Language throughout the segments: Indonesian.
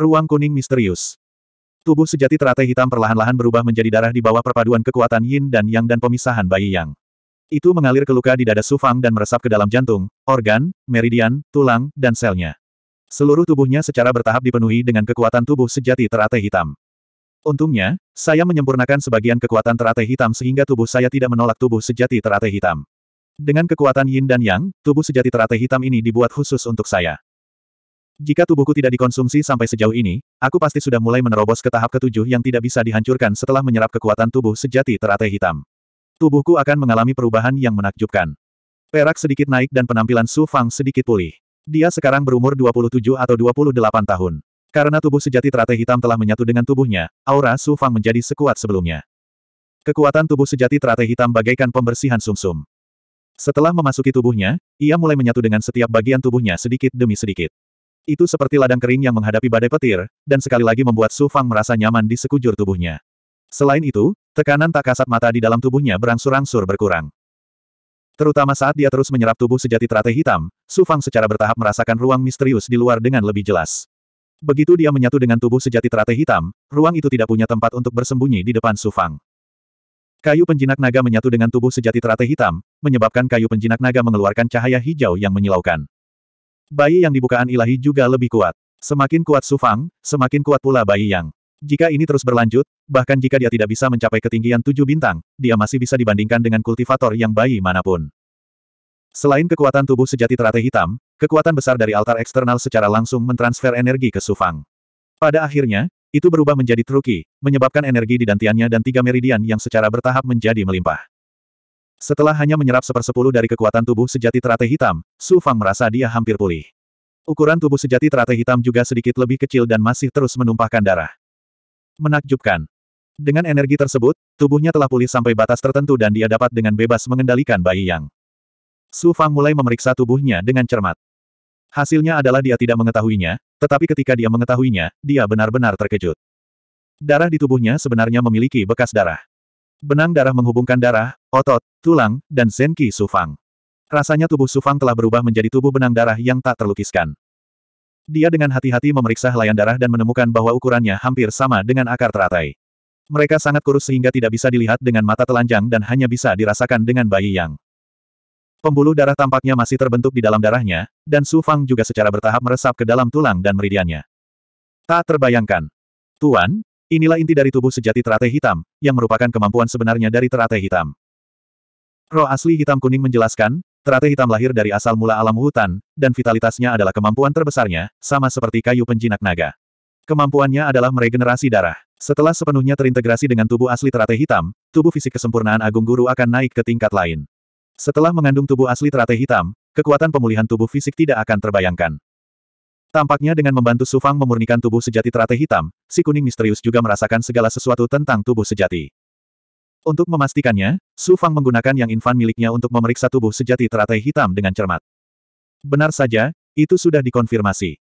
Ruang kuning misterius. Tubuh sejati teratai hitam perlahan-lahan berubah menjadi darah di bawah perpaduan kekuatan yin dan yang dan pemisahan bayi yang. Itu mengalir ke luka di dada Sufang dan meresap ke dalam jantung, organ, meridian, tulang, dan selnya. Seluruh tubuhnya secara bertahap dipenuhi dengan kekuatan tubuh sejati teratai hitam. Untungnya, saya menyempurnakan sebagian kekuatan teratai hitam sehingga tubuh saya tidak menolak tubuh sejati teratai hitam. Dengan kekuatan yin dan yang, tubuh sejati teratai hitam ini dibuat khusus untuk saya. Jika tubuhku tidak dikonsumsi sampai sejauh ini, aku pasti sudah mulai menerobos ke tahap ketujuh yang tidak bisa dihancurkan setelah menyerap kekuatan tubuh sejati teratai hitam. Tubuhku akan mengalami perubahan yang menakjubkan. Perak sedikit naik dan penampilan Su Fang sedikit pulih. Dia sekarang berumur 27 atau 28 tahun. Karena tubuh sejati teratai hitam telah menyatu dengan tubuhnya, aura Su Fang menjadi sekuat sebelumnya. Kekuatan tubuh sejati teratai hitam bagaikan pembersihan sumsum. -sum. Setelah memasuki tubuhnya, ia mulai menyatu dengan setiap bagian tubuhnya sedikit demi sedikit. Itu seperti ladang kering yang menghadapi badai petir, dan sekali lagi membuat Su Fang merasa nyaman di sekujur tubuhnya. Selain itu, tekanan tak kasat mata di dalam tubuhnya berangsur-angsur berkurang. Terutama saat dia terus menyerap tubuh sejati teratai hitam, Su Fang secara bertahap merasakan ruang misterius di luar dengan lebih jelas. Begitu dia menyatu dengan tubuh sejati teratai hitam, ruang itu tidak punya tempat untuk bersembunyi di depan Su Fang. Kayu penjinak naga menyatu dengan tubuh sejati teratai hitam, menyebabkan kayu penjinak naga mengeluarkan cahaya hijau yang menyilaukan. Bayi yang dibukaan ilahi juga lebih kuat. Semakin kuat Sufang, semakin kuat pula bayi yang. Jika ini terus berlanjut, bahkan jika dia tidak bisa mencapai ketinggian tujuh bintang, dia masih bisa dibandingkan dengan kultivator yang bayi manapun. Selain kekuatan tubuh sejati teratai hitam, kekuatan besar dari altar eksternal secara langsung mentransfer energi ke Sufang. Pada akhirnya, itu berubah menjadi truki, menyebabkan energi di dantiannya dan tiga meridian yang secara bertahap menjadi melimpah. Setelah hanya menyerap sepersepuluh dari kekuatan tubuh sejati teratai hitam, Su Fang merasa dia hampir pulih. Ukuran tubuh sejati teratai hitam juga sedikit lebih kecil dan masih terus menumpahkan darah. Menakjubkan. Dengan energi tersebut, tubuhnya telah pulih sampai batas tertentu dan dia dapat dengan bebas mengendalikan bayi yang. Su Fang mulai memeriksa tubuhnya dengan cermat. Hasilnya adalah dia tidak mengetahuinya, tetapi ketika dia mengetahuinya, dia benar-benar terkejut. Darah di tubuhnya sebenarnya memiliki bekas darah. Benang darah menghubungkan darah, otot, tulang, dan Zenki Sufang. Rasanya tubuh Sufang telah berubah menjadi tubuh benang darah yang tak terlukiskan. Dia dengan hati-hati memeriksa helaian darah dan menemukan bahwa ukurannya hampir sama dengan akar teratai. Mereka sangat kurus sehingga tidak bisa dilihat dengan mata telanjang dan hanya bisa dirasakan dengan bayi yang. Pembuluh darah tampaknya masih terbentuk di dalam darahnya, dan Sufang juga secara bertahap meresap ke dalam tulang dan meridiannya. Tak terbayangkan. Tuan, Inilah inti dari tubuh sejati teratai hitam, yang merupakan kemampuan sebenarnya dari teratai hitam. Roh asli hitam kuning menjelaskan, teratai hitam lahir dari asal mula alam hutan, dan vitalitasnya adalah kemampuan terbesarnya, sama seperti kayu penjinak naga. Kemampuannya adalah meregenerasi darah. Setelah sepenuhnya terintegrasi dengan tubuh asli teratai hitam, tubuh fisik kesempurnaan Agung Guru akan naik ke tingkat lain. Setelah mengandung tubuh asli teratai hitam, kekuatan pemulihan tubuh fisik tidak akan terbayangkan. Tampaknya dengan membantu Sufang memurnikan tubuh sejati teratai hitam, si kuning misterius juga merasakan segala sesuatu tentang tubuh sejati. Untuk memastikannya, Sufang menggunakan yang infan miliknya untuk memeriksa tubuh sejati teratai hitam dengan cermat. Benar saja, itu sudah dikonfirmasi.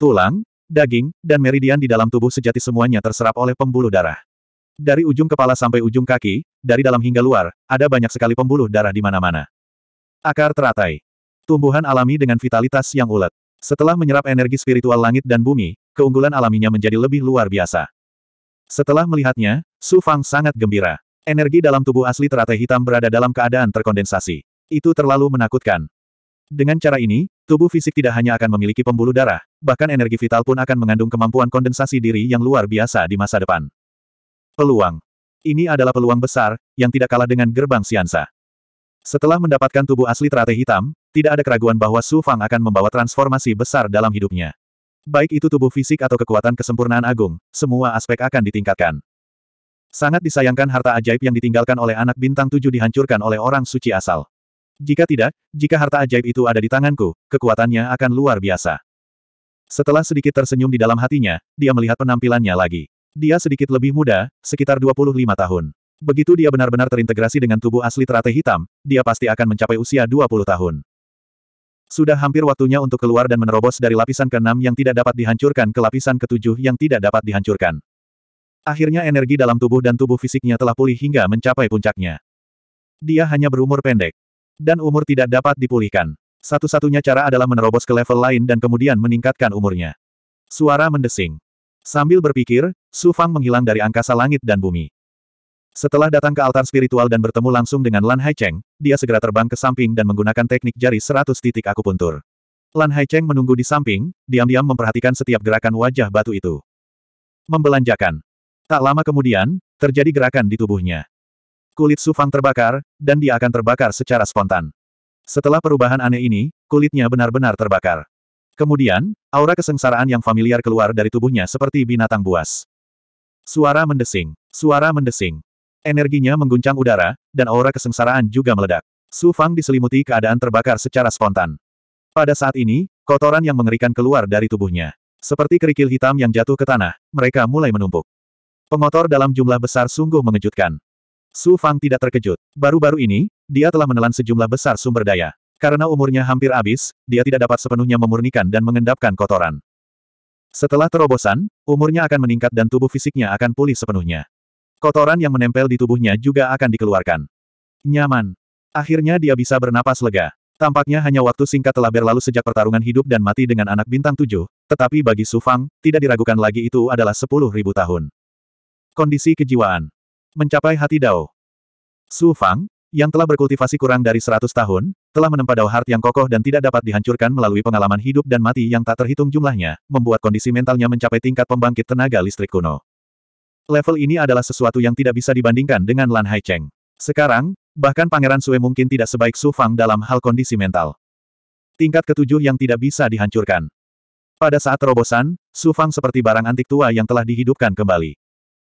Tulang, daging, dan meridian di dalam tubuh sejati semuanya terserap oleh pembuluh darah. Dari ujung kepala sampai ujung kaki, dari dalam hingga luar, ada banyak sekali pembuluh darah di mana-mana. Akar teratai. Tumbuhan alami dengan vitalitas yang ulet. Setelah menyerap energi spiritual langit dan bumi, keunggulan alaminya menjadi lebih luar biasa. Setelah melihatnya, Su Fang sangat gembira. Energi dalam tubuh asli teratai hitam berada dalam keadaan terkondensasi. Itu terlalu menakutkan. Dengan cara ini, tubuh fisik tidak hanya akan memiliki pembuluh darah, bahkan energi vital pun akan mengandung kemampuan kondensasi diri yang luar biasa di masa depan. Peluang. Ini adalah peluang besar, yang tidak kalah dengan gerbang siansa. Setelah mendapatkan tubuh asli teratai hitam, tidak ada keraguan bahwa Su Fang akan membawa transformasi besar dalam hidupnya. Baik itu tubuh fisik atau kekuatan kesempurnaan agung, semua aspek akan ditingkatkan. Sangat disayangkan harta ajaib yang ditinggalkan oleh anak bintang tujuh dihancurkan oleh orang suci asal. Jika tidak, jika harta ajaib itu ada di tanganku, kekuatannya akan luar biasa. Setelah sedikit tersenyum di dalam hatinya, dia melihat penampilannya lagi. Dia sedikit lebih muda, sekitar 25 tahun. Begitu dia benar-benar terintegrasi dengan tubuh asli teratai hitam, dia pasti akan mencapai usia 20 tahun. Sudah hampir waktunya untuk keluar dan menerobos dari lapisan keenam yang tidak dapat dihancurkan ke lapisan ketujuh yang tidak dapat dihancurkan. Akhirnya energi dalam tubuh dan tubuh fisiknya telah pulih hingga mencapai puncaknya. Dia hanya berumur pendek. Dan umur tidak dapat dipulihkan. Satu-satunya cara adalah menerobos ke level lain dan kemudian meningkatkan umurnya. Suara mendesing. Sambil berpikir, Su Fang menghilang dari angkasa langit dan bumi. Setelah datang ke altar spiritual dan bertemu langsung dengan Lan Haicheng, dia segera terbang ke samping dan menggunakan teknik jari seratus titik akupuntur. Lan Haicheng menunggu di samping, diam-diam memperhatikan setiap gerakan wajah batu itu. Membelanjakan. Tak lama kemudian, terjadi gerakan di tubuhnya. Kulit Sufang terbakar, dan dia akan terbakar secara spontan. Setelah perubahan aneh ini, kulitnya benar-benar terbakar. Kemudian, aura kesengsaraan yang familiar keluar dari tubuhnya seperti binatang buas. Suara mendesing. Suara mendesing. Energinya mengguncang udara, dan aura kesengsaraan juga meledak. Su Fang diselimuti keadaan terbakar secara spontan. Pada saat ini, kotoran yang mengerikan keluar dari tubuhnya. Seperti kerikil hitam yang jatuh ke tanah, mereka mulai menumpuk. Pengotor dalam jumlah besar sungguh mengejutkan. Su Fang tidak terkejut. Baru-baru ini, dia telah menelan sejumlah besar sumber daya. Karena umurnya hampir habis, dia tidak dapat sepenuhnya memurnikan dan mengendapkan kotoran. Setelah terobosan, umurnya akan meningkat dan tubuh fisiknya akan pulih sepenuhnya. Kotoran yang menempel di tubuhnya juga akan dikeluarkan. Nyaman. Akhirnya dia bisa bernapas lega. Tampaknya hanya waktu singkat telah berlalu sejak pertarungan hidup dan mati dengan anak bintang tujuh, tetapi bagi Su Fang, tidak diragukan lagi itu adalah sepuluh ribu tahun. Kondisi kejiwaan. Mencapai hati Dao. Su Fang, yang telah berkultivasi kurang dari seratus tahun, telah menempa Dao Heart yang kokoh dan tidak dapat dihancurkan melalui pengalaman hidup dan mati yang tak terhitung jumlahnya, membuat kondisi mentalnya mencapai tingkat pembangkit tenaga listrik kuno. Level ini adalah sesuatu yang tidak bisa dibandingkan dengan Lan Haicheng. Sekarang, bahkan Pangeran Sue mungkin tidak sebaik Su Fang dalam hal kondisi mental. Tingkat ketujuh yang tidak bisa dihancurkan. Pada saat terobosan, Su Fang seperti barang antik tua yang telah dihidupkan kembali.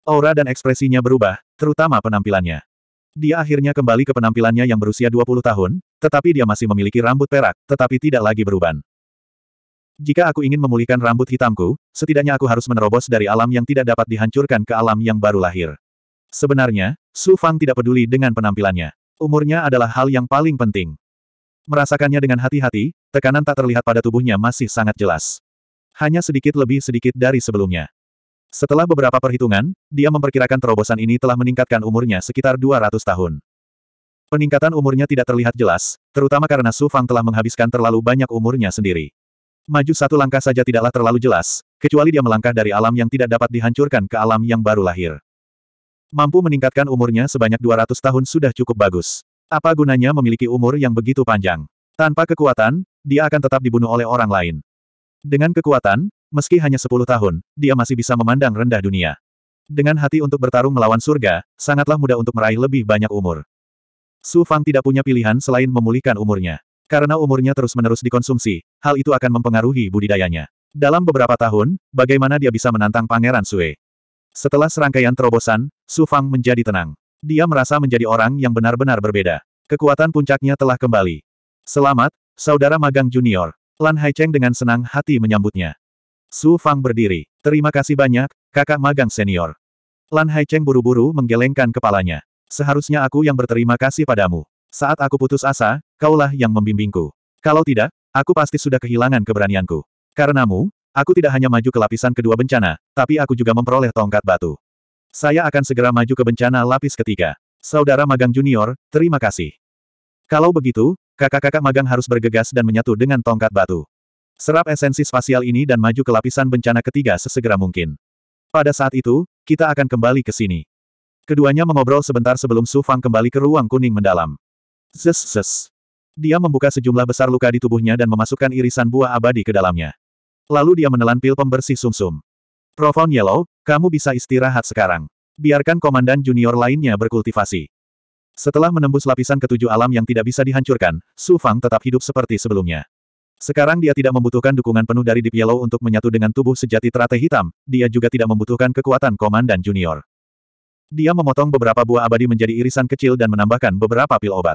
Aura dan ekspresinya berubah, terutama penampilannya. Dia akhirnya kembali ke penampilannya yang berusia 20 tahun, tetapi dia masih memiliki rambut perak, tetapi tidak lagi beruban. Jika aku ingin memulihkan rambut hitamku, setidaknya aku harus menerobos dari alam yang tidak dapat dihancurkan ke alam yang baru lahir. Sebenarnya, Su Fang tidak peduli dengan penampilannya. Umurnya adalah hal yang paling penting. Merasakannya dengan hati-hati, tekanan tak terlihat pada tubuhnya masih sangat jelas. Hanya sedikit lebih sedikit dari sebelumnya. Setelah beberapa perhitungan, dia memperkirakan terobosan ini telah meningkatkan umurnya sekitar 200 tahun. Peningkatan umurnya tidak terlihat jelas, terutama karena Su Fang telah menghabiskan terlalu banyak umurnya sendiri. Maju satu langkah saja tidaklah terlalu jelas, kecuali dia melangkah dari alam yang tidak dapat dihancurkan ke alam yang baru lahir. Mampu meningkatkan umurnya sebanyak 200 tahun sudah cukup bagus. Apa gunanya memiliki umur yang begitu panjang? Tanpa kekuatan, dia akan tetap dibunuh oleh orang lain. Dengan kekuatan, meski hanya 10 tahun, dia masih bisa memandang rendah dunia. Dengan hati untuk bertarung melawan surga, sangatlah mudah untuk meraih lebih banyak umur. Su Fang tidak punya pilihan selain memulihkan umurnya. Karena umurnya terus-menerus dikonsumsi, hal itu akan mempengaruhi budidayanya. Dalam beberapa tahun, bagaimana dia bisa menantang Pangeran Sue? Setelah serangkaian terobosan, Su Fang menjadi tenang. Dia merasa menjadi orang yang benar-benar berbeda. Kekuatan puncaknya telah kembali. Selamat, Saudara Magang Junior. Lan Haicheng dengan senang hati menyambutnya. Su Fang berdiri. Terima kasih banyak, kakak magang senior. Lan Haicheng buru-buru menggelengkan kepalanya. Seharusnya aku yang berterima kasih padamu. Saat aku putus asa, kaulah yang membimbingku. Kalau tidak, aku pasti sudah kehilangan keberanianku. Karenamu, aku tidak hanya maju ke lapisan kedua bencana, tapi aku juga memperoleh tongkat batu. Saya akan segera maju ke bencana lapis ketiga. Saudara magang junior, terima kasih. Kalau begitu, kakak-kakak magang harus bergegas dan menyatu dengan tongkat batu. Serap esensi spasial ini dan maju ke lapisan bencana ketiga sesegera mungkin. Pada saat itu, kita akan kembali ke sini. Keduanya mengobrol sebentar sebelum Su Fang kembali ke ruang kuning mendalam. Zes zes. Dia membuka sejumlah besar luka di tubuhnya dan memasukkan irisan buah abadi ke dalamnya. Lalu dia menelan pil pembersih sumsum. -sum. Profound Yellow, kamu bisa istirahat sekarang. Biarkan komandan junior lainnya berkultivasi. Setelah menembus lapisan ketujuh alam yang tidak bisa dihancurkan, Su Fang tetap hidup seperti sebelumnya. Sekarang dia tidak membutuhkan dukungan penuh dari Deep Yellow untuk menyatu dengan tubuh sejati teratai hitam, dia juga tidak membutuhkan kekuatan komandan junior. Dia memotong beberapa buah abadi menjadi irisan kecil dan menambahkan beberapa pil obat.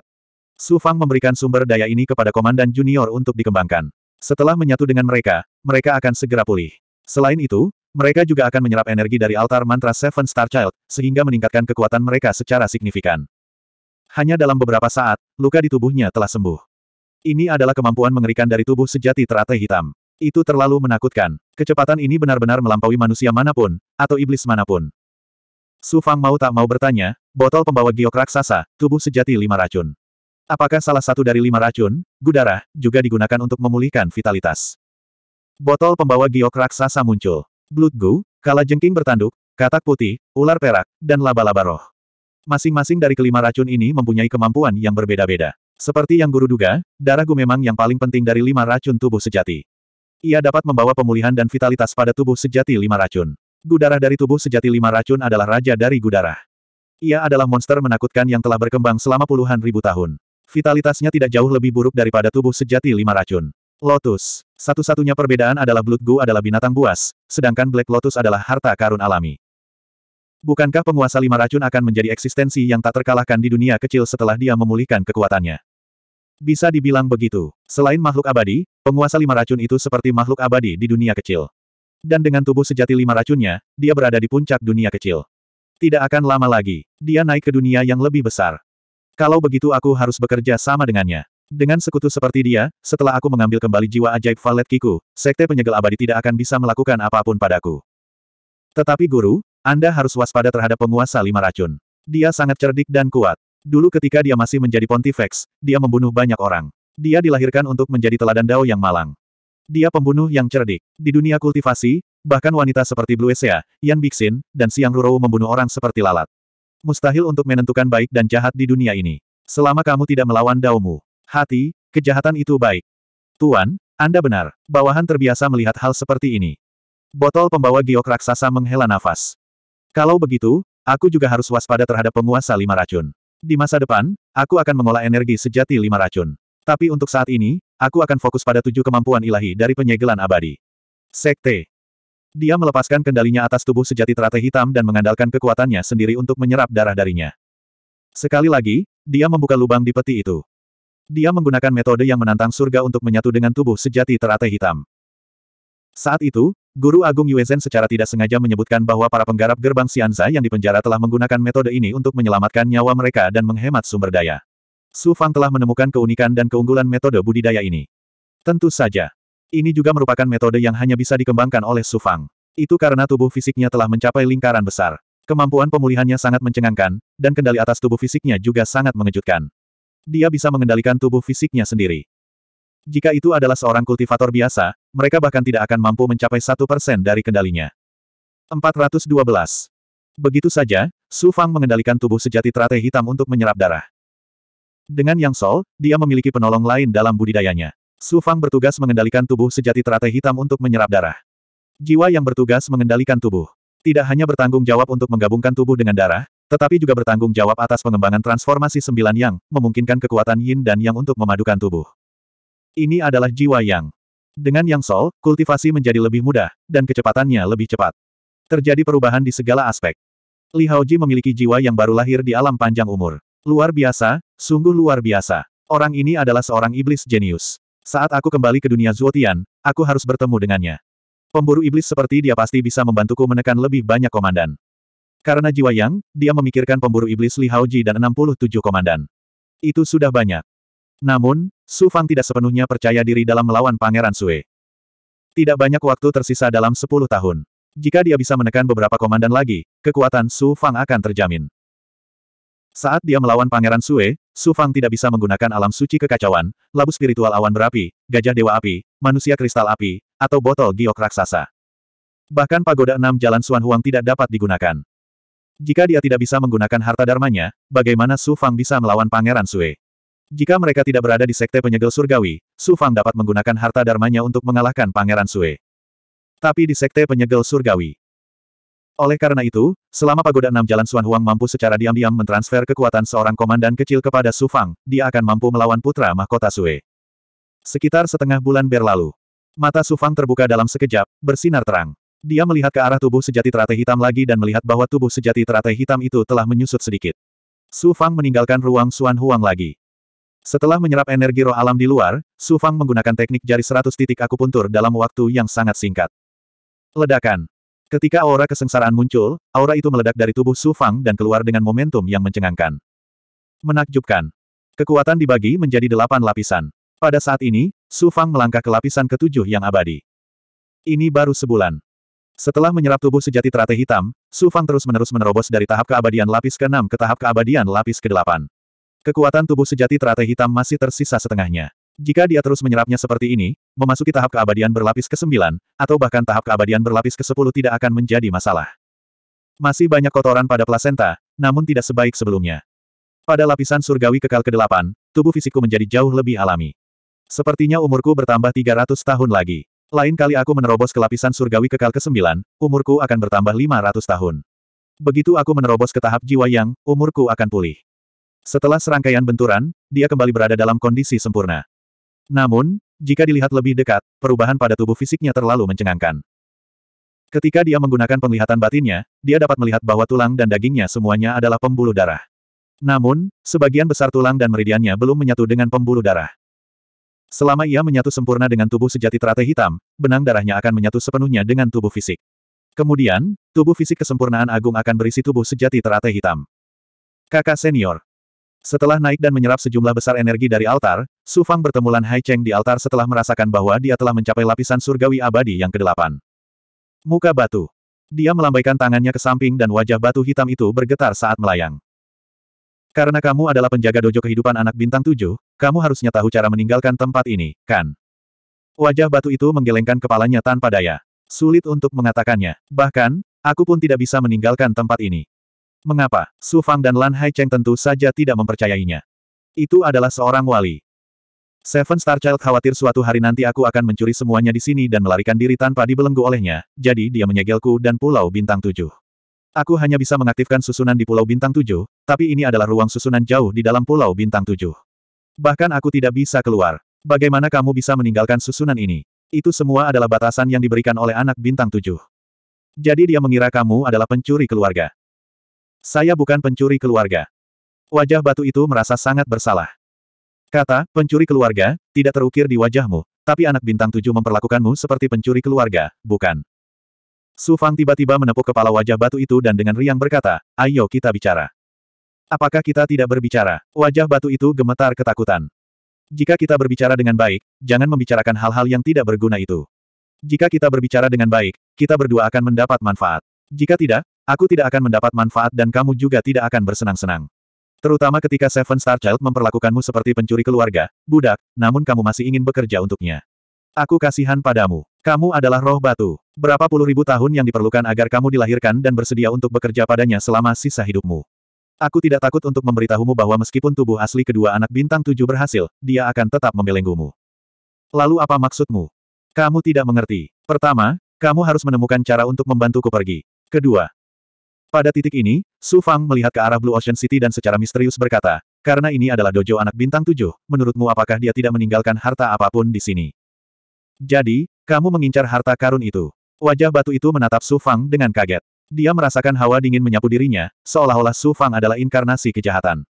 Su Fang memberikan sumber daya ini kepada Komandan Junior untuk dikembangkan. Setelah menyatu dengan mereka, mereka akan segera pulih. Selain itu, mereka juga akan menyerap energi dari altar mantra Seven Star Child, sehingga meningkatkan kekuatan mereka secara signifikan. Hanya dalam beberapa saat, luka di tubuhnya telah sembuh. Ini adalah kemampuan mengerikan dari tubuh sejati teratai hitam. Itu terlalu menakutkan. Kecepatan ini benar-benar melampaui manusia manapun, atau iblis manapun. Su Fang mau tak mau bertanya, botol pembawa giok raksasa, tubuh sejati lima racun. Apakah salah satu dari lima racun, Gudara, juga digunakan untuk memulihkan vitalitas? Botol pembawa giok raksasa muncul. Blood Goo, kala jengking bertanduk, katak putih, ular perak, dan laba-laba roh. Masing-masing dari kelima racun ini mempunyai kemampuan yang berbeda-beda. Seperti yang guru duga, darah Gu memang yang paling penting dari lima racun tubuh sejati. Ia dapat membawa pemulihan dan vitalitas pada tubuh sejati lima racun. Gudarah dari tubuh sejati lima racun adalah raja dari gudarah. Ia adalah monster menakutkan yang telah berkembang selama puluhan ribu tahun. Vitalitasnya tidak jauh lebih buruk daripada tubuh sejati lima racun. Lotus. Satu-satunya perbedaan adalah Blood Goo adalah binatang buas, sedangkan Black Lotus adalah harta karun alami. Bukankah penguasa lima racun akan menjadi eksistensi yang tak terkalahkan di dunia kecil setelah dia memulihkan kekuatannya? Bisa dibilang begitu. Selain makhluk abadi, penguasa lima racun itu seperti makhluk abadi di dunia kecil. Dan dengan tubuh sejati lima racunnya, dia berada di puncak dunia kecil. Tidak akan lama lagi, dia naik ke dunia yang lebih besar. Kalau begitu aku harus bekerja sama dengannya. Dengan sekutu seperti dia, setelah aku mengambil kembali jiwa ajaib Valet Kiku, Sekte Penyegel Abadi tidak akan bisa melakukan apapun padaku. Tetapi guru, Anda harus waspada terhadap penguasa lima racun. Dia sangat cerdik dan kuat. Dulu ketika dia masih menjadi Pontifex, dia membunuh banyak orang. Dia dilahirkan untuk menjadi teladan Dao yang malang. Dia pembunuh yang cerdik. Di dunia kultivasi, bahkan wanita seperti Bluesea, Yan Bixin, dan Siang Rurou membunuh orang seperti lalat. Mustahil untuk menentukan baik dan jahat di dunia ini. Selama kamu tidak melawan daumu, hati, kejahatan itu baik. Tuan, Anda benar, bawahan terbiasa melihat hal seperti ini. Botol pembawa giok raksasa menghela nafas. Kalau begitu, aku juga harus waspada terhadap penguasa lima racun. Di masa depan, aku akan mengolah energi sejati lima racun. Tapi untuk saat ini, aku akan fokus pada tujuh kemampuan ilahi dari penyegelan abadi. Sekte. Dia melepaskan kendalinya atas tubuh sejati teratai hitam dan mengandalkan kekuatannya sendiri untuk menyerap darah darinya. Sekali lagi, dia membuka lubang di peti itu. Dia menggunakan metode yang menantang surga untuk menyatu dengan tubuh sejati teratai hitam. Saat itu, Guru Agung Yuezhen secara tidak sengaja menyebutkan bahwa para penggarap gerbang Sianza yang dipenjara telah menggunakan metode ini untuk menyelamatkan nyawa mereka dan menghemat sumber daya. Su Fang telah menemukan keunikan dan keunggulan metode budidaya ini. Tentu saja. Ini juga merupakan metode yang hanya bisa dikembangkan oleh Sufang. Itu karena tubuh fisiknya telah mencapai lingkaran besar. Kemampuan pemulihannya sangat mencengangkan, dan kendali atas tubuh fisiknya juga sangat mengejutkan. Dia bisa mengendalikan tubuh fisiknya sendiri. Jika itu adalah seorang kultivator biasa, mereka bahkan tidak akan mampu mencapai satu persen dari kendalinya. 412. Begitu saja, Su Fang mengendalikan tubuh sejati Trate hitam untuk menyerap darah. Dengan Yang Sol, dia memiliki penolong lain dalam budidayanya. Su Fang bertugas mengendalikan tubuh sejati teratai hitam untuk menyerap darah. Jiwa yang bertugas mengendalikan tubuh. Tidak hanya bertanggung jawab untuk menggabungkan tubuh dengan darah, tetapi juga bertanggung jawab atas pengembangan transformasi sembilan yang, memungkinkan kekuatan yin dan yang untuk memadukan tubuh. Ini adalah jiwa yang. Dengan yang sol, kultivasi menjadi lebih mudah, dan kecepatannya lebih cepat. Terjadi perubahan di segala aspek. Li Haoji memiliki jiwa yang baru lahir di alam panjang umur. Luar biasa, sungguh luar biasa. Orang ini adalah seorang iblis jenius. Saat aku kembali ke dunia Zuotian, aku harus bertemu dengannya. Pemburu iblis seperti dia pasti bisa membantuku menekan lebih banyak komandan. Karena jiwa yang, dia memikirkan pemburu iblis Li Haoji dan 67 komandan. Itu sudah banyak. Namun, Su Fang tidak sepenuhnya percaya diri dalam melawan Pangeran Sue. Tidak banyak waktu tersisa dalam 10 tahun. Jika dia bisa menekan beberapa komandan lagi, kekuatan Su Fang akan terjamin. Saat dia melawan Pangeran Sue, Su Fang tidak bisa menggunakan alam suci kekacauan, labu spiritual awan berapi, gajah dewa api, manusia kristal api, atau botol giok raksasa. Bahkan pagoda enam jalan Suan Huang tidak dapat digunakan. Jika dia tidak bisa menggunakan harta dharmanya, bagaimana Su Fang bisa melawan Pangeran Sue? Jika mereka tidak berada di sekte penyegel surgawi, Su Fang dapat menggunakan harta dharmanya untuk mengalahkan Pangeran Sue. Tapi di sekte penyegel surgawi, oleh karena itu, selama pagoda enam jalan suan Huang mampu secara diam-diam mentransfer kekuatan seorang komandan kecil kepada Su Fang, dia akan mampu melawan putra mahkota Sue. Sekitar setengah bulan berlalu. Mata Su Fang terbuka dalam sekejap, bersinar terang. Dia melihat ke arah tubuh sejati teratai hitam lagi dan melihat bahwa tubuh sejati teratai hitam itu telah menyusut sedikit. Su Fang meninggalkan ruang suan Huang lagi. Setelah menyerap energi roh alam di luar, Su Fang menggunakan teknik jari seratus titik akupuntur dalam waktu yang sangat singkat. Ledakan. Ketika aura kesengsaraan muncul, aura itu meledak dari tubuh Su Fang dan keluar dengan momentum yang mencengangkan. Menakjubkan. Kekuatan dibagi menjadi delapan lapisan. Pada saat ini, Su Fang melangkah ke lapisan ketujuh yang abadi. Ini baru sebulan. Setelah menyerap tubuh sejati teratai hitam, Su Fang terus-menerus menerobos dari tahap keabadian lapis ke-6 ke tahap keabadian lapis ke-8. Kekuatan tubuh sejati teratai hitam masih tersisa setengahnya. Jika dia terus menyerapnya seperti ini, memasuki tahap keabadian berlapis ke-9, atau bahkan tahap keabadian berlapis ke-10 tidak akan menjadi masalah. Masih banyak kotoran pada plasenta, namun tidak sebaik sebelumnya. Pada lapisan surgawi kekal ke-8, tubuh fisikku menjadi jauh lebih alami. Sepertinya umurku bertambah 300 tahun lagi. Lain kali aku menerobos ke lapisan surgawi kekal ke-9, umurku akan bertambah 500 tahun. Begitu aku menerobos ke tahap jiwa yang, umurku akan pulih. Setelah serangkaian benturan, dia kembali berada dalam kondisi sempurna. Namun, jika dilihat lebih dekat, perubahan pada tubuh fisiknya terlalu mencengangkan. Ketika dia menggunakan penglihatan batinnya, dia dapat melihat bahwa tulang dan dagingnya semuanya adalah pembuluh darah. Namun, sebagian besar tulang dan meridiannya belum menyatu dengan pembuluh darah. Selama ia menyatu sempurna dengan tubuh sejati teratai hitam, benang darahnya akan menyatu sepenuhnya dengan tubuh fisik. Kemudian, tubuh fisik kesempurnaan agung akan berisi tubuh sejati teratai hitam. Kakak senior, setelah naik dan menyerap sejumlah besar energi dari altar, Su Fang bertemu Lan Hai Cheng di altar setelah merasakan bahwa dia telah mencapai lapisan surgawi abadi yang kedelapan. Muka batu. Dia melambaikan tangannya ke samping dan wajah batu hitam itu bergetar saat melayang. Karena kamu adalah penjaga dojo kehidupan anak bintang tujuh, kamu harusnya tahu cara meninggalkan tempat ini, kan? Wajah batu itu menggelengkan kepalanya tanpa daya. Sulit untuk mengatakannya. Bahkan, aku pun tidak bisa meninggalkan tempat ini. Mengapa? Su Fang dan Lan Hai Cheng tentu saja tidak mempercayainya. Itu adalah seorang wali. Seven Star Child khawatir suatu hari nanti aku akan mencuri semuanya di sini dan melarikan diri tanpa dibelenggu olehnya, jadi dia menyegelku dan Pulau Bintang Tujuh. Aku hanya bisa mengaktifkan susunan di Pulau Bintang Tujuh, tapi ini adalah ruang susunan jauh di dalam Pulau Bintang Tujuh. Bahkan aku tidak bisa keluar. Bagaimana kamu bisa meninggalkan susunan ini? Itu semua adalah batasan yang diberikan oleh anak Bintang Tujuh. Jadi dia mengira kamu adalah pencuri keluarga. Saya bukan pencuri keluarga. Wajah batu itu merasa sangat bersalah. Kata, pencuri keluarga, tidak terukir di wajahmu, tapi anak bintang tujuh memperlakukanmu seperti pencuri keluarga, bukan? Su Fang tiba-tiba menepuk kepala wajah batu itu dan dengan riang berkata, ayo kita bicara. Apakah kita tidak berbicara? Wajah batu itu gemetar ketakutan. Jika kita berbicara dengan baik, jangan membicarakan hal-hal yang tidak berguna itu. Jika kita berbicara dengan baik, kita berdua akan mendapat manfaat. Jika tidak, Aku tidak akan mendapat manfaat dan kamu juga tidak akan bersenang-senang. Terutama ketika Seven Star Child memperlakukanmu seperti pencuri keluarga, budak, namun kamu masih ingin bekerja untuknya. Aku kasihan padamu. Kamu adalah roh batu. Berapa puluh ribu tahun yang diperlukan agar kamu dilahirkan dan bersedia untuk bekerja padanya selama sisa hidupmu. Aku tidak takut untuk memberitahumu bahwa meskipun tubuh asli kedua anak bintang tujuh berhasil, dia akan tetap membelenggumu. Lalu apa maksudmu? Kamu tidak mengerti. Pertama, kamu harus menemukan cara untuk membantuku pergi. Kedua, pada titik ini, Su Fang melihat ke arah Blue Ocean City dan secara misterius berkata, karena ini adalah dojo anak bintang tujuh, menurutmu apakah dia tidak meninggalkan harta apapun di sini? Jadi, kamu mengincar harta karun itu. Wajah batu itu menatap Su Fang dengan kaget. Dia merasakan hawa dingin menyapu dirinya, seolah-olah Su Fang adalah inkarnasi kejahatan.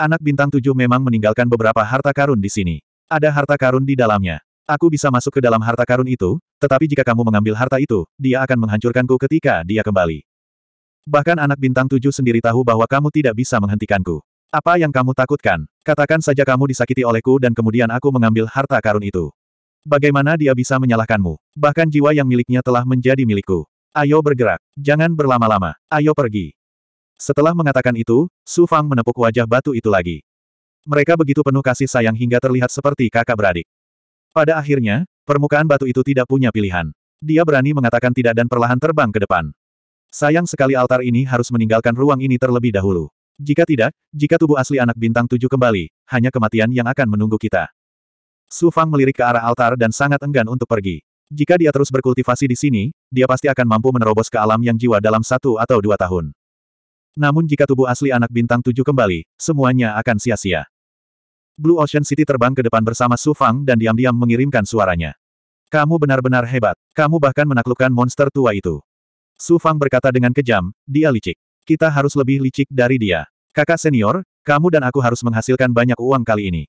Anak bintang tujuh memang meninggalkan beberapa harta karun di sini. Ada harta karun di dalamnya. Aku bisa masuk ke dalam harta karun itu, tetapi jika kamu mengambil harta itu, dia akan menghancurkanku ketika dia kembali. Bahkan anak bintang tujuh sendiri tahu bahwa kamu tidak bisa menghentikanku. Apa yang kamu takutkan? Katakan saja kamu disakiti olehku dan kemudian aku mengambil harta karun itu. Bagaimana dia bisa menyalahkanmu? Bahkan jiwa yang miliknya telah menjadi milikku. Ayo bergerak. Jangan berlama-lama. Ayo pergi. Setelah mengatakan itu, Su Fang menepuk wajah batu itu lagi. Mereka begitu penuh kasih sayang hingga terlihat seperti kakak beradik. Pada akhirnya, permukaan batu itu tidak punya pilihan. Dia berani mengatakan tidak dan perlahan terbang ke depan. Sayang sekali altar ini harus meninggalkan ruang ini terlebih dahulu. Jika tidak, jika tubuh asli anak bintang tujuh kembali, hanya kematian yang akan menunggu kita. Su Fang melirik ke arah altar dan sangat enggan untuk pergi. Jika dia terus berkultivasi di sini, dia pasti akan mampu menerobos ke alam yang jiwa dalam satu atau dua tahun. Namun jika tubuh asli anak bintang tujuh kembali, semuanya akan sia-sia. Blue Ocean City terbang ke depan bersama Su Fang dan diam-diam mengirimkan suaranya. Kamu benar-benar hebat. Kamu bahkan menaklukkan monster tua itu. Su Fang berkata dengan kejam, dia licik. Kita harus lebih licik dari dia. Kakak senior, kamu dan aku harus menghasilkan banyak uang kali ini.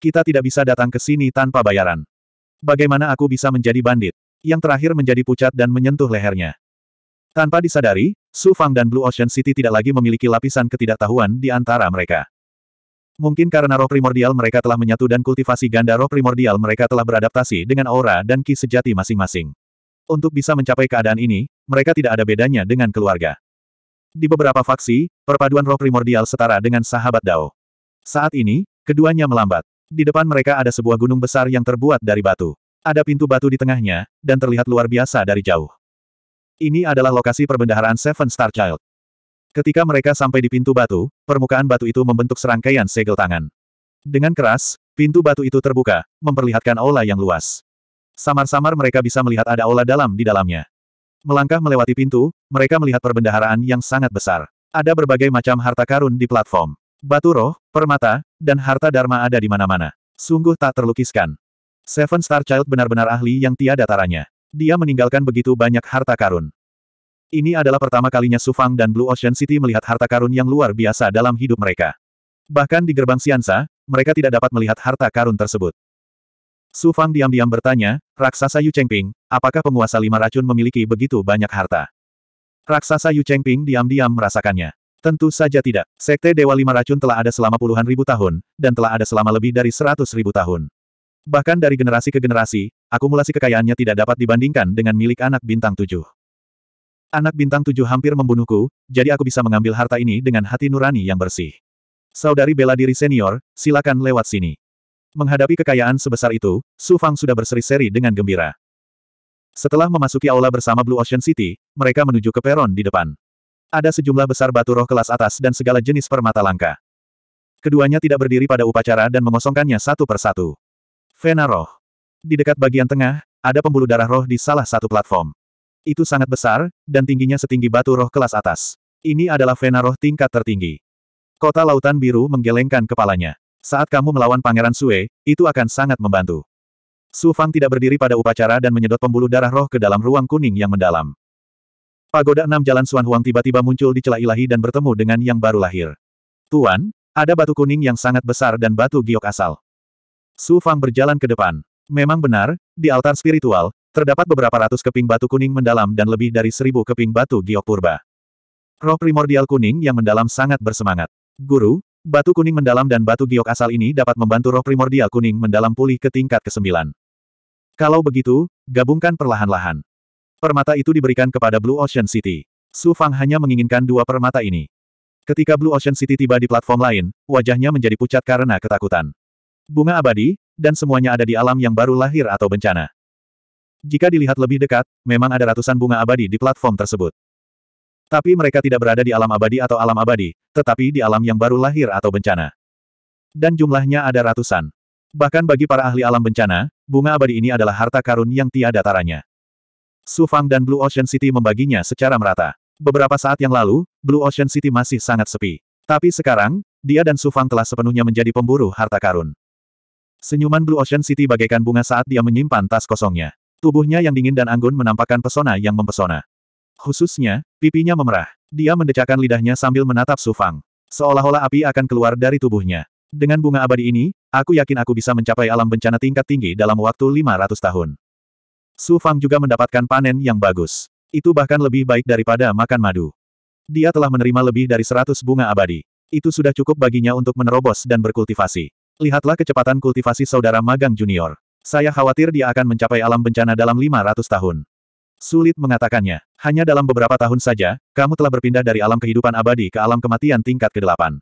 Kita tidak bisa datang ke sini tanpa bayaran. Bagaimana aku bisa menjadi bandit? Yang terakhir menjadi pucat dan menyentuh lehernya. Tanpa disadari, Su Fang dan Blue Ocean City tidak lagi memiliki lapisan ketidaktahuan di antara mereka. Mungkin karena roh primordial mereka telah menyatu dan kultivasi ganda roh primordial mereka telah beradaptasi dengan aura dan ki sejati masing-masing. Untuk bisa mencapai keadaan ini, mereka tidak ada bedanya dengan keluarga. Di beberapa faksi, perpaduan roh primordial setara dengan sahabat Dao. Saat ini, keduanya melambat. Di depan mereka ada sebuah gunung besar yang terbuat dari batu. Ada pintu batu di tengahnya, dan terlihat luar biasa dari jauh. Ini adalah lokasi perbendaharaan Seven Star Child. Ketika mereka sampai di pintu batu, permukaan batu itu membentuk serangkaian segel tangan. Dengan keras, pintu batu itu terbuka, memperlihatkan aula yang luas. Samar-samar mereka bisa melihat ada aula dalam di dalamnya. Melangkah melewati pintu, mereka melihat perbendaharaan yang sangat besar. Ada berbagai macam harta karun di platform. Batu roh, permata, dan harta dharma ada di mana-mana. Sungguh tak terlukiskan. Seven Star Child benar-benar ahli yang tiada taranya. Dia meninggalkan begitu banyak harta karun. Ini adalah pertama kalinya Sufang dan Blue Ocean City melihat harta karun yang luar biasa dalam hidup mereka. Bahkan di gerbang Siansa, mereka tidak dapat melihat harta karun tersebut. Su Fang diam-diam bertanya, Raksasa Yu Chengping, apakah penguasa lima racun memiliki begitu banyak harta? Raksasa Yu Chengping diam-diam merasakannya. Tentu saja tidak. Sekte Dewa Lima Racun telah ada selama puluhan ribu tahun, dan telah ada selama lebih dari seratus ribu tahun. Bahkan dari generasi ke generasi, akumulasi kekayaannya tidak dapat dibandingkan dengan milik anak bintang tujuh. Anak bintang tujuh hampir membunuhku, jadi aku bisa mengambil harta ini dengan hati nurani yang bersih. Saudari bela diri senior, silakan lewat sini. Menghadapi kekayaan sebesar itu, Su Fang sudah berseri-seri dengan gembira. Setelah memasuki aula bersama Blue Ocean City, mereka menuju ke peron di depan. Ada sejumlah besar batu roh kelas atas dan segala jenis permata langka. Keduanya tidak berdiri pada upacara dan mengosongkannya satu persatu. Vena roh. Di dekat bagian tengah, ada pembuluh darah roh di salah satu platform. Itu sangat besar, dan tingginya setinggi batu roh kelas atas. Ini adalah Vena roh tingkat tertinggi. Kota Lautan Biru menggelengkan kepalanya. Saat kamu melawan Pangeran Sue, itu akan sangat membantu. Su Fang tidak berdiri pada upacara dan menyedot pembuluh darah roh ke dalam ruang kuning yang mendalam. Pagoda enam jalan Suan Huang tiba-tiba muncul di celah ilahi dan bertemu dengan yang baru lahir. Tuan, ada batu kuning yang sangat besar dan batu giok asal. Su Fang berjalan ke depan. Memang benar, di altar spiritual, terdapat beberapa ratus keping batu kuning mendalam dan lebih dari seribu keping batu giok purba. Roh primordial kuning yang mendalam sangat bersemangat. Guru, Batu kuning mendalam dan batu giok asal ini dapat membantu roh primordial kuning mendalam pulih ke tingkat ke-9. Kalau begitu, gabungkan perlahan-lahan. Permata itu diberikan kepada Blue Ocean City. Su Fang hanya menginginkan dua permata ini. Ketika Blue Ocean City tiba di platform lain, wajahnya menjadi pucat karena ketakutan. Bunga abadi, dan semuanya ada di alam yang baru lahir atau bencana. Jika dilihat lebih dekat, memang ada ratusan bunga abadi di platform tersebut. Tapi mereka tidak berada di alam abadi atau alam abadi, tetapi di alam yang baru lahir atau bencana. Dan jumlahnya ada ratusan. Bahkan bagi para ahli alam bencana, bunga abadi ini adalah harta karun yang tiada taranya. Sufang dan Blue Ocean City membaginya secara merata. Beberapa saat yang lalu, Blue Ocean City masih sangat sepi. Tapi sekarang, dia dan Sufang telah sepenuhnya menjadi pemburu harta karun. Senyuman Blue Ocean City bagaikan bunga saat dia menyimpan tas kosongnya. Tubuhnya yang dingin dan anggun menampakkan pesona yang mempesona. Khususnya, pipinya memerah. Dia mendecakkan lidahnya sambil menatap Sufang. Seolah-olah api akan keluar dari tubuhnya. Dengan bunga abadi ini, aku yakin aku bisa mencapai alam bencana tingkat tinggi dalam waktu 500 tahun. Sufang juga mendapatkan panen yang bagus. Itu bahkan lebih baik daripada makan madu. Dia telah menerima lebih dari 100 bunga abadi. Itu sudah cukup baginya untuk menerobos dan berkultivasi. Lihatlah kecepatan kultivasi saudara magang junior. Saya khawatir dia akan mencapai alam bencana dalam 500 tahun. Sulit mengatakannya. Hanya dalam beberapa tahun saja, kamu telah berpindah dari alam kehidupan abadi ke alam kematian tingkat ke-8.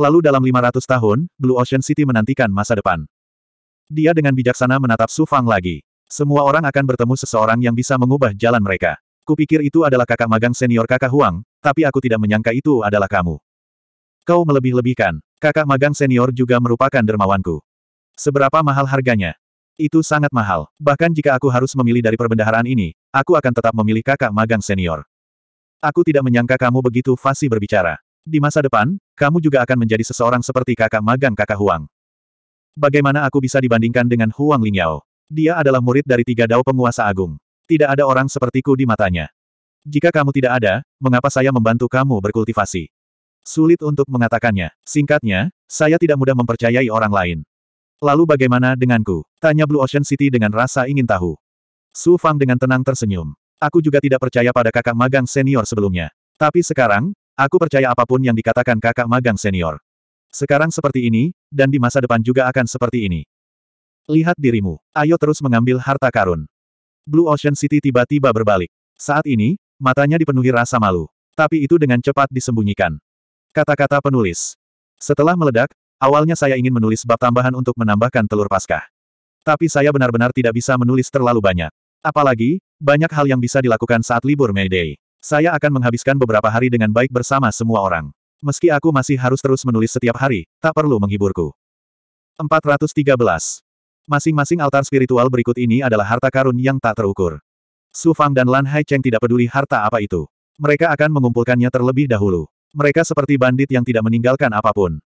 Lalu dalam 500 tahun, Blue Ocean City menantikan masa depan. Dia dengan bijaksana menatap Su Fang lagi. Semua orang akan bertemu seseorang yang bisa mengubah jalan mereka. Kupikir itu adalah kakak magang senior kakak Huang, tapi aku tidak menyangka itu adalah kamu. Kau melebih-lebihkan. Kakak magang senior juga merupakan dermawanku. Seberapa mahal harganya? Itu sangat mahal. Bahkan jika aku harus memilih dari perbendaharaan ini, aku akan tetap memilih kakak magang senior. Aku tidak menyangka kamu begitu fasih berbicara. Di masa depan, kamu juga akan menjadi seseorang seperti kakak magang kakak Huang. Bagaimana aku bisa dibandingkan dengan Huang Lingyao? Dia adalah murid dari tiga dao penguasa agung. Tidak ada orang sepertiku di matanya. Jika kamu tidak ada, mengapa saya membantu kamu berkultivasi? Sulit untuk mengatakannya. Singkatnya, saya tidak mudah mempercayai orang lain. Lalu bagaimana denganku? Tanya Blue Ocean City dengan rasa ingin tahu. Su Fang dengan tenang tersenyum. Aku juga tidak percaya pada kakak magang senior sebelumnya. Tapi sekarang, aku percaya apapun yang dikatakan kakak magang senior. Sekarang seperti ini, dan di masa depan juga akan seperti ini. Lihat dirimu, ayo terus mengambil harta karun. Blue Ocean City tiba-tiba berbalik. Saat ini, matanya dipenuhi rasa malu. Tapi itu dengan cepat disembunyikan. Kata-kata penulis. Setelah meledak, Awalnya saya ingin menulis bab tambahan untuk menambahkan telur paskah. Tapi saya benar-benar tidak bisa menulis terlalu banyak. Apalagi, banyak hal yang bisa dilakukan saat libur May Day. Saya akan menghabiskan beberapa hari dengan baik bersama semua orang. Meski aku masih harus terus menulis setiap hari, tak perlu menghiburku. 413. Masing-masing altar spiritual berikut ini adalah harta karun yang tak terukur. Su Fang dan Lan Hai Cheng tidak peduli harta apa itu. Mereka akan mengumpulkannya terlebih dahulu. Mereka seperti bandit yang tidak meninggalkan apapun.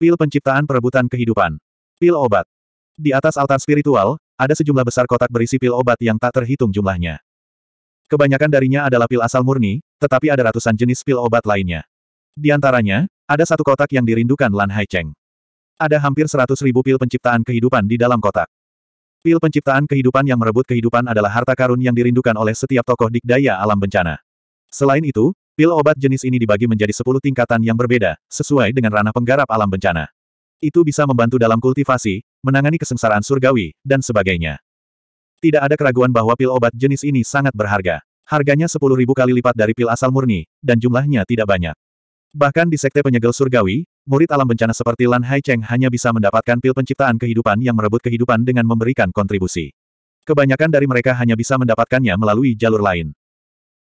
Pil penciptaan perebutan kehidupan. Pil obat. Di atas altar spiritual, ada sejumlah besar kotak berisi pil obat yang tak terhitung jumlahnya. Kebanyakan darinya adalah pil asal murni, tetapi ada ratusan jenis pil obat lainnya. Di antaranya, ada satu kotak yang dirindukan Lan Haicheng. Ada hampir seratus ribu pil penciptaan kehidupan di dalam kotak. Pil penciptaan kehidupan yang merebut kehidupan adalah harta karun yang dirindukan oleh setiap tokoh dikdaya alam bencana. Selain itu, Pil obat jenis ini dibagi menjadi 10 tingkatan yang berbeda, sesuai dengan ranah penggarap alam bencana. Itu bisa membantu dalam kultivasi, menangani kesengsaraan surgawi, dan sebagainya. Tidak ada keraguan bahwa pil obat jenis ini sangat berharga. Harganya 10.000 kali lipat dari pil asal murni, dan jumlahnya tidak banyak. Bahkan di sekte penyegel surgawi, murid alam bencana seperti Lan Hai Cheng hanya bisa mendapatkan pil penciptaan kehidupan yang merebut kehidupan dengan memberikan kontribusi. Kebanyakan dari mereka hanya bisa mendapatkannya melalui jalur lain.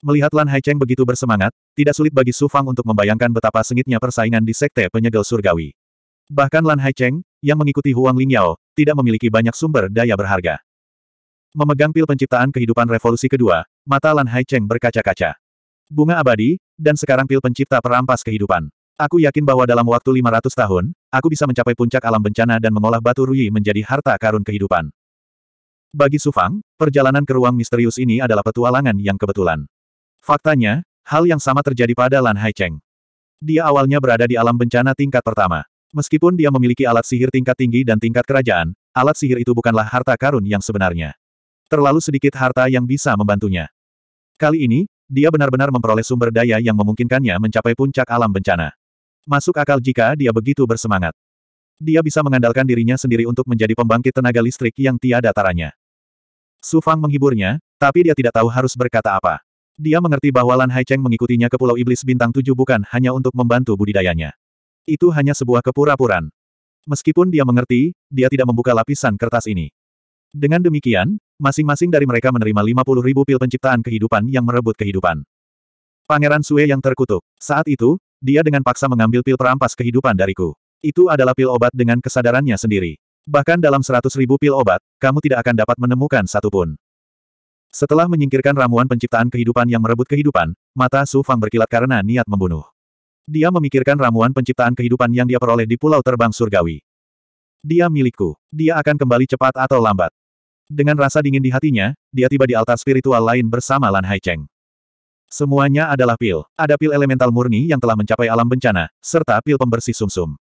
Melihat Lan Haicheng begitu bersemangat, tidak sulit bagi Su Fang untuk membayangkan betapa sengitnya persaingan di Sekte Penyegel Surgawi. Bahkan Lan Haicheng, yang mengikuti Huang Lingyao, tidak memiliki banyak sumber daya berharga. Memegang pil penciptaan kehidupan revolusi kedua, mata Lan Haicheng berkaca-kaca. Bunga abadi, dan sekarang pil pencipta perampas kehidupan. Aku yakin bahwa dalam waktu 500 tahun, aku bisa mencapai puncak alam bencana dan mengolah batu rui menjadi harta karun kehidupan. Bagi Sufang, perjalanan ke ruang misterius ini adalah petualangan yang kebetulan. Faktanya, hal yang sama terjadi pada Lan Haicheng. Dia awalnya berada di alam bencana tingkat pertama. Meskipun dia memiliki alat sihir tingkat tinggi dan tingkat kerajaan, alat sihir itu bukanlah harta karun yang sebenarnya. Terlalu sedikit harta yang bisa membantunya. Kali ini, dia benar-benar memperoleh sumber daya yang memungkinkannya mencapai puncak alam bencana. Masuk akal jika dia begitu bersemangat. Dia bisa mengandalkan dirinya sendiri untuk menjadi pembangkit tenaga listrik yang tiada taranya. Sufang menghiburnya, tapi dia tidak tahu harus berkata apa. Dia mengerti bahwa Lan Haicheng mengikutinya ke Pulau Iblis Bintang Tujuh bukan hanya untuk membantu budidayanya. Itu hanya sebuah kepura puraan Meskipun dia mengerti, dia tidak membuka lapisan kertas ini. Dengan demikian, masing-masing dari mereka menerima 50 ribu pil penciptaan kehidupan yang merebut kehidupan. Pangeran Sue yang terkutuk. Saat itu, dia dengan paksa mengambil pil perampas kehidupan dariku. Itu adalah pil obat dengan kesadarannya sendiri. Bahkan dalam seratus ribu pil obat, kamu tidak akan dapat menemukan satupun. Setelah menyingkirkan ramuan penciptaan kehidupan yang merebut kehidupan, mata Su Fang berkilat karena niat membunuh. Dia memikirkan ramuan penciptaan kehidupan yang dia peroleh di Pulau Terbang Surgawi. Dia milikku. Dia akan kembali cepat atau lambat. Dengan rasa dingin di hatinya, dia tiba di altar spiritual lain bersama Lan Haicheng. Semuanya adalah pil. Ada pil elemental murni yang telah mencapai alam bencana, serta pil pembersih sumsum. -sum.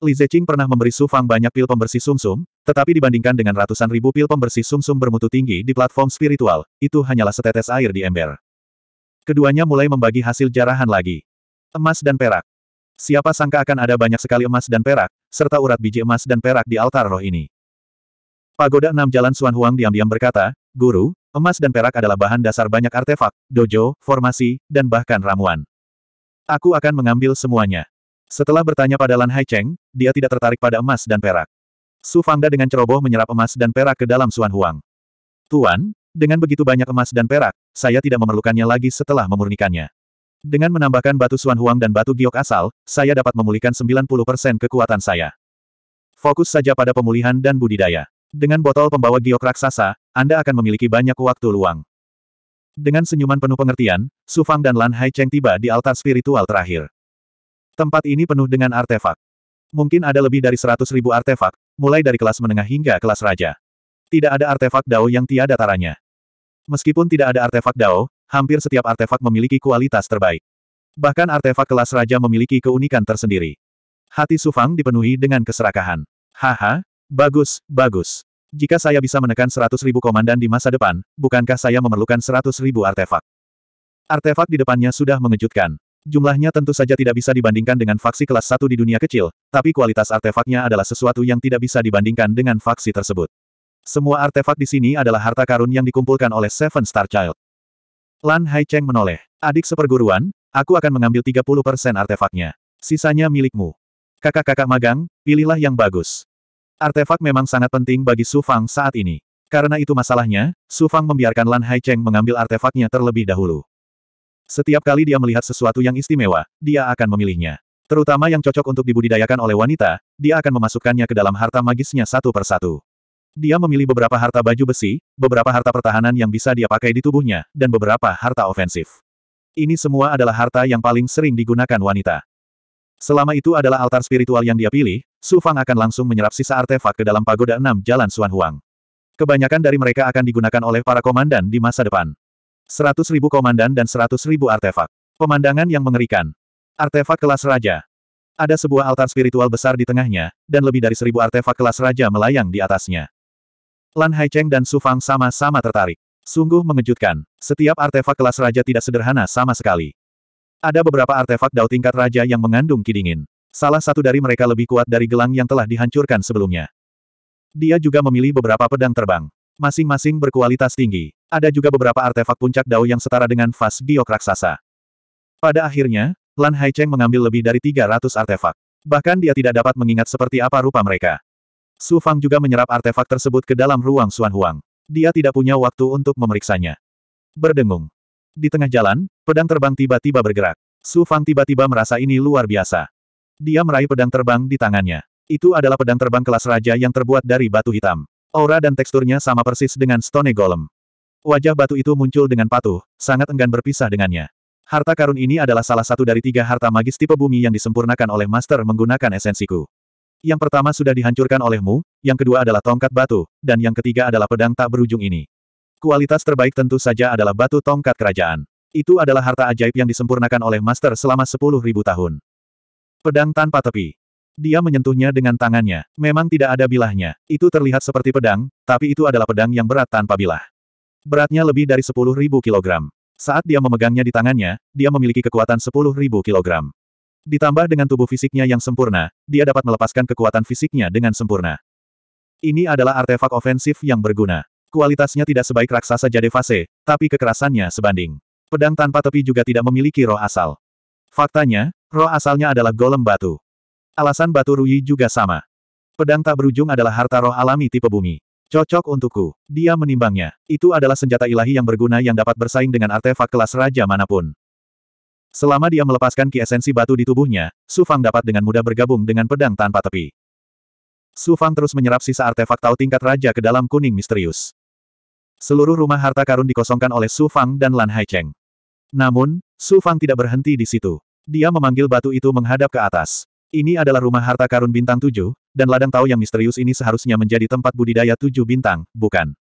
Li Zeqing pernah memberi Su Fang banyak pil pembersih sumsum, tetapi dibandingkan dengan ratusan ribu pil pembersih sumsum bermutu tinggi di platform spiritual, itu hanyalah setetes air di ember. Keduanya mulai membagi hasil jarahan lagi. Emas dan perak. Siapa sangka akan ada banyak sekali emas dan perak, serta urat biji emas dan perak di altar roh ini. Pagoda Enam Jalan Suan Huang diam-diam berkata, Guru, emas dan perak adalah bahan dasar banyak artefak, dojo, formasi, dan bahkan ramuan. Aku akan mengambil semuanya. Setelah bertanya pada Lan Haicheng, dia tidak tertarik pada emas dan perak. Su Fangda dengan ceroboh menyerap emas dan perak ke dalam Suan Huang. Tuan, dengan begitu banyak emas dan perak, saya tidak memerlukannya lagi setelah memurnikannya. Dengan menambahkan batu Suan Huang dan batu giok asal, saya dapat memulihkan 90% kekuatan saya. Fokus saja pada pemulihan dan budidaya. Dengan botol pembawa giok raksasa, Anda akan memiliki banyak waktu luang. Dengan senyuman penuh pengertian, Su Fang dan Lan Hai Cheng tiba di altar spiritual terakhir. Tempat ini penuh dengan artefak. Mungkin ada lebih dari seratus ribu artefak, mulai dari kelas menengah hingga kelas raja. Tidak ada artefak Dao yang tiada taranya. Meskipun tidak ada artefak Dao, hampir setiap artefak memiliki kualitas terbaik. Bahkan artefak kelas raja memiliki keunikan tersendiri. Hati Sufang dipenuhi dengan keserakahan. Haha, bagus, bagus. Jika saya bisa menekan seratus ribu komandan di masa depan, bukankah saya memerlukan seratus ribu artefak? Artefak di depannya sudah mengejutkan. Jumlahnya tentu saja tidak bisa dibandingkan dengan faksi kelas 1 di dunia kecil, tapi kualitas artefaknya adalah sesuatu yang tidak bisa dibandingkan dengan faksi tersebut. Semua artefak di sini adalah harta karun yang dikumpulkan oleh Seven Star Child. Lan Hai Cheng menoleh. Adik seperguruan, aku akan mengambil 30% artefaknya. Sisanya milikmu. Kakak-kakak magang, pilihlah yang bagus. Artefak memang sangat penting bagi Su Fang saat ini. Karena itu masalahnya, Su Fang membiarkan Lan Hai Cheng mengambil artefaknya terlebih dahulu. Setiap kali dia melihat sesuatu yang istimewa, dia akan memilihnya. Terutama yang cocok untuk dibudidayakan oleh wanita, dia akan memasukkannya ke dalam harta magisnya satu persatu. Dia memilih beberapa harta baju besi, beberapa harta pertahanan yang bisa dia pakai di tubuhnya, dan beberapa harta ofensif. Ini semua adalah harta yang paling sering digunakan wanita. Selama itu adalah altar spiritual yang dia pilih, Su Fang akan langsung menyerap sisa artefak ke dalam pagoda enam Jalan Xuan Huang. Kebanyakan dari mereka akan digunakan oleh para komandan di masa depan. Seratus ribu komandan dan seratus ribu artefak. Pemandangan yang mengerikan. Artefak kelas raja. Ada sebuah altar spiritual besar di tengahnya, dan lebih dari seribu artefak kelas raja melayang di atasnya. Lan Haicheng dan Su Fang sama-sama tertarik. Sungguh mengejutkan. Setiap artefak kelas raja tidak sederhana sama sekali. Ada beberapa artefak dao tingkat raja yang mengandung kidingin. Salah satu dari mereka lebih kuat dari gelang yang telah dihancurkan sebelumnya. Dia juga memilih beberapa pedang terbang masing-masing berkualitas tinggi. Ada juga beberapa artefak puncak dao yang setara dengan vas giok raksasa. Pada akhirnya, Lan Haicheng mengambil lebih dari 300 artefak. Bahkan dia tidak dapat mengingat seperti apa rupa mereka. Su Fang juga menyerap artefak tersebut ke dalam ruang Xuan Huang. Dia tidak punya waktu untuk memeriksanya. Berdengung. Di tengah jalan, pedang terbang tiba-tiba bergerak. Su Fang tiba-tiba merasa ini luar biasa. Dia meraih pedang terbang di tangannya. Itu adalah pedang terbang kelas raja yang terbuat dari batu hitam. Aura dan teksturnya sama persis dengan Stone Golem. Wajah batu itu muncul dengan patuh, sangat enggan berpisah dengannya. Harta karun ini adalah salah satu dari tiga harta magis tipe bumi yang disempurnakan oleh Master menggunakan esensiku. Yang pertama sudah dihancurkan olehmu, yang kedua adalah tongkat batu, dan yang ketiga adalah pedang tak berujung ini. Kualitas terbaik tentu saja adalah batu tongkat kerajaan. Itu adalah harta ajaib yang disempurnakan oleh Master selama sepuluh ribu tahun. Pedang tanpa tepi. Dia menyentuhnya dengan tangannya. Memang tidak ada bilahnya. Itu terlihat seperti pedang, tapi itu adalah pedang yang berat tanpa bilah. Beratnya lebih dari 10.000 kg. Saat dia memegangnya di tangannya, dia memiliki kekuatan 10.000 kg. Ditambah dengan tubuh fisiknya yang sempurna, dia dapat melepaskan kekuatan fisiknya dengan sempurna. Ini adalah artefak ofensif yang berguna. Kualitasnya tidak sebaik raksasa jade fase, tapi kekerasannya sebanding. Pedang tanpa tepi juga tidak memiliki roh asal. Faktanya, roh asalnya adalah golem batu. Alasan batu Rui juga sama. Pedang tak berujung adalah harta roh alami tipe bumi. Cocok untukku. Dia menimbangnya. Itu adalah senjata ilahi yang berguna yang dapat bersaing dengan artefak kelas raja manapun. Selama dia melepaskan ki esensi batu di tubuhnya, Su Fang dapat dengan mudah bergabung dengan pedang tanpa tepi. Su Fang terus menyerap sisa artefak tau tingkat raja ke dalam kuning misterius. Seluruh rumah harta karun dikosongkan oleh Su Fang dan Lan Haicheng. Namun, Su Fang tidak berhenti di situ. Dia memanggil batu itu menghadap ke atas. Ini adalah rumah harta karun bintang tujuh, dan ladang tahu yang misterius ini seharusnya menjadi tempat budidaya tujuh bintang, bukan?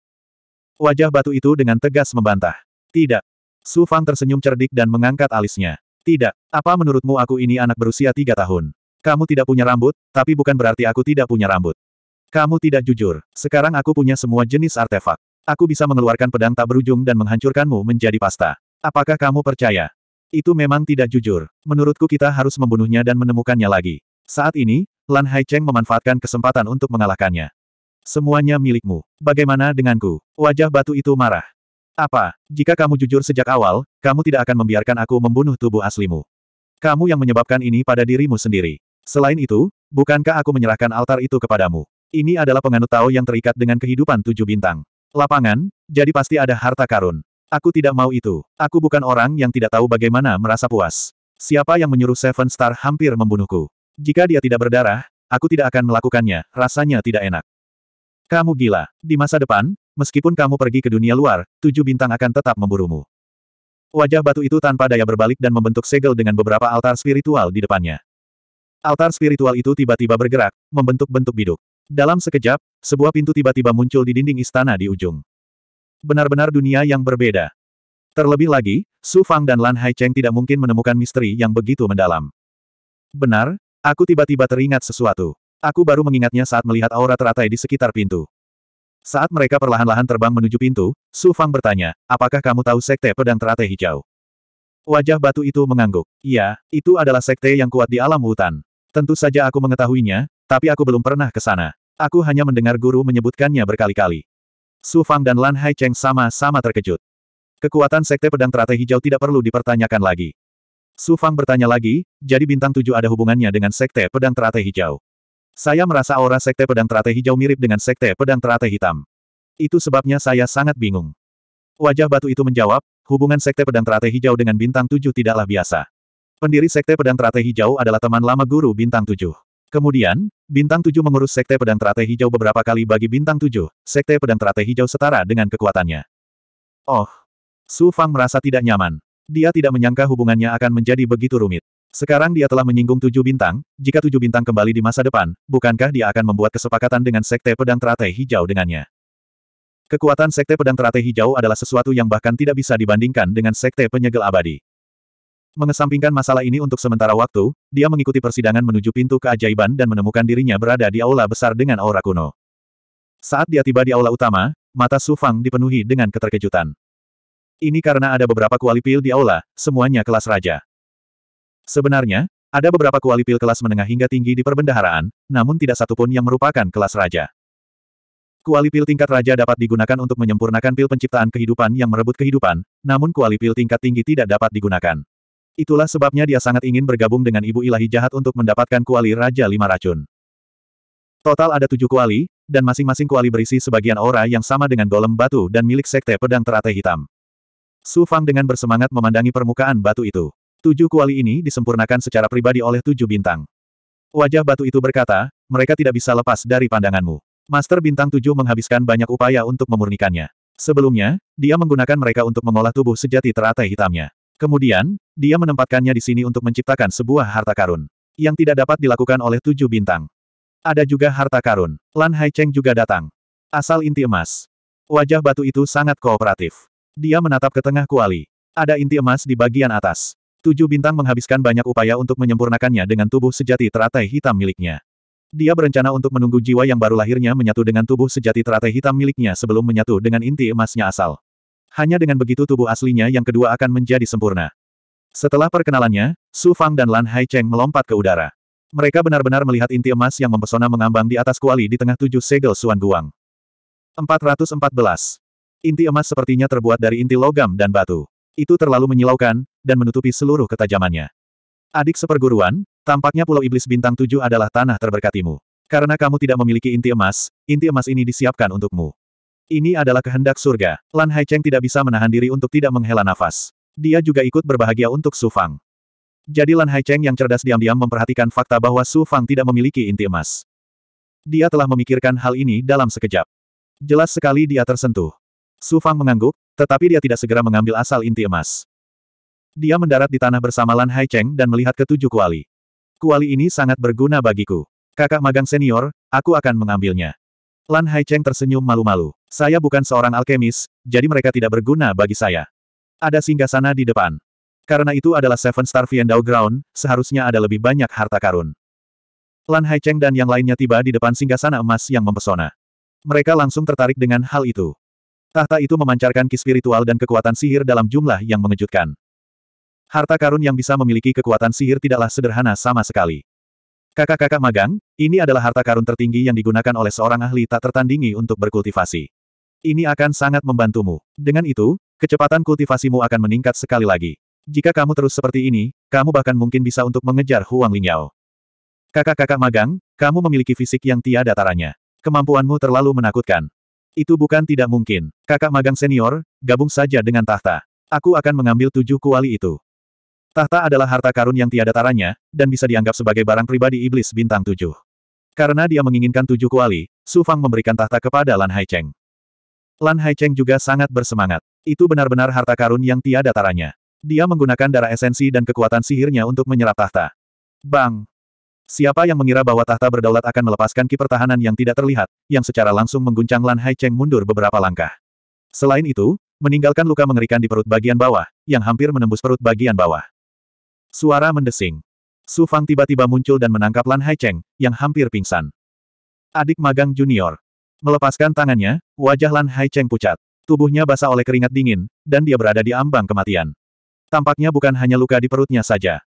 Wajah batu itu dengan tegas membantah. Tidak. Su Fang tersenyum cerdik dan mengangkat alisnya. Tidak. Apa menurutmu aku ini anak berusia tiga tahun? Kamu tidak punya rambut, tapi bukan berarti aku tidak punya rambut. Kamu tidak jujur. Sekarang aku punya semua jenis artefak. Aku bisa mengeluarkan pedang tak berujung dan menghancurkanmu menjadi pasta. Apakah kamu percaya? Itu memang tidak jujur. Menurutku kita harus membunuhnya dan menemukannya lagi. Saat ini, Lan Haicheng memanfaatkan kesempatan untuk mengalahkannya. Semuanya milikmu. Bagaimana denganku? Wajah batu itu marah. Apa? Jika kamu jujur sejak awal, kamu tidak akan membiarkan aku membunuh tubuh aslimu. Kamu yang menyebabkan ini pada dirimu sendiri. Selain itu, bukankah aku menyerahkan altar itu kepadamu? Ini adalah penganut Tao yang terikat dengan kehidupan tujuh bintang. Lapangan, jadi pasti ada harta karun. Aku tidak mau itu. Aku bukan orang yang tidak tahu bagaimana merasa puas. Siapa yang menyuruh Seven Star hampir membunuhku? Jika dia tidak berdarah, aku tidak akan melakukannya, rasanya tidak enak. Kamu gila. Di masa depan, meskipun kamu pergi ke dunia luar, tujuh bintang akan tetap memburumu. Wajah batu itu tanpa daya berbalik dan membentuk segel dengan beberapa altar spiritual di depannya. Altar spiritual itu tiba-tiba bergerak, membentuk bentuk biduk. Dalam sekejap, sebuah pintu tiba-tiba muncul di dinding istana di ujung. Benar-benar dunia yang berbeda. Terlebih lagi, Su Fang dan Lan Haicheng tidak mungkin menemukan misteri yang begitu mendalam. Benar, aku tiba-tiba teringat sesuatu. Aku baru mengingatnya saat melihat aura teratai di sekitar pintu. Saat mereka perlahan-lahan terbang menuju pintu, Su Fang bertanya, apakah kamu tahu sekte pedang teratai hijau? Wajah batu itu mengangguk. Iya, itu adalah sekte yang kuat di alam hutan. Tentu saja aku mengetahuinya, tapi aku belum pernah ke sana. Aku hanya mendengar guru menyebutkannya berkali-kali. Su Fang dan Lan Hai Cheng sama-sama terkejut. Kekuatan Sekte Pedang Teratai Hijau tidak perlu dipertanyakan lagi. Su Fang bertanya lagi, jadi bintang tujuh ada hubungannya dengan Sekte Pedang Teratai Hijau. Saya merasa aura Sekte Pedang Teratai Hijau mirip dengan Sekte Pedang Teratai Hitam. Itu sebabnya saya sangat bingung. Wajah batu itu menjawab, hubungan Sekte Pedang Teratai Hijau dengan bintang tujuh tidaklah biasa. Pendiri Sekte Pedang Teratai Hijau adalah teman lama guru bintang tujuh. Kemudian, Bintang Tujuh mengurus Sekte Pedang Teratai Hijau beberapa kali bagi Bintang Tujuh, Sekte Pedang Teratai Hijau setara dengan kekuatannya. Oh! Su Fang merasa tidak nyaman. Dia tidak menyangka hubungannya akan menjadi begitu rumit. Sekarang dia telah menyinggung tujuh bintang, jika tujuh bintang kembali di masa depan, bukankah dia akan membuat kesepakatan dengan Sekte Pedang Teratai Hijau dengannya? Kekuatan Sekte Pedang Teratai Hijau adalah sesuatu yang bahkan tidak bisa dibandingkan dengan Sekte Penyegel Abadi. Mengesampingkan masalah ini untuk sementara waktu, dia mengikuti persidangan menuju pintu keajaiban dan menemukan dirinya berada di aula besar dengan aura kuno. Saat dia tiba di aula utama, mata Su Fang dipenuhi dengan keterkejutan. Ini karena ada beberapa kuali pil di aula, semuanya kelas raja. Sebenarnya, ada beberapa kuali pil kelas menengah hingga tinggi di perbendaharaan, namun tidak satupun yang merupakan kelas raja. Kuali pil tingkat raja dapat digunakan untuk menyempurnakan pil penciptaan kehidupan yang merebut kehidupan, namun kuali pil tingkat tinggi tidak dapat digunakan. Itulah sebabnya dia sangat ingin bergabung dengan ibu ilahi jahat untuk mendapatkan kuali Raja Lima Racun. Total ada tujuh kuali, dan masing-masing kuali berisi sebagian aura yang sama dengan golem batu dan milik sekte pedang teratai hitam. Su Fang dengan bersemangat memandangi permukaan batu itu. Tujuh kuali ini disempurnakan secara pribadi oleh tujuh bintang. Wajah batu itu berkata, mereka tidak bisa lepas dari pandanganmu. Master Bintang Tujuh menghabiskan banyak upaya untuk memurnikannya. Sebelumnya, dia menggunakan mereka untuk mengolah tubuh sejati teratai hitamnya. Kemudian, dia menempatkannya di sini untuk menciptakan sebuah harta karun. Yang tidak dapat dilakukan oleh tujuh bintang. Ada juga harta karun. Lan Haicheng juga datang. Asal inti emas. Wajah batu itu sangat kooperatif. Dia menatap ke tengah kuali. Ada inti emas di bagian atas. Tujuh bintang menghabiskan banyak upaya untuk menyempurnakannya dengan tubuh sejati teratai hitam miliknya. Dia berencana untuk menunggu jiwa yang baru lahirnya menyatu dengan tubuh sejati teratai hitam miliknya sebelum menyatu dengan inti emasnya asal hanya dengan begitu tubuh aslinya yang kedua akan menjadi sempurna. Setelah perkenalannya, Su Fang dan Lan Hai Cheng melompat ke udara. Mereka benar-benar melihat inti emas yang mempesona mengambang di atas kuali di tengah tujuh segel Suan Guang. 414. Inti emas sepertinya terbuat dari inti logam dan batu. Itu terlalu menyilaukan, dan menutupi seluruh ketajamannya. Adik seperguruan, tampaknya Pulau Iblis Bintang Tujuh adalah tanah terberkatimu. Karena kamu tidak memiliki inti emas, inti emas ini disiapkan untukmu. Ini adalah kehendak surga. Lan Haicheng tidak bisa menahan diri untuk tidak menghela nafas. Dia juga ikut berbahagia untuk Su Fang. Jadi Lan Haicheng yang cerdas diam-diam memperhatikan fakta bahwa Su Fang tidak memiliki inti emas. Dia telah memikirkan hal ini dalam sekejap. Jelas sekali dia tersentuh. Su Fang mengangguk, tetapi dia tidak segera mengambil asal inti emas. Dia mendarat di tanah bersama Lan Haicheng dan melihat ketujuh kuali. Kuali ini sangat berguna bagiku. Kakak magang senior, aku akan mengambilnya. Lan Haicheng tersenyum malu-malu. Saya bukan seorang alkemis, jadi mereka tidak berguna bagi saya. Ada singgah sana di depan. Karena itu adalah Seven Star Viendao Ground, seharusnya ada lebih banyak harta karun. Lan Haicheng dan yang lainnya tiba di depan singgah sana emas yang mempesona. Mereka langsung tertarik dengan hal itu. Tahta itu memancarkan ki spiritual dan kekuatan sihir dalam jumlah yang mengejutkan. Harta karun yang bisa memiliki kekuatan sihir tidaklah sederhana sama sekali. Kakak-kakak magang, ini adalah harta karun tertinggi yang digunakan oleh seorang ahli tak tertandingi untuk berkultivasi. Ini akan sangat membantumu. Dengan itu, kecepatan kultivasimu akan meningkat sekali lagi. Jika kamu terus seperti ini, kamu bahkan mungkin bisa untuk mengejar Huang Lingyao. Kakak-kakak magang, kamu memiliki fisik yang tiada taranya. Kemampuanmu terlalu menakutkan. Itu bukan tidak mungkin. Kakak magang senior, gabung saja dengan tahta. Aku akan mengambil tujuh kuali itu. Tahta adalah harta karun yang tiada taranya, dan bisa dianggap sebagai barang pribadi iblis bintang tujuh. Karena dia menginginkan tujuh kuali, Su Fang memberikan tahta kepada Lan Haicheng. Lan Haicheng juga sangat bersemangat. Itu benar-benar harta karun yang tiada taranya. Dia menggunakan darah esensi dan kekuatan sihirnya untuk menyerap tahta. Bang! Siapa yang mengira bahwa tahta berdaulat akan melepaskan ki pertahanan yang tidak terlihat, yang secara langsung mengguncang Lan Haicheng mundur beberapa langkah. Selain itu, meninggalkan luka mengerikan di perut bagian bawah, yang hampir menembus perut bagian bawah. Suara mendesing. Su Fang tiba-tiba muncul dan menangkap Lan Haicheng, yang hampir pingsan. Adik magang junior, Melepaskan tangannya, wajah Lan Haicheng pucat. Tubuhnya basah oleh keringat dingin, dan dia berada di ambang kematian. Tampaknya bukan hanya luka di perutnya saja.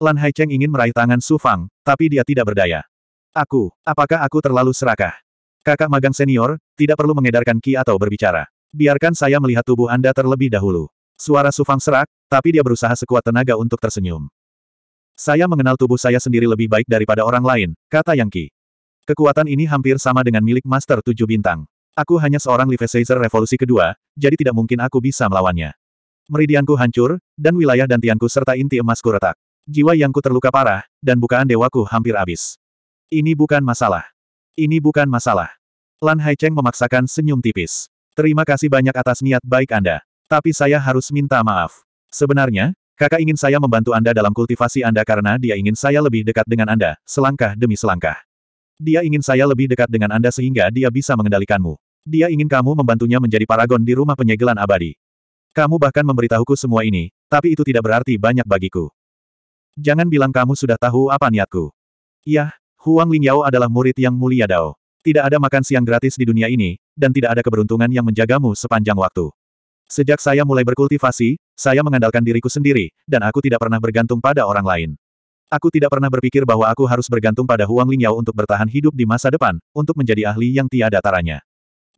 Lan Haicheng ingin meraih tangan Su Fang, tapi dia tidak berdaya. Aku, apakah aku terlalu serakah? Kakak magang senior, tidak perlu mengedarkan ki atau berbicara. Biarkan saya melihat tubuh Anda terlebih dahulu. Suara Su Fang serak, tapi dia berusaha sekuat tenaga untuk tersenyum. Saya mengenal tubuh saya sendiri lebih baik daripada orang lain, kata Yang Qi. Kekuatan ini hampir sama dengan milik Master Tujuh Bintang. Aku hanya seorang Livesizer Revolusi kedua, jadi tidak mungkin aku bisa melawannya. Meridianku hancur, dan wilayah dantianku serta inti emasku retak. Jiwa yang ku terluka parah, dan bukaan dewaku hampir habis. Ini bukan masalah. Ini bukan masalah. Lan Haicheng memaksakan senyum tipis. Terima kasih banyak atas niat baik Anda. Tapi saya harus minta maaf. Sebenarnya, kakak ingin saya membantu Anda dalam kultivasi Anda karena dia ingin saya lebih dekat dengan Anda, selangkah demi selangkah. Dia ingin saya lebih dekat dengan Anda sehingga dia bisa mengendalikanmu. Dia ingin kamu membantunya menjadi paragon di rumah penyegelan abadi. Kamu bahkan memberitahuku semua ini, tapi itu tidak berarti banyak bagiku. Jangan bilang kamu sudah tahu apa niatku. Yah, Huang Lingyao adalah murid yang mulia Dao. Tidak ada makan siang gratis di dunia ini, dan tidak ada keberuntungan yang menjagamu sepanjang waktu. Sejak saya mulai berkultivasi, saya mengandalkan diriku sendiri, dan aku tidak pernah bergantung pada orang lain. Aku tidak pernah berpikir bahwa aku harus bergantung pada Huang Lingyao untuk bertahan hidup di masa depan, untuk menjadi ahli yang tiada taranya.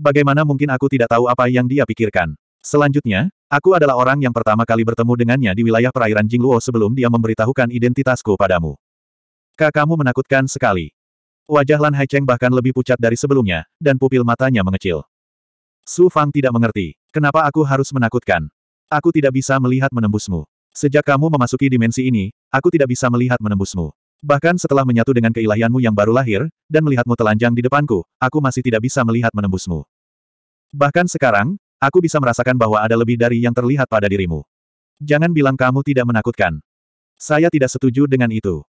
Bagaimana mungkin aku tidak tahu apa yang dia pikirkan? Selanjutnya, aku adalah orang yang pertama kali bertemu dengannya di wilayah perairan Jingluo sebelum dia memberitahukan identitasku padamu. Kakakmu menakutkan sekali. Wajah Lan Haicheng bahkan lebih pucat dari sebelumnya, dan pupil matanya mengecil. Su Fang tidak mengerti, kenapa aku harus menakutkan. Aku tidak bisa melihat menembusmu. Sejak kamu memasuki dimensi ini, aku tidak bisa melihat menembusmu. Bahkan setelah menyatu dengan keilahianmu yang baru lahir, dan melihatmu telanjang di depanku, aku masih tidak bisa melihat menembusmu. Bahkan sekarang, aku bisa merasakan bahwa ada lebih dari yang terlihat pada dirimu. Jangan bilang kamu tidak menakutkan. Saya tidak setuju dengan itu.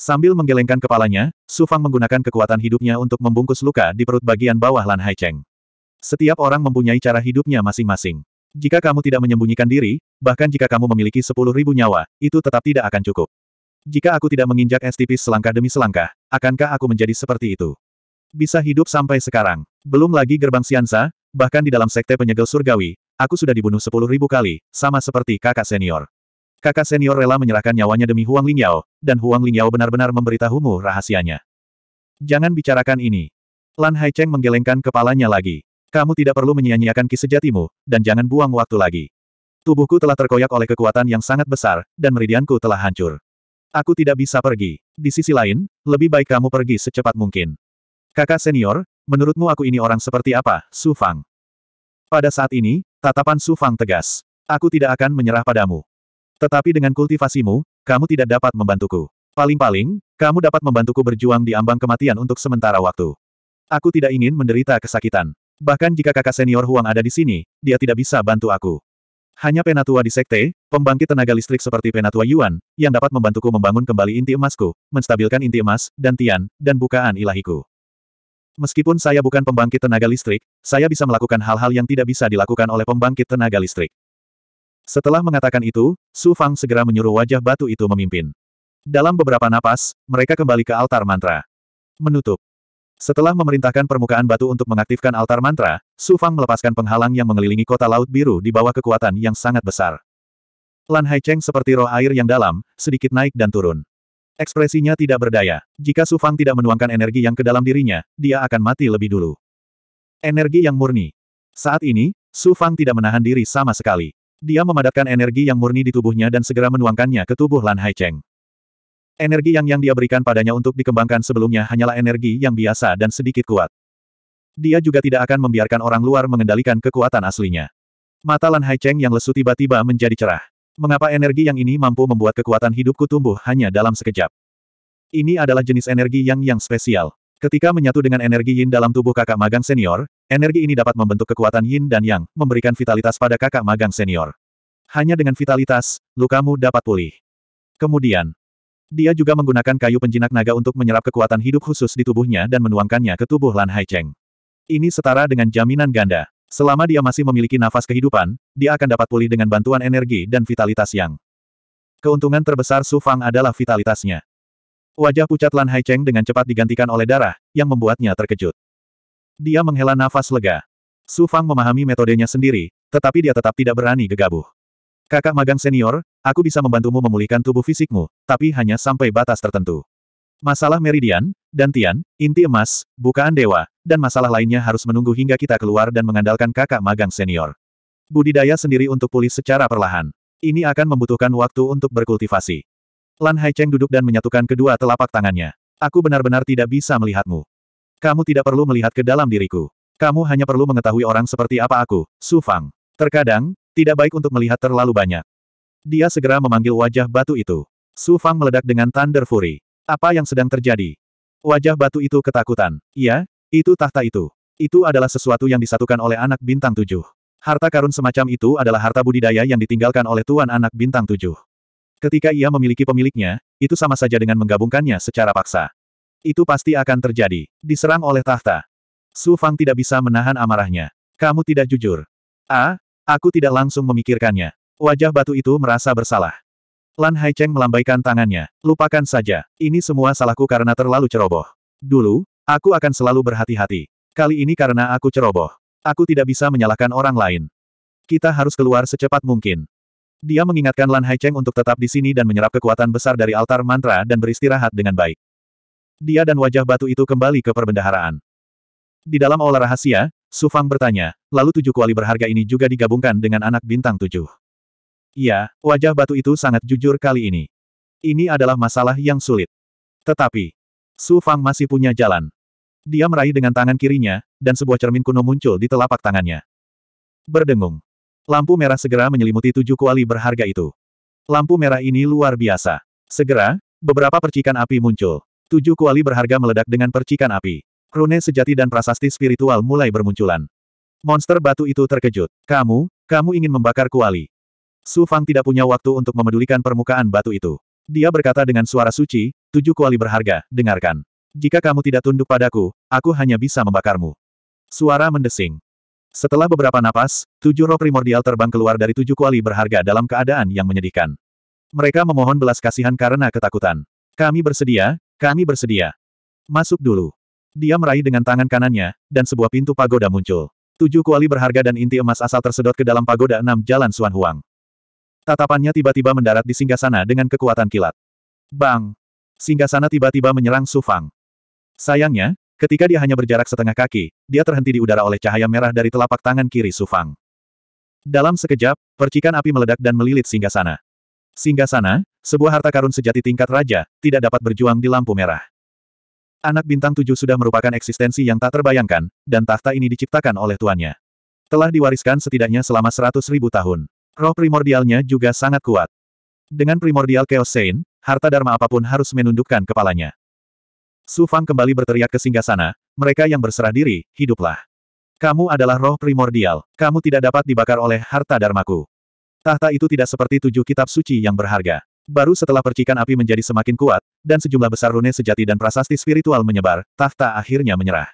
Sambil menggelengkan kepalanya, Su Fang menggunakan kekuatan hidupnya untuk membungkus luka di perut bagian bawah Lan Haicheng. Setiap orang mempunyai cara hidupnya masing-masing. Jika kamu tidak menyembunyikan diri, bahkan jika kamu memiliki sepuluh ribu nyawa, itu tetap tidak akan cukup. Jika aku tidak menginjak STP selangkah demi selangkah, akankah aku menjadi seperti itu? Bisa hidup sampai sekarang. Belum lagi gerbang Siansa, bahkan di dalam sekte penyegel surgawi, aku sudah dibunuh sepuluh ribu kali, sama seperti kakak senior. Kakak senior rela menyerahkan nyawanya demi Huang Lingyao, dan Huang Lingyao benar-benar memberitahumu rahasianya. Jangan bicarakan ini. Lan Haicheng menggelengkan kepalanya lagi. Kamu tidak perlu menyia-nyiakan ki sejatimu, dan jangan buang waktu lagi. Tubuhku telah terkoyak oleh kekuatan yang sangat besar, dan meridianku telah hancur. Aku tidak bisa pergi. Di sisi lain, lebih baik kamu pergi secepat mungkin. Kakak senior, menurutmu aku ini orang seperti apa, Su Fang? Pada saat ini, tatapan Su Fang tegas. Aku tidak akan menyerah padamu. Tetapi dengan kultivasimu, kamu tidak dapat membantuku. Paling-paling, kamu dapat membantuku berjuang di ambang kematian untuk sementara waktu. Aku tidak ingin menderita kesakitan. Bahkan jika kakak senior Huang ada di sini, dia tidak bisa bantu aku. Hanya penatua di sekte, pembangkit tenaga listrik seperti penatua Yuan, yang dapat membantuku membangun kembali inti emasku, menstabilkan inti emas, dan tian, dan bukaan ilahiku. Meskipun saya bukan pembangkit tenaga listrik, saya bisa melakukan hal-hal yang tidak bisa dilakukan oleh pembangkit tenaga listrik. Setelah mengatakan itu, Su Fang segera menyuruh wajah batu itu memimpin. Dalam beberapa napas, mereka kembali ke altar mantra. Menutup. Setelah memerintahkan permukaan batu untuk mengaktifkan altar mantra, Su Fang melepaskan penghalang yang mengelilingi kota Laut Biru di bawah kekuatan yang sangat besar. Lan Haicheng seperti roh air yang dalam, sedikit naik dan turun. Ekspresinya tidak berdaya. Jika Su Fang tidak menuangkan energi yang ke dalam dirinya, dia akan mati lebih dulu. Energi yang murni. Saat ini, Su Fang tidak menahan diri sama sekali. Dia memadatkan energi yang murni di tubuhnya dan segera menuangkannya ke tubuh Lan Haicheng. Energi yang yang dia berikan padanya untuk dikembangkan sebelumnya hanyalah energi yang biasa dan sedikit kuat. Dia juga tidak akan membiarkan orang luar mengendalikan kekuatan aslinya. Mata Lan Hai Cheng yang lesu tiba-tiba menjadi cerah. Mengapa energi yang ini mampu membuat kekuatan hidupku tumbuh hanya dalam sekejap? Ini adalah jenis energi yang yang spesial. Ketika menyatu dengan energi yin dalam tubuh kakak magang senior, energi ini dapat membentuk kekuatan yin dan yang, memberikan vitalitas pada kakak magang senior. Hanya dengan vitalitas, lukamu dapat pulih. Kemudian, dia juga menggunakan kayu penjinak naga untuk menyerap kekuatan hidup khusus di tubuhnya dan menuangkannya ke tubuh Lan Haicheng. Ini setara dengan jaminan ganda. Selama dia masih memiliki nafas kehidupan, dia akan dapat pulih dengan bantuan energi dan vitalitas yang. Keuntungan terbesar Su Fang adalah vitalitasnya. Wajah pucat Lan Haicheng dengan cepat digantikan oleh darah, yang membuatnya terkejut. Dia menghela nafas lega. Su Fang memahami metodenya sendiri, tetapi dia tetap tidak berani gegabah. Kakak magang senior, aku bisa membantumu memulihkan tubuh fisikmu, tapi hanya sampai batas tertentu. Masalah meridian, dantian, inti emas, bukaan dewa, dan masalah lainnya harus menunggu hingga kita keluar dan mengandalkan kakak magang senior. Budidaya sendiri untuk pulih secara perlahan. Ini akan membutuhkan waktu untuk berkultivasi. Lan Haicheng duduk dan menyatukan kedua telapak tangannya. Aku benar-benar tidak bisa melihatmu. Kamu tidak perlu melihat ke dalam diriku. Kamu hanya perlu mengetahui orang seperti apa aku, Su Fang. Terkadang, tidak baik untuk melihat terlalu banyak. Dia segera memanggil wajah batu itu. Su Fang meledak dengan Thunder Fury. Apa yang sedang terjadi? Wajah batu itu ketakutan. Iya, itu tahta itu. Itu adalah sesuatu yang disatukan oleh anak bintang tujuh. Harta karun semacam itu adalah harta budidaya yang ditinggalkan oleh tuan anak bintang tujuh. Ketika ia memiliki pemiliknya, itu sama saja dengan menggabungkannya secara paksa. Itu pasti akan terjadi. Diserang oleh tahta. Su Fang tidak bisa menahan amarahnya. Kamu tidak jujur. Ah, Aku tidak langsung memikirkannya. Wajah batu itu merasa bersalah. Lan Haicheng melambaikan tangannya. Lupakan saja, ini semua salahku karena terlalu ceroboh. Dulu, aku akan selalu berhati-hati. Kali ini karena aku ceroboh. Aku tidak bisa menyalahkan orang lain. Kita harus keluar secepat mungkin. Dia mengingatkan Lan Haicheng untuk tetap di sini dan menyerap kekuatan besar dari altar mantra dan beristirahat dengan baik. Dia dan wajah batu itu kembali ke perbendaharaan. Di dalam olah rahasia, Sufang bertanya, lalu tujuh kuali berharga ini juga digabungkan dengan anak bintang tujuh. Iya, wajah batu itu sangat jujur kali ini. Ini adalah masalah yang sulit. Tetapi, Su Fang masih punya jalan. Dia meraih dengan tangan kirinya, dan sebuah cermin kuno muncul di telapak tangannya. Berdengung. Lampu merah segera menyelimuti tujuh kuali berharga itu. Lampu merah ini luar biasa. Segera, beberapa percikan api muncul. Tujuh kuali berharga meledak dengan percikan api. Rune sejati dan prasasti spiritual mulai bermunculan. Monster batu itu terkejut. Kamu, kamu ingin membakar kuali. Su Fang tidak punya waktu untuk memedulikan permukaan batu itu. Dia berkata dengan suara suci, tujuh kuali berharga, dengarkan. Jika kamu tidak tunduk padaku, aku hanya bisa membakarmu. Suara mendesing. Setelah beberapa napas, tujuh roh primordial terbang keluar dari tujuh kuali berharga dalam keadaan yang menyedihkan. Mereka memohon belas kasihan karena ketakutan. Kami bersedia, kami bersedia. Masuk dulu. Dia meraih dengan tangan kanannya, dan sebuah pintu pagoda muncul. Tujuh kuali berharga dan inti emas asal tersedot ke dalam pagoda enam jalan Suan Huang. Tatapannya tiba-tiba mendarat di singgasana dengan kekuatan kilat. Bang! Singgasana tiba-tiba menyerang Su Fang. Sayangnya, ketika dia hanya berjarak setengah kaki, dia terhenti di udara oleh cahaya merah dari telapak tangan kiri Su Fang. Dalam sekejap, percikan api meledak dan melilit singgasana. Singgasana, sebuah harta karun sejati tingkat raja, tidak dapat berjuang di lampu merah. Anak bintang tujuh sudah merupakan eksistensi yang tak terbayangkan, dan tahta ini diciptakan oleh tuannya. Telah diwariskan setidaknya selama seratus ribu tahun. Roh primordialnya juga sangat kuat. Dengan primordial Chaos Saint, harta dharma apapun harus menundukkan kepalanya. Su Fang kembali berteriak ke sana. mereka yang berserah diri, hiduplah. Kamu adalah roh primordial, kamu tidak dapat dibakar oleh harta dharmaku. Tahta itu tidak seperti tujuh kitab suci yang berharga. Baru setelah percikan api menjadi semakin kuat, dan sejumlah besar rune sejati dan prasasti spiritual menyebar, tahta akhirnya menyerah.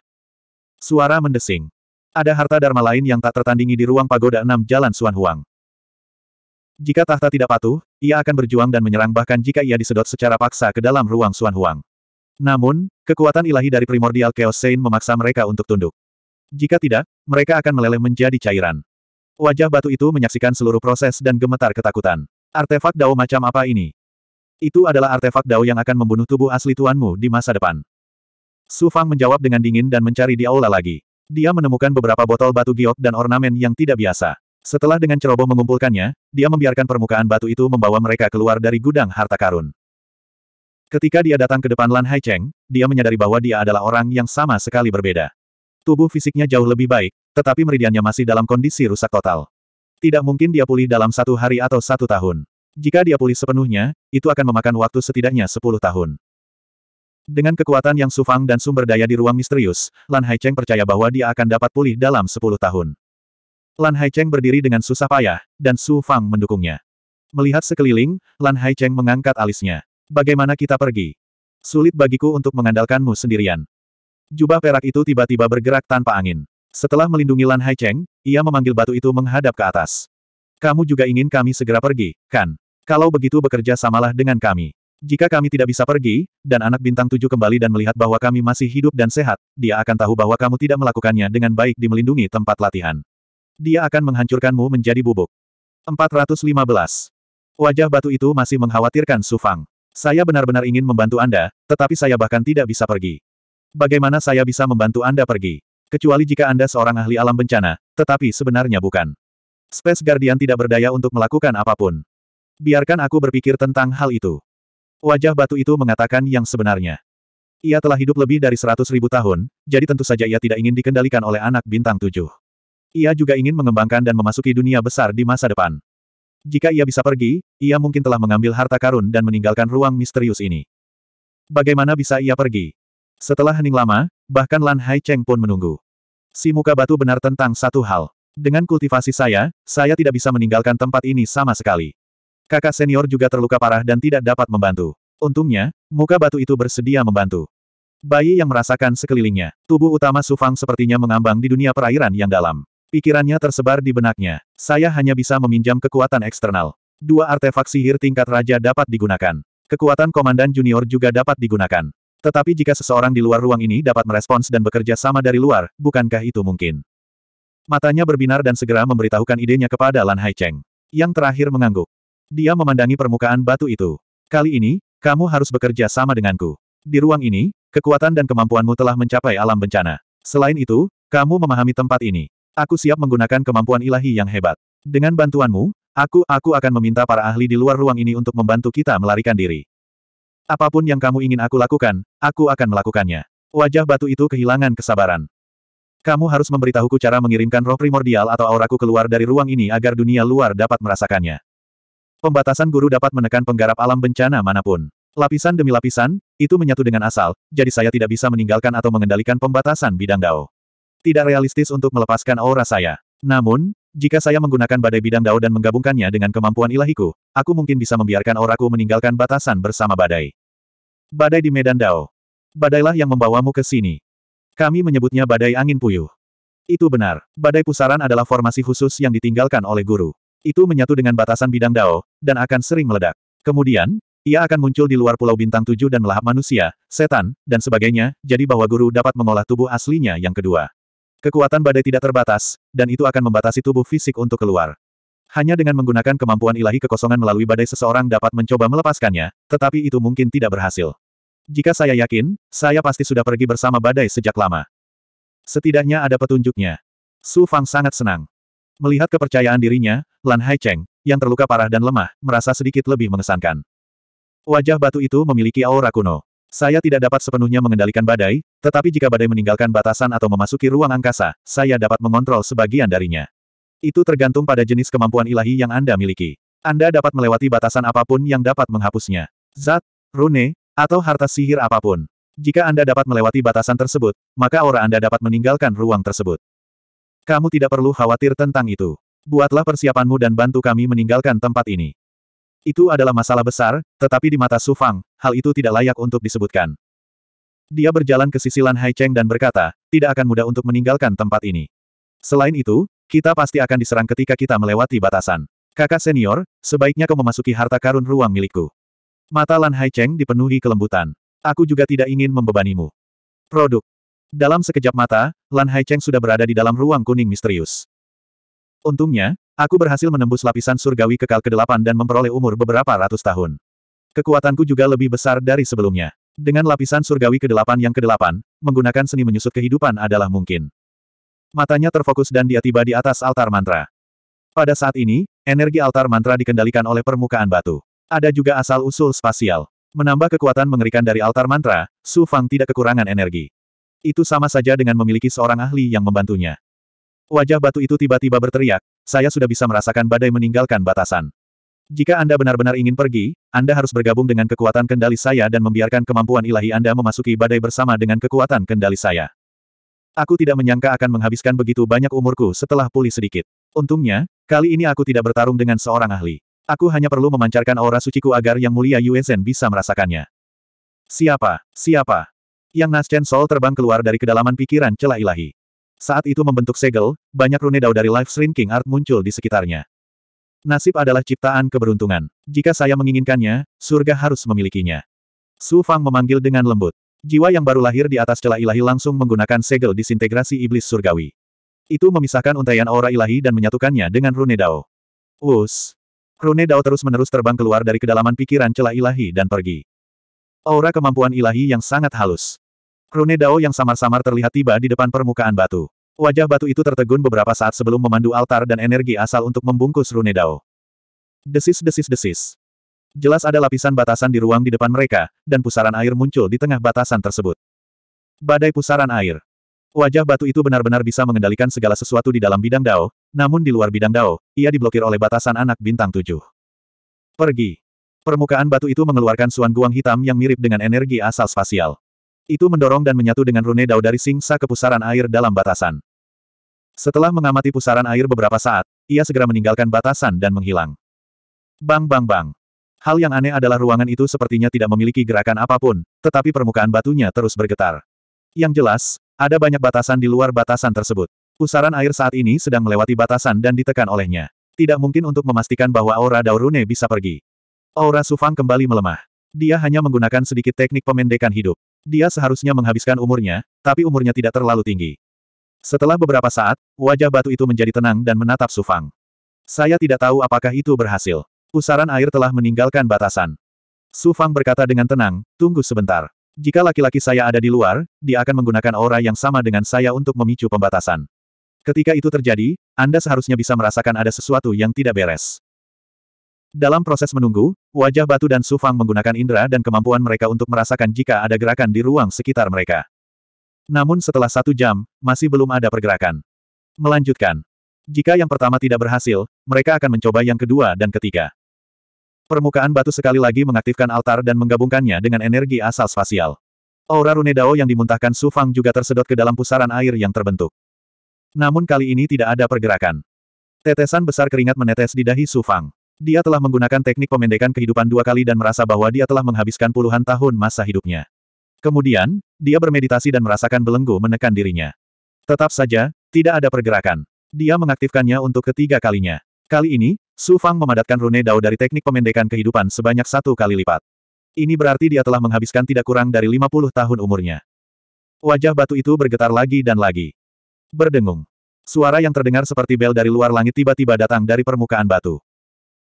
Suara mendesing. Ada harta dharma lain yang tak tertandingi di ruang pagoda enam Jalan Suan Huang. Jika tahta tidak patuh, ia akan berjuang dan menyerang bahkan jika ia disedot secara paksa ke dalam ruang Suan Huang. Namun, kekuatan ilahi dari primordial Chaos Sein memaksa mereka untuk tunduk. Jika tidak, mereka akan meleleh menjadi cairan. Wajah batu itu menyaksikan seluruh proses dan gemetar ketakutan. Artefak Dao macam apa ini? Itu adalah artefak Dao yang akan membunuh tubuh asli tuanmu di masa depan. Su Fang menjawab dengan dingin dan mencari di aula lagi. Dia menemukan beberapa botol batu giok dan ornamen yang tidak biasa. Setelah dengan ceroboh mengumpulkannya, dia membiarkan permukaan batu itu membawa mereka keluar dari gudang harta karun. Ketika dia datang ke depan Lan Hai Cheng, dia menyadari bahwa dia adalah orang yang sama sekali berbeda. Tubuh fisiknya jauh lebih baik, tetapi meridiannya masih dalam kondisi rusak total. Tidak mungkin dia pulih dalam satu hari atau satu tahun. Jika dia pulih sepenuhnya, itu akan memakan waktu setidaknya sepuluh tahun. Dengan kekuatan yang sufang dan sumber daya di ruang misterius, Lan Haicheng percaya bahwa dia akan dapat pulih dalam sepuluh tahun. Lan Haicheng berdiri dengan susah payah, dan Su Fang mendukungnya. Melihat sekeliling, Lan Haicheng mengangkat alisnya. Bagaimana kita pergi? Sulit bagiku untuk mengandalkanmu sendirian. Jubah perak itu tiba-tiba bergerak tanpa angin. Setelah melindungi Lan Haicheng, ia memanggil batu itu menghadap ke atas. Kamu juga ingin kami segera pergi, kan? Kalau begitu bekerja samalah dengan kami. Jika kami tidak bisa pergi, dan anak bintang tujuh kembali dan melihat bahwa kami masih hidup dan sehat, dia akan tahu bahwa kamu tidak melakukannya dengan baik di melindungi tempat latihan. Dia akan menghancurkanmu menjadi bubuk. 415. Wajah batu itu masih mengkhawatirkan Sufang. Saya benar-benar ingin membantu Anda, tetapi saya bahkan tidak bisa pergi. Bagaimana saya bisa membantu Anda pergi? Kecuali jika Anda seorang ahli alam bencana, tetapi sebenarnya bukan. Space Guardian tidak berdaya untuk melakukan apapun. Biarkan aku berpikir tentang hal itu. Wajah batu itu mengatakan yang sebenarnya. Ia telah hidup lebih dari seratus ribu tahun, jadi tentu saja ia tidak ingin dikendalikan oleh anak bintang tujuh. Ia juga ingin mengembangkan dan memasuki dunia besar di masa depan. Jika ia bisa pergi, ia mungkin telah mengambil harta karun dan meninggalkan ruang misterius ini. Bagaimana bisa ia pergi? Setelah hening lama, bahkan Lan Hai Cheng pun menunggu. Si muka batu benar tentang satu hal. Dengan kultivasi saya, saya tidak bisa meninggalkan tempat ini sama sekali. Kakak senior juga terluka parah dan tidak dapat membantu. Untungnya, muka batu itu bersedia membantu. Bayi yang merasakan sekelilingnya, tubuh utama Sufang sepertinya mengambang di dunia perairan yang dalam. Pikirannya tersebar di benaknya. Saya hanya bisa meminjam kekuatan eksternal. Dua artefak sihir tingkat raja dapat digunakan. Kekuatan komandan junior juga dapat digunakan. Tetapi jika seseorang di luar ruang ini dapat merespons dan bekerja sama dari luar, bukankah itu mungkin? Matanya berbinar dan segera memberitahukan idenya kepada Lan Cheng. Yang terakhir mengangguk. Dia memandangi permukaan batu itu. Kali ini, kamu harus bekerja sama denganku. Di ruang ini, kekuatan dan kemampuanmu telah mencapai alam bencana. Selain itu, kamu memahami tempat ini. Aku siap menggunakan kemampuan ilahi yang hebat. Dengan bantuanmu, aku, aku akan meminta para ahli di luar ruang ini untuk membantu kita melarikan diri. Apapun yang kamu ingin aku lakukan, aku akan melakukannya. Wajah batu itu kehilangan kesabaran. Kamu harus memberitahuku cara mengirimkan roh primordial atau auraku keluar dari ruang ini agar dunia luar dapat merasakannya. Pembatasan guru dapat menekan penggarap alam bencana manapun. Lapisan demi lapisan, itu menyatu dengan asal, jadi saya tidak bisa meninggalkan atau mengendalikan pembatasan bidang dao. Tidak realistis untuk melepaskan aura saya. Namun, jika saya menggunakan badai bidang dao dan menggabungkannya dengan kemampuan ilahiku, aku mungkin bisa membiarkan auraku meninggalkan batasan bersama badai. Badai di Medan Dao. Badailah yang membawamu ke sini. Kami menyebutnya badai angin puyuh. Itu benar, badai pusaran adalah formasi khusus yang ditinggalkan oleh guru. Itu menyatu dengan batasan bidang Dao, dan akan sering meledak. Kemudian, ia akan muncul di luar Pulau Bintang Tujuh dan melahap manusia, setan, dan sebagainya, jadi bahwa guru dapat mengolah tubuh aslinya yang kedua. Kekuatan badai tidak terbatas, dan itu akan membatasi tubuh fisik untuk keluar. Hanya dengan menggunakan kemampuan ilahi kekosongan melalui badai seseorang dapat mencoba melepaskannya, tetapi itu mungkin tidak berhasil. Jika saya yakin, saya pasti sudah pergi bersama badai sejak lama. Setidaknya ada petunjuknya. Su Fang sangat senang. Melihat kepercayaan dirinya, Lan Haicheng yang terluka parah dan lemah, merasa sedikit lebih mengesankan. Wajah batu itu memiliki aura kuno. Saya tidak dapat sepenuhnya mengendalikan badai, tetapi jika badai meninggalkan batasan atau memasuki ruang angkasa, saya dapat mengontrol sebagian darinya. Itu tergantung pada jenis kemampuan ilahi yang Anda miliki. Anda dapat melewati batasan apapun yang dapat menghapusnya. Zat, rune, atau harta sihir apapun. Jika Anda dapat melewati batasan tersebut, maka aura Anda dapat meninggalkan ruang tersebut. Kamu tidak perlu khawatir tentang itu. Buatlah persiapanmu dan bantu kami meninggalkan tempat ini. Itu adalah masalah besar, tetapi di mata Su Fang, hal itu tidak layak untuk disebutkan. Dia berjalan ke sisilan Hai Cheng dan berkata, tidak akan mudah untuk meninggalkan tempat ini. Selain itu, kita pasti akan diserang ketika kita melewati batasan. Kakak senior, sebaiknya kau memasuki harta karun ruang milikku. Mata Lan Hai Cheng dipenuhi kelembutan. Aku juga tidak ingin membebanimu. Produk. Dalam sekejap mata, Lan Hai Cheng sudah berada di dalam ruang kuning misterius. Untungnya, aku berhasil menembus lapisan surgawi kekal ke-8 dan memperoleh umur beberapa ratus tahun. Kekuatanku juga lebih besar dari sebelumnya. Dengan lapisan surgawi ke-8 yang ke-8, menggunakan seni menyusut kehidupan adalah mungkin. Matanya terfokus dan dia tiba di atas altar mantra. Pada saat ini, energi altar mantra dikendalikan oleh permukaan batu. Ada juga asal-usul spasial. Menambah kekuatan mengerikan dari altar mantra, Su Fang tidak kekurangan energi. Itu sama saja dengan memiliki seorang ahli yang membantunya. Wajah batu itu tiba-tiba berteriak, saya sudah bisa merasakan badai meninggalkan batasan. Jika Anda benar-benar ingin pergi, Anda harus bergabung dengan kekuatan kendali saya dan membiarkan kemampuan ilahi Anda memasuki badai bersama dengan kekuatan kendali saya. Aku tidak menyangka akan menghabiskan begitu banyak umurku setelah pulih sedikit. Untungnya, kali ini aku tidak bertarung dengan seorang ahli. Aku hanya perlu memancarkan aura suciku agar Yang Mulia Zhen bisa merasakannya. Siapa? Siapa? Yang Chen Sol terbang keluar dari kedalaman pikiran celah ilahi. Saat itu membentuk segel, banyak rune dao dari Life Shrinking Art muncul di sekitarnya. Nasib adalah ciptaan keberuntungan. Jika saya menginginkannya, surga harus memilikinya. Su Fang memanggil dengan lembut. Jiwa yang baru lahir di atas celah ilahi langsung menggunakan segel disintegrasi iblis surgawi. Itu memisahkan untaian aura ilahi dan menyatukannya dengan rune Dao. Wus! Rune Dao terus-menerus terbang keluar dari kedalaman pikiran celah ilahi dan pergi. Aura kemampuan ilahi yang sangat halus. Rune Dao yang samar-samar terlihat tiba di depan permukaan batu. Wajah batu itu tertegun beberapa saat sebelum memandu altar dan energi asal untuk membungkus Rune Dao. Desis-desis-desis. Jelas ada lapisan batasan di ruang di depan mereka, dan pusaran air muncul di tengah batasan tersebut. Badai pusaran air. Wajah batu itu benar-benar bisa mengendalikan segala sesuatu di dalam bidang Dao, namun di luar bidang Dao, ia diblokir oleh batasan anak bintang tujuh. Pergi. Permukaan batu itu mengeluarkan suan guang hitam yang mirip dengan energi asal spasial. Itu mendorong dan menyatu dengan rune Dao dari singsa ke pusaran air dalam batasan. Setelah mengamati pusaran air beberapa saat, ia segera meninggalkan batasan dan menghilang. Bang bang bang. Hal yang aneh adalah ruangan itu sepertinya tidak memiliki gerakan apapun, tetapi permukaan batunya terus bergetar. Yang jelas, ada banyak batasan di luar batasan tersebut. Pusaran air saat ini sedang melewati batasan dan ditekan olehnya. Tidak mungkin untuk memastikan bahwa aura Daurune bisa pergi. Aura Sufang kembali melemah. Dia hanya menggunakan sedikit teknik pemendekan hidup. Dia seharusnya menghabiskan umurnya, tapi umurnya tidak terlalu tinggi. Setelah beberapa saat, wajah batu itu menjadi tenang dan menatap Sufang. Saya tidak tahu apakah itu berhasil. Pusaran air telah meninggalkan batasan. Su Fang berkata dengan tenang, tunggu sebentar. Jika laki-laki saya ada di luar, dia akan menggunakan aura yang sama dengan saya untuk memicu pembatasan. Ketika itu terjadi, Anda seharusnya bisa merasakan ada sesuatu yang tidak beres. Dalam proses menunggu, wajah batu dan Su Fang menggunakan indera dan kemampuan mereka untuk merasakan jika ada gerakan di ruang sekitar mereka. Namun setelah satu jam, masih belum ada pergerakan. Melanjutkan. Jika yang pertama tidak berhasil, mereka akan mencoba yang kedua dan ketiga. Permukaan batu sekali lagi mengaktifkan altar dan menggabungkannya dengan energi asal spasial. Aura rune dao yang dimuntahkan Su Fang juga tersedot ke dalam pusaran air yang terbentuk. Namun kali ini tidak ada pergerakan. Tetesan besar keringat menetes di dahi Su Fang. Dia telah menggunakan teknik pemendekan kehidupan dua kali dan merasa bahwa dia telah menghabiskan puluhan tahun masa hidupnya. Kemudian, dia bermeditasi dan merasakan belenggu menekan dirinya. Tetap saja, tidak ada pergerakan. Dia mengaktifkannya untuk ketiga kalinya. Kali ini, Su Fang memadatkan rune dao dari teknik pemendekan kehidupan sebanyak satu kali lipat. Ini berarti dia telah menghabiskan tidak kurang dari 50 tahun umurnya. Wajah batu itu bergetar lagi dan lagi. Berdengung. Suara yang terdengar seperti bel dari luar langit tiba-tiba datang dari permukaan batu.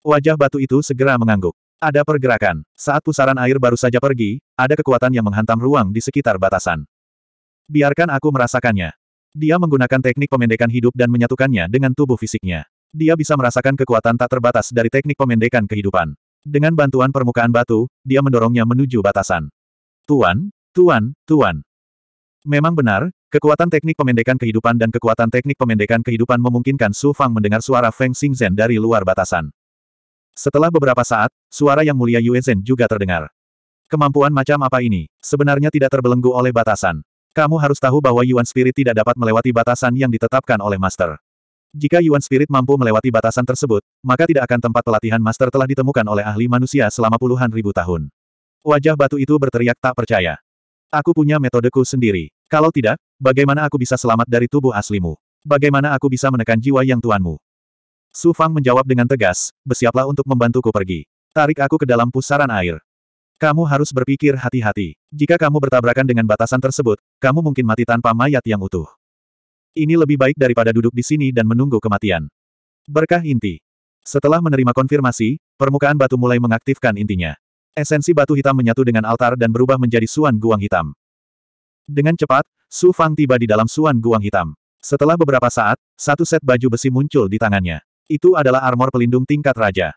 Wajah batu itu segera mengangguk. Ada pergerakan. Saat pusaran air baru saja pergi, ada kekuatan yang menghantam ruang di sekitar batasan. Biarkan aku merasakannya. Dia menggunakan teknik pemendekan hidup dan menyatukannya dengan tubuh fisiknya. Dia bisa merasakan kekuatan tak terbatas dari teknik pemendekan kehidupan. Dengan bantuan permukaan batu, dia mendorongnya menuju batasan. Tuan, tuan, tuan. Memang benar, kekuatan teknik pemendekan kehidupan dan kekuatan teknik pemendekan kehidupan memungkinkan Su Fang mendengar suara Feng Xingzhen dari luar batasan. Setelah beberapa saat, suara yang mulia Yue Zhen juga terdengar. Kemampuan macam apa ini, sebenarnya tidak terbelenggu oleh batasan. Kamu harus tahu bahwa Yuan Spirit tidak dapat melewati batasan yang ditetapkan oleh Master. Jika Yuan Spirit mampu melewati batasan tersebut, maka tidak akan tempat pelatihan master telah ditemukan oleh ahli manusia selama puluhan ribu tahun. Wajah batu itu berteriak tak percaya. Aku punya metodeku sendiri. Kalau tidak, bagaimana aku bisa selamat dari tubuh aslimu? Bagaimana aku bisa menekan jiwa yang tuanmu? Su Fang menjawab dengan tegas, bersiaplah untuk membantuku pergi. Tarik aku ke dalam pusaran air. Kamu harus berpikir hati-hati. Jika kamu bertabrakan dengan batasan tersebut, kamu mungkin mati tanpa mayat yang utuh. Ini lebih baik daripada duduk di sini dan menunggu kematian. Berkah inti. Setelah menerima konfirmasi, permukaan batu mulai mengaktifkan intinya. Esensi batu hitam menyatu dengan altar dan berubah menjadi suan guang hitam. Dengan cepat, Su Fang tiba di dalam suan guang hitam. Setelah beberapa saat, satu set baju besi muncul di tangannya. Itu adalah armor pelindung tingkat raja.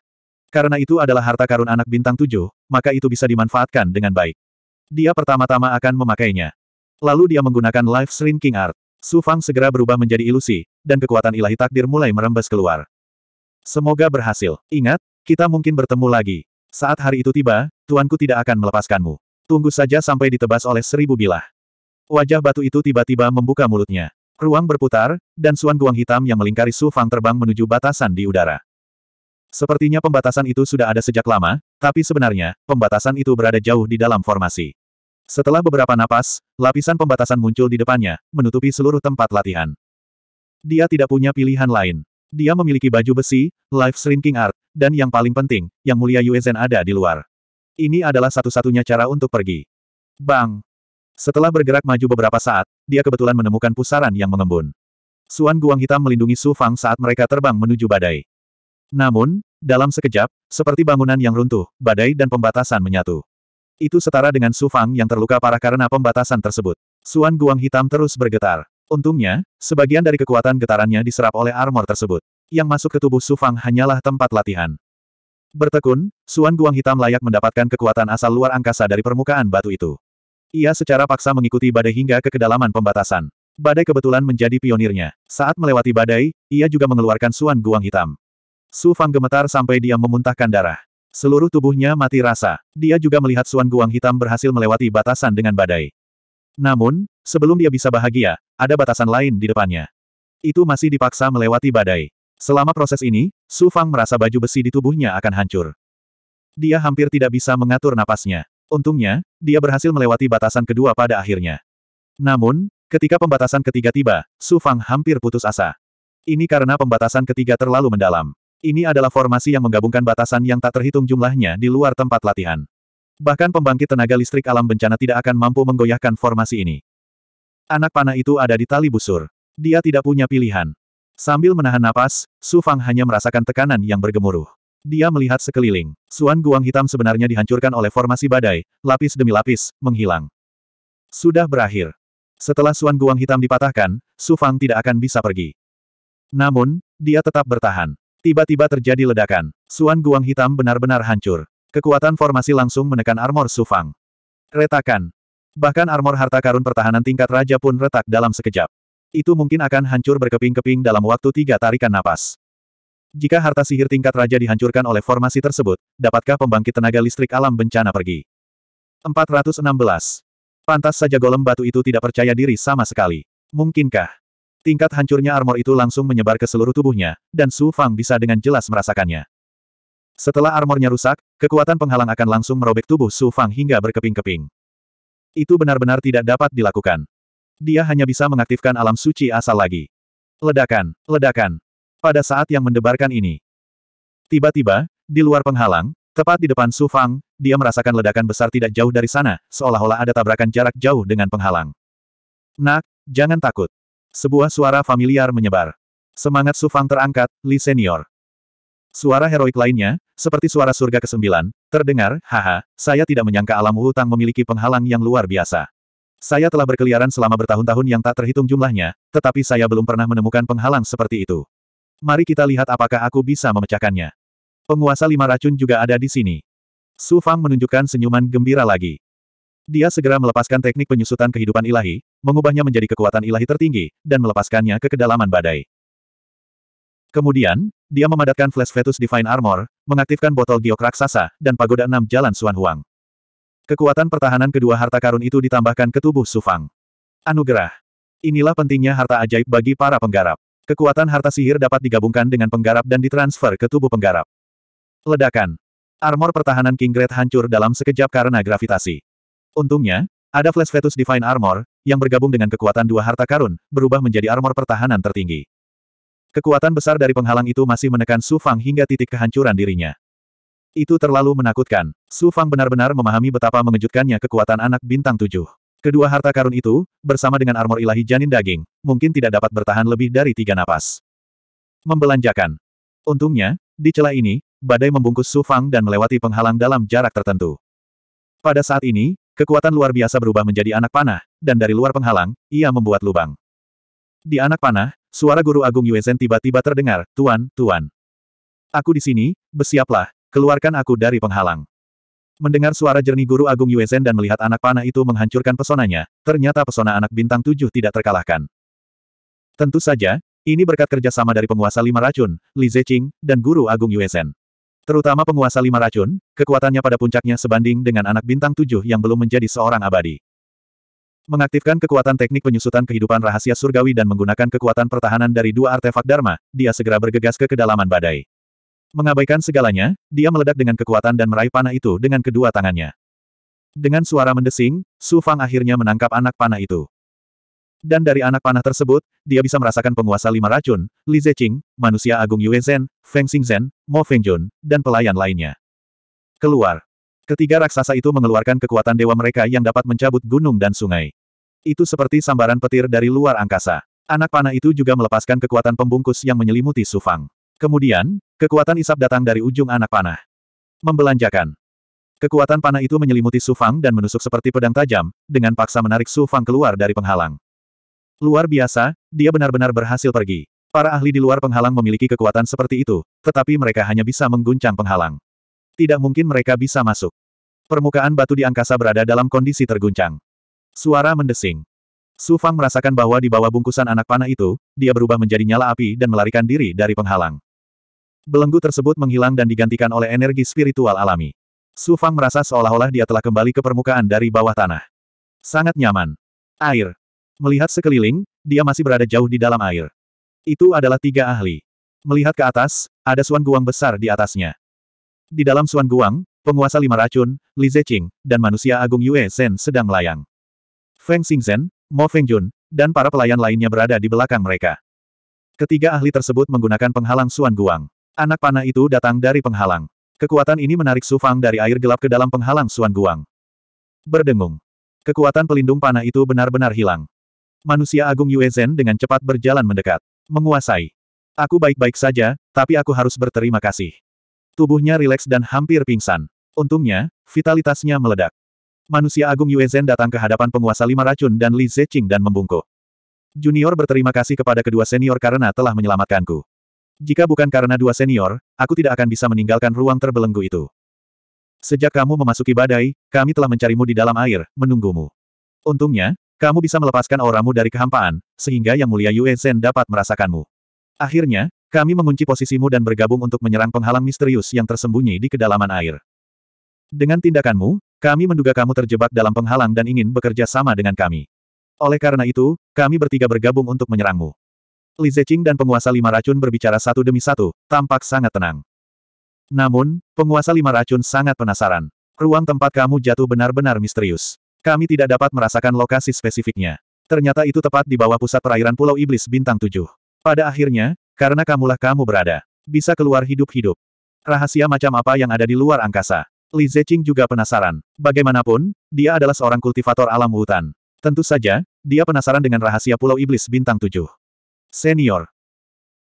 Karena itu adalah harta karun anak bintang tujuh, maka itu bisa dimanfaatkan dengan baik. Dia pertama-tama akan memakainya. Lalu dia menggunakan live Shrinking Art. Su Fang segera berubah menjadi ilusi, dan kekuatan ilahi takdir mulai merembes keluar. Semoga berhasil. Ingat, kita mungkin bertemu lagi. Saat hari itu tiba, tuanku tidak akan melepaskanmu. Tunggu saja sampai ditebas oleh seribu bilah. Wajah batu itu tiba-tiba membuka mulutnya. Ruang berputar, dan suan guang hitam yang melingkari Su Fang terbang menuju batasan di udara. Sepertinya pembatasan itu sudah ada sejak lama, tapi sebenarnya, pembatasan itu berada jauh di dalam formasi. Setelah beberapa napas, lapisan pembatasan muncul di depannya, menutupi seluruh tempat latihan. Dia tidak punya pilihan lain. Dia memiliki baju besi, life shrinking art, dan yang paling penting, yang mulia Yuezen ada di luar. Ini adalah satu-satunya cara untuk pergi. Bang! Setelah bergerak maju beberapa saat, dia kebetulan menemukan pusaran yang mengembun. Suan Guang Hitam melindungi Su Fang saat mereka terbang menuju badai. Namun, dalam sekejap, seperti bangunan yang runtuh, badai dan pembatasan menyatu. Itu setara dengan Su Fang yang terluka parah karena pembatasan tersebut. Suan Guang Hitam terus bergetar. Untungnya, sebagian dari kekuatan getarannya diserap oleh armor tersebut. Yang masuk ke tubuh Su Fang hanyalah tempat latihan. Bertekun, Suan Guang Hitam layak mendapatkan kekuatan asal luar angkasa dari permukaan batu itu. Ia secara paksa mengikuti badai hingga ke kedalaman pembatasan. Badai kebetulan menjadi pionirnya. Saat melewati badai, ia juga mengeluarkan suan guang hitam. Su Fang gemetar sampai dia memuntahkan darah. Seluruh tubuhnya mati rasa. Dia juga melihat Suan Guang hitam berhasil melewati batasan dengan badai. Namun, sebelum dia bisa bahagia, ada batasan lain di depannya. Itu masih dipaksa melewati badai. Selama proses ini, Su Fang merasa baju besi di tubuhnya akan hancur. Dia hampir tidak bisa mengatur napasnya. Untungnya, dia berhasil melewati batasan kedua pada akhirnya. Namun, ketika pembatasan ketiga tiba, Su Fang hampir putus asa. Ini karena pembatasan ketiga terlalu mendalam. Ini adalah formasi yang menggabungkan batasan yang tak terhitung jumlahnya di luar tempat latihan. Bahkan pembangkit tenaga listrik alam bencana tidak akan mampu menggoyahkan formasi ini. Anak panah itu ada di tali busur. Dia tidak punya pilihan. Sambil menahan napas, Su Fang hanya merasakan tekanan yang bergemuruh. Dia melihat sekeliling. Suan Guang hitam sebenarnya dihancurkan oleh formasi badai, lapis demi lapis, menghilang. Sudah berakhir. Setelah Suan Guang hitam dipatahkan, Su Fang tidak akan bisa pergi. Namun, dia tetap bertahan. Tiba-tiba terjadi ledakan. Suan Guang Hitam benar-benar hancur. Kekuatan formasi langsung menekan armor Sufang. Retakan. Bahkan armor harta karun pertahanan tingkat raja pun retak dalam sekejap. Itu mungkin akan hancur berkeping-keping dalam waktu tiga tarikan napas. Jika harta sihir tingkat raja dihancurkan oleh formasi tersebut, dapatkah pembangkit tenaga listrik alam bencana pergi? 416. Pantas saja golem batu itu tidak percaya diri sama sekali. Mungkinkah? Tingkat hancurnya armor itu langsung menyebar ke seluruh tubuhnya, dan Su Fang bisa dengan jelas merasakannya. Setelah armornya rusak, kekuatan penghalang akan langsung merobek tubuh Su Fang hingga berkeping-keping. Itu benar-benar tidak dapat dilakukan. Dia hanya bisa mengaktifkan alam suci asal lagi. Ledakan, ledakan. Pada saat yang mendebarkan ini. Tiba-tiba, di luar penghalang, tepat di depan Su Fang, dia merasakan ledakan besar tidak jauh dari sana, seolah-olah ada tabrakan jarak jauh dengan penghalang. Nak, jangan takut. Sebuah suara familiar menyebar. Semangat Sufang terangkat, Li Senior. Suara heroik lainnya, seperti suara surga ke-9, terdengar, haha, saya tidak menyangka alam hutang memiliki penghalang yang luar biasa. Saya telah berkeliaran selama bertahun-tahun yang tak terhitung jumlahnya, tetapi saya belum pernah menemukan penghalang seperti itu. Mari kita lihat apakah aku bisa memecahkannya. Penguasa lima racun juga ada di sini. Su Fang menunjukkan senyuman gembira lagi. Dia segera melepaskan teknik penyusutan kehidupan ilahi, mengubahnya menjadi kekuatan ilahi tertinggi, dan melepaskannya ke kedalaman badai. Kemudian, dia memadatkan Flash Fetus Divine Armor, mengaktifkan botol giok raksasa, dan pagoda enam jalan Suan Huang. Kekuatan pertahanan kedua harta karun itu ditambahkan ke tubuh Sufang. Anugerah. Inilah pentingnya harta ajaib bagi para penggarap. Kekuatan harta sihir dapat digabungkan dengan penggarap dan ditransfer ke tubuh penggarap. Ledakan. Armor pertahanan King Great hancur dalam sekejap karena gravitasi. Untungnya, ada Flash Fetus Divine Armor, yang bergabung dengan kekuatan dua harta karun, berubah menjadi armor pertahanan tertinggi. Kekuatan besar dari penghalang itu masih menekan Su Fang hingga titik kehancuran dirinya. Itu terlalu menakutkan. Su Fang benar-benar memahami betapa mengejutkannya kekuatan anak bintang tujuh. Kedua harta karun itu, bersama dengan armor ilahi janin daging, mungkin tidak dapat bertahan lebih dari tiga napas. Membelanjakan. Untungnya, di celah ini, badai membungkus Su Fang dan melewati penghalang dalam jarak tertentu. Pada saat ini, Kekuatan luar biasa berubah menjadi anak panah, dan dari luar penghalang, ia membuat lubang. Di anak panah, suara guru agung Yuezen tiba-tiba terdengar, Tuan, Tuan. Aku di sini, bersiaplah, keluarkan aku dari penghalang. Mendengar suara jernih guru agung Yuezen dan melihat anak panah itu menghancurkan pesonanya, ternyata pesona anak bintang tujuh tidak terkalahkan. Tentu saja, ini berkat kerjasama dari penguasa lima racun, Li Zeqing, dan guru agung Yuezen. Terutama penguasa lima racun, kekuatannya pada puncaknya sebanding dengan anak bintang tujuh yang belum menjadi seorang abadi. Mengaktifkan kekuatan teknik penyusutan kehidupan rahasia surgawi dan menggunakan kekuatan pertahanan dari dua artefak Dharma, dia segera bergegas ke kedalaman badai. Mengabaikan segalanya, dia meledak dengan kekuatan dan meraih panah itu dengan kedua tangannya. Dengan suara mendesing, Su Fang akhirnya menangkap anak panah itu. Dan dari anak panah tersebut, dia bisa merasakan penguasa lima racun, Li Zeqing, manusia agung Yue Zhen, Feng Xingzhen, Mo Fengjun, dan pelayan lainnya. Keluar. Ketiga raksasa itu mengeluarkan kekuatan dewa mereka yang dapat mencabut gunung dan sungai. Itu seperti sambaran petir dari luar angkasa. Anak panah itu juga melepaskan kekuatan pembungkus yang menyelimuti Sufang. Kemudian, kekuatan isap datang dari ujung anak panah. Membelanjakan. Kekuatan panah itu menyelimuti Sufang dan menusuk seperti pedang tajam, dengan paksa menarik Sufang keluar dari penghalang. Luar biasa, dia benar-benar berhasil pergi. Para ahli di luar penghalang memiliki kekuatan seperti itu, tetapi mereka hanya bisa mengguncang penghalang. Tidak mungkin mereka bisa masuk. Permukaan batu di angkasa berada dalam kondisi terguncang. Suara mendesing. Su Fang merasakan bahwa di bawah bungkusan anak panah itu, dia berubah menjadi nyala api dan melarikan diri dari penghalang. Belenggu tersebut menghilang dan digantikan oleh energi spiritual alami. Su Fang merasa seolah-olah dia telah kembali ke permukaan dari bawah tanah. Sangat nyaman. Air, Melihat sekeliling, dia masih berada jauh di dalam air. Itu adalah tiga ahli. Melihat ke atas, ada suan guang besar di atasnya. Di dalam suan guang, penguasa lima racun, Li Zeqing, dan manusia agung Yue Zhen sedang melayang. Feng Xingzhen, Mo Fengjun, dan para pelayan lainnya berada di belakang mereka. Ketiga ahli tersebut menggunakan penghalang suan guang. Anak panah itu datang dari penghalang. Kekuatan ini menarik Sufang dari air gelap ke dalam penghalang suan guang. Berdengung. Kekuatan pelindung panah itu benar-benar hilang. Manusia agung Yue Zhen dengan cepat berjalan mendekat. Menguasai. Aku baik-baik saja, tapi aku harus berterima kasih. Tubuhnya rileks dan hampir pingsan. Untungnya, vitalitasnya meledak. Manusia agung Yue Zhen datang ke hadapan penguasa lima racun dan Li Zeqing dan membungkuk. Junior berterima kasih kepada kedua senior karena telah menyelamatkanku. Jika bukan karena dua senior, aku tidak akan bisa meninggalkan ruang terbelenggu itu. Sejak kamu memasuki badai, kami telah mencarimu di dalam air, menunggumu. Untungnya, kamu bisa melepaskan auramu dari kehampaan, sehingga Yang Mulia Yue Zhen dapat merasakanmu. Akhirnya, kami mengunci posisimu dan bergabung untuk menyerang penghalang misterius yang tersembunyi di kedalaman air. Dengan tindakanmu, kami menduga kamu terjebak dalam penghalang dan ingin bekerja sama dengan kami. Oleh karena itu, kami bertiga bergabung untuk menyerangmu. Li Zeqing dan penguasa lima racun berbicara satu demi satu, tampak sangat tenang. Namun, penguasa lima racun sangat penasaran. Ruang tempat kamu jatuh benar-benar misterius. Kami tidak dapat merasakan lokasi spesifiknya. Ternyata itu tepat di bawah pusat perairan Pulau Iblis Bintang 7. Pada akhirnya, karena kamulah kamu berada, bisa keluar hidup-hidup. Rahasia macam apa yang ada di luar angkasa? Li Zeqing juga penasaran. Bagaimanapun, dia adalah seorang kultivator alam hutan. Tentu saja, dia penasaran dengan rahasia Pulau Iblis Bintang 7. Senior,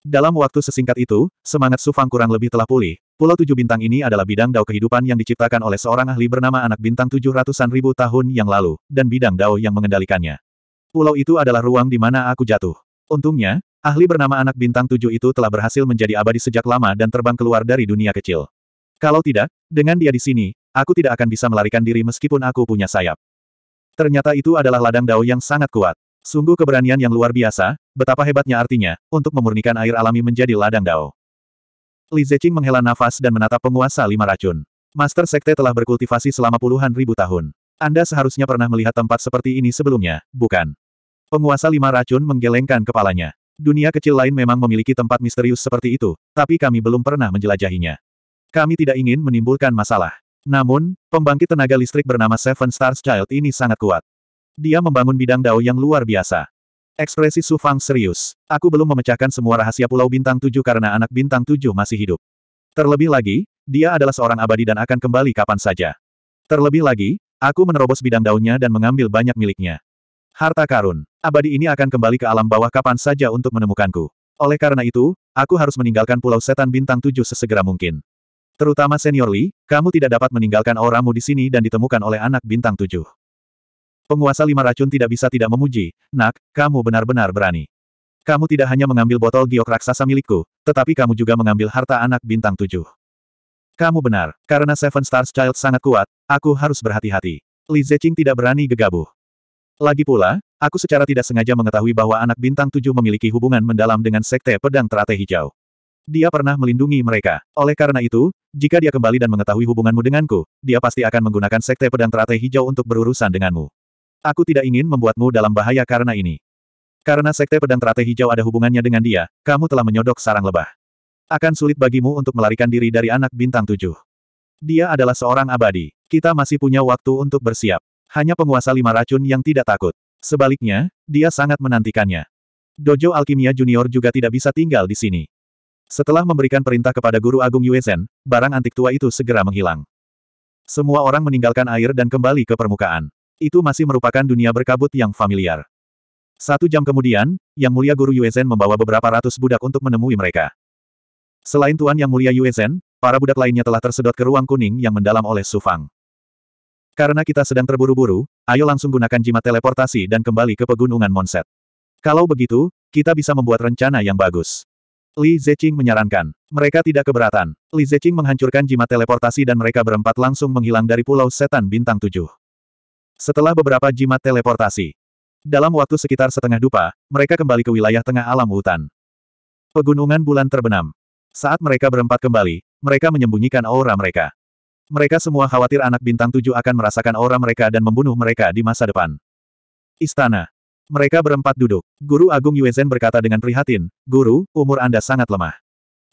dalam waktu sesingkat itu, semangat Sufang kurang lebih telah pulih. Pulau Tujuh Bintang ini adalah bidang dao kehidupan yang diciptakan oleh seorang ahli bernama anak bintang tujuh ratusan ribu tahun yang lalu, dan bidang dao yang mengendalikannya. Pulau itu adalah ruang di mana aku jatuh. Untungnya, ahli bernama anak bintang tujuh itu telah berhasil menjadi abadi sejak lama dan terbang keluar dari dunia kecil. Kalau tidak, dengan dia di sini, aku tidak akan bisa melarikan diri meskipun aku punya sayap. Ternyata itu adalah ladang dao yang sangat kuat. Sungguh keberanian yang luar biasa, betapa hebatnya artinya, untuk memurnikan air alami menjadi ladang dao. Li Zeqing menghela nafas dan menatap penguasa lima racun. Master Sekte telah berkultivasi selama puluhan ribu tahun. Anda seharusnya pernah melihat tempat seperti ini sebelumnya, bukan? Penguasa lima racun menggelengkan kepalanya. Dunia kecil lain memang memiliki tempat misterius seperti itu, tapi kami belum pernah menjelajahinya. Kami tidak ingin menimbulkan masalah. Namun, pembangkit tenaga listrik bernama Seven Stars Child ini sangat kuat. Dia membangun bidang dao yang luar biasa. Ekspresi Su Fang serius. Aku belum memecahkan semua rahasia Pulau Bintang Tujuh karena anak Bintang Tujuh masih hidup. Terlebih lagi, dia adalah seorang abadi dan akan kembali kapan saja. Terlebih lagi, aku menerobos bidang daunnya dan mengambil banyak miliknya. Harta karun. Abadi ini akan kembali ke alam bawah kapan saja untuk menemukanku. Oleh karena itu, aku harus meninggalkan Pulau Setan Bintang Tujuh sesegera mungkin. Terutama senior Li, kamu tidak dapat meninggalkan orangmu di sini dan ditemukan oleh anak Bintang Tujuh. Penguasa lima racun tidak bisa tidak memuji, Nak, kamu benar-benar berani. Kamu tidak hanya mengambil botol giok raksasa milikku, tetapi kamu juga mengambil harta anak bintang tujuh. Kamu benar, karena Seven Stars Child sangat kuat, aku harus berhati-hati. Li Zeqing tidak berani gegabah. Lagi pula, aku secara tidak sengaja mengetahui bahwa anak bintang tujuh memiliki hubungan mendalam dengan sekte pedang teratai hijau. Dia pernah melindungi mereka. Oleh karena itu, jika dia kembali dan mengetahui hubunganmu denganku, dia pasti akan menggunakan sekte pedang teratai hijau untuk berurusan denganmu. Aku tidak ingin membuatmu dalam bahaya karena ini. Karena Sekte Pedang Teratai Hijau ada hubungannya dengan dia, kamu telah menyodok sarang lebah. Akan sulit bagimu untuk melarikan diri dari anak bintang tujuh. Dia adalah seorang abadi. Kita masih punya waktu untuk bersiap. Hanya penguasa lima racun yang tidak takut. Sebaliknya, dia sangat menantikannya. Dojo Alkimia Junior juga tidak bisa tinggal di sini. Setelah memberikan perintah kepada Guru Agung Yuezen, barang antik tua itu segera menghilang. Semua orang meninggalkan air dan kembali ke permukaan. Itu masih merupakan dunia berkabut yang familiar. Satu jam kemudian, Yang Mulia Guru Yuezen membawa beberapa ratus budak untuk menemui mereka. Selain Tuan Yang Mulia Yuezen, para budak lainnya telah tersedot ke ruang kuning yang mendalam oleh Sufang. Karena kita sedang terburu-buru, ayo langsung gunakan jimat teleportasi dan kembali ke pegunungan Monset. Kalau begitu, kita bisa membuat rencana yang bagus. Li Zeqing menyarankan. Mereka tidak keberatan. Li Zeqing menghancurkan jimat teleportasi dan mereka berempat langsung menghilang dari Pulau Setan Bintang 7. Setelah beberapa jimat teleportasi, dalam waktu sekitar setengah dupa, mereka kembali ke wilayah tengah alam hutan. Pegunungan bulan terbenam. Saat mereka berempat kembali, mereka menyembunyikan aura mereka. Mereka semua khawatir anak bintang tujuh akan merasakan aura mereka dan membunuh mereka di masa depan. Istana. Mereka berempat duduk. Guru Agung Yuezen berkata dengan prihatin, Guru, umur Anda sangat lemah.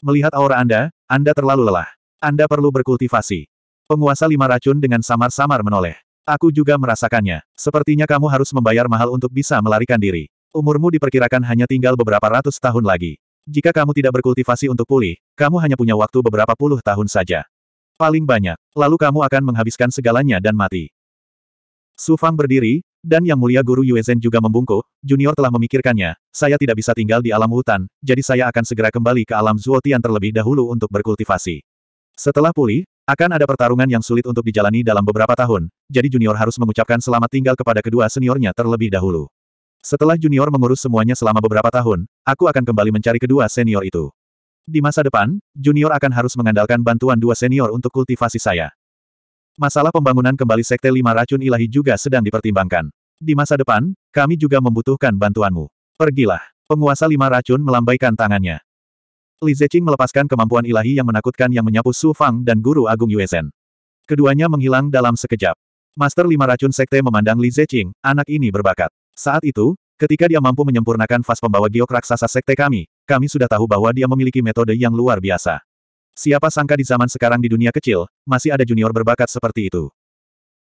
Melihat aura Anda, Anda terlalu lelah. Anda perlu berkultivasi. Penguasa lima racun dengan samar-samar menoleh. Aku juga merasakannya. Sepertinya kamu harus membayar mahal untuk bisa melarikan diri. Umurmu diperkirakan hanya tinggal beberapa ratus tahun lagi. Jika kamu tidak berkultivasi untuk pulih, kamu hanya punya waktu beberapa puluh tahun saja. Paling banyak. Lalu kamu akan menghabiskan segalanya dan mati. Su Fang berdiri, dan Yang Mulia Guru Zhen juga membungkuk, Junior telah memikirkannya, saya tidak bisa tinggal di alam hutan, jadi saya akan segera kembali ke alam Zuotian terlebih dahulu untuk berkultivasi. Setelah pulih, akan ada pertarungan yang sulit untuk dijalani dalam beberapa tahun, jadi junior harus mengucapkan selamat tinggal kepada kedua seniornya terlebih dahulu. Setelah junior mengurus semuanya selama beberapa tahun, aku akan kembali mencari kedua senior itu. Di masa depan, junior akan harus mengandalkan bantuan dua senior untuk kultivasi saya. Masalah pembangunan kembali Sekte Lima Racun Ilahi juga sedang dipertimbangkan. Di masa depan, kami juga membutuhkan bantuanmu. Pergilah. Penguasa Lima Racun melambaikan tangannya. Li Zeqing melepaskan kemampuan ilahi yang menakutkan yang menyapu Su Fang dan Guru Agung Yuezhen. Keduanya menghilang dalam sekejap. Master Lima Racun Sekte memandang Li Zeqing, anak ini berbakat. Saat itu, ketika dia mampu menyempurnakan fas pembawa giok raksasa sekte kami, kami sudah tahu bahwa dia memiliki metode yang luar biasa. Siapa sangka di zaman sekarang di dunia kecil, masih ada junior berbakat seperti itu.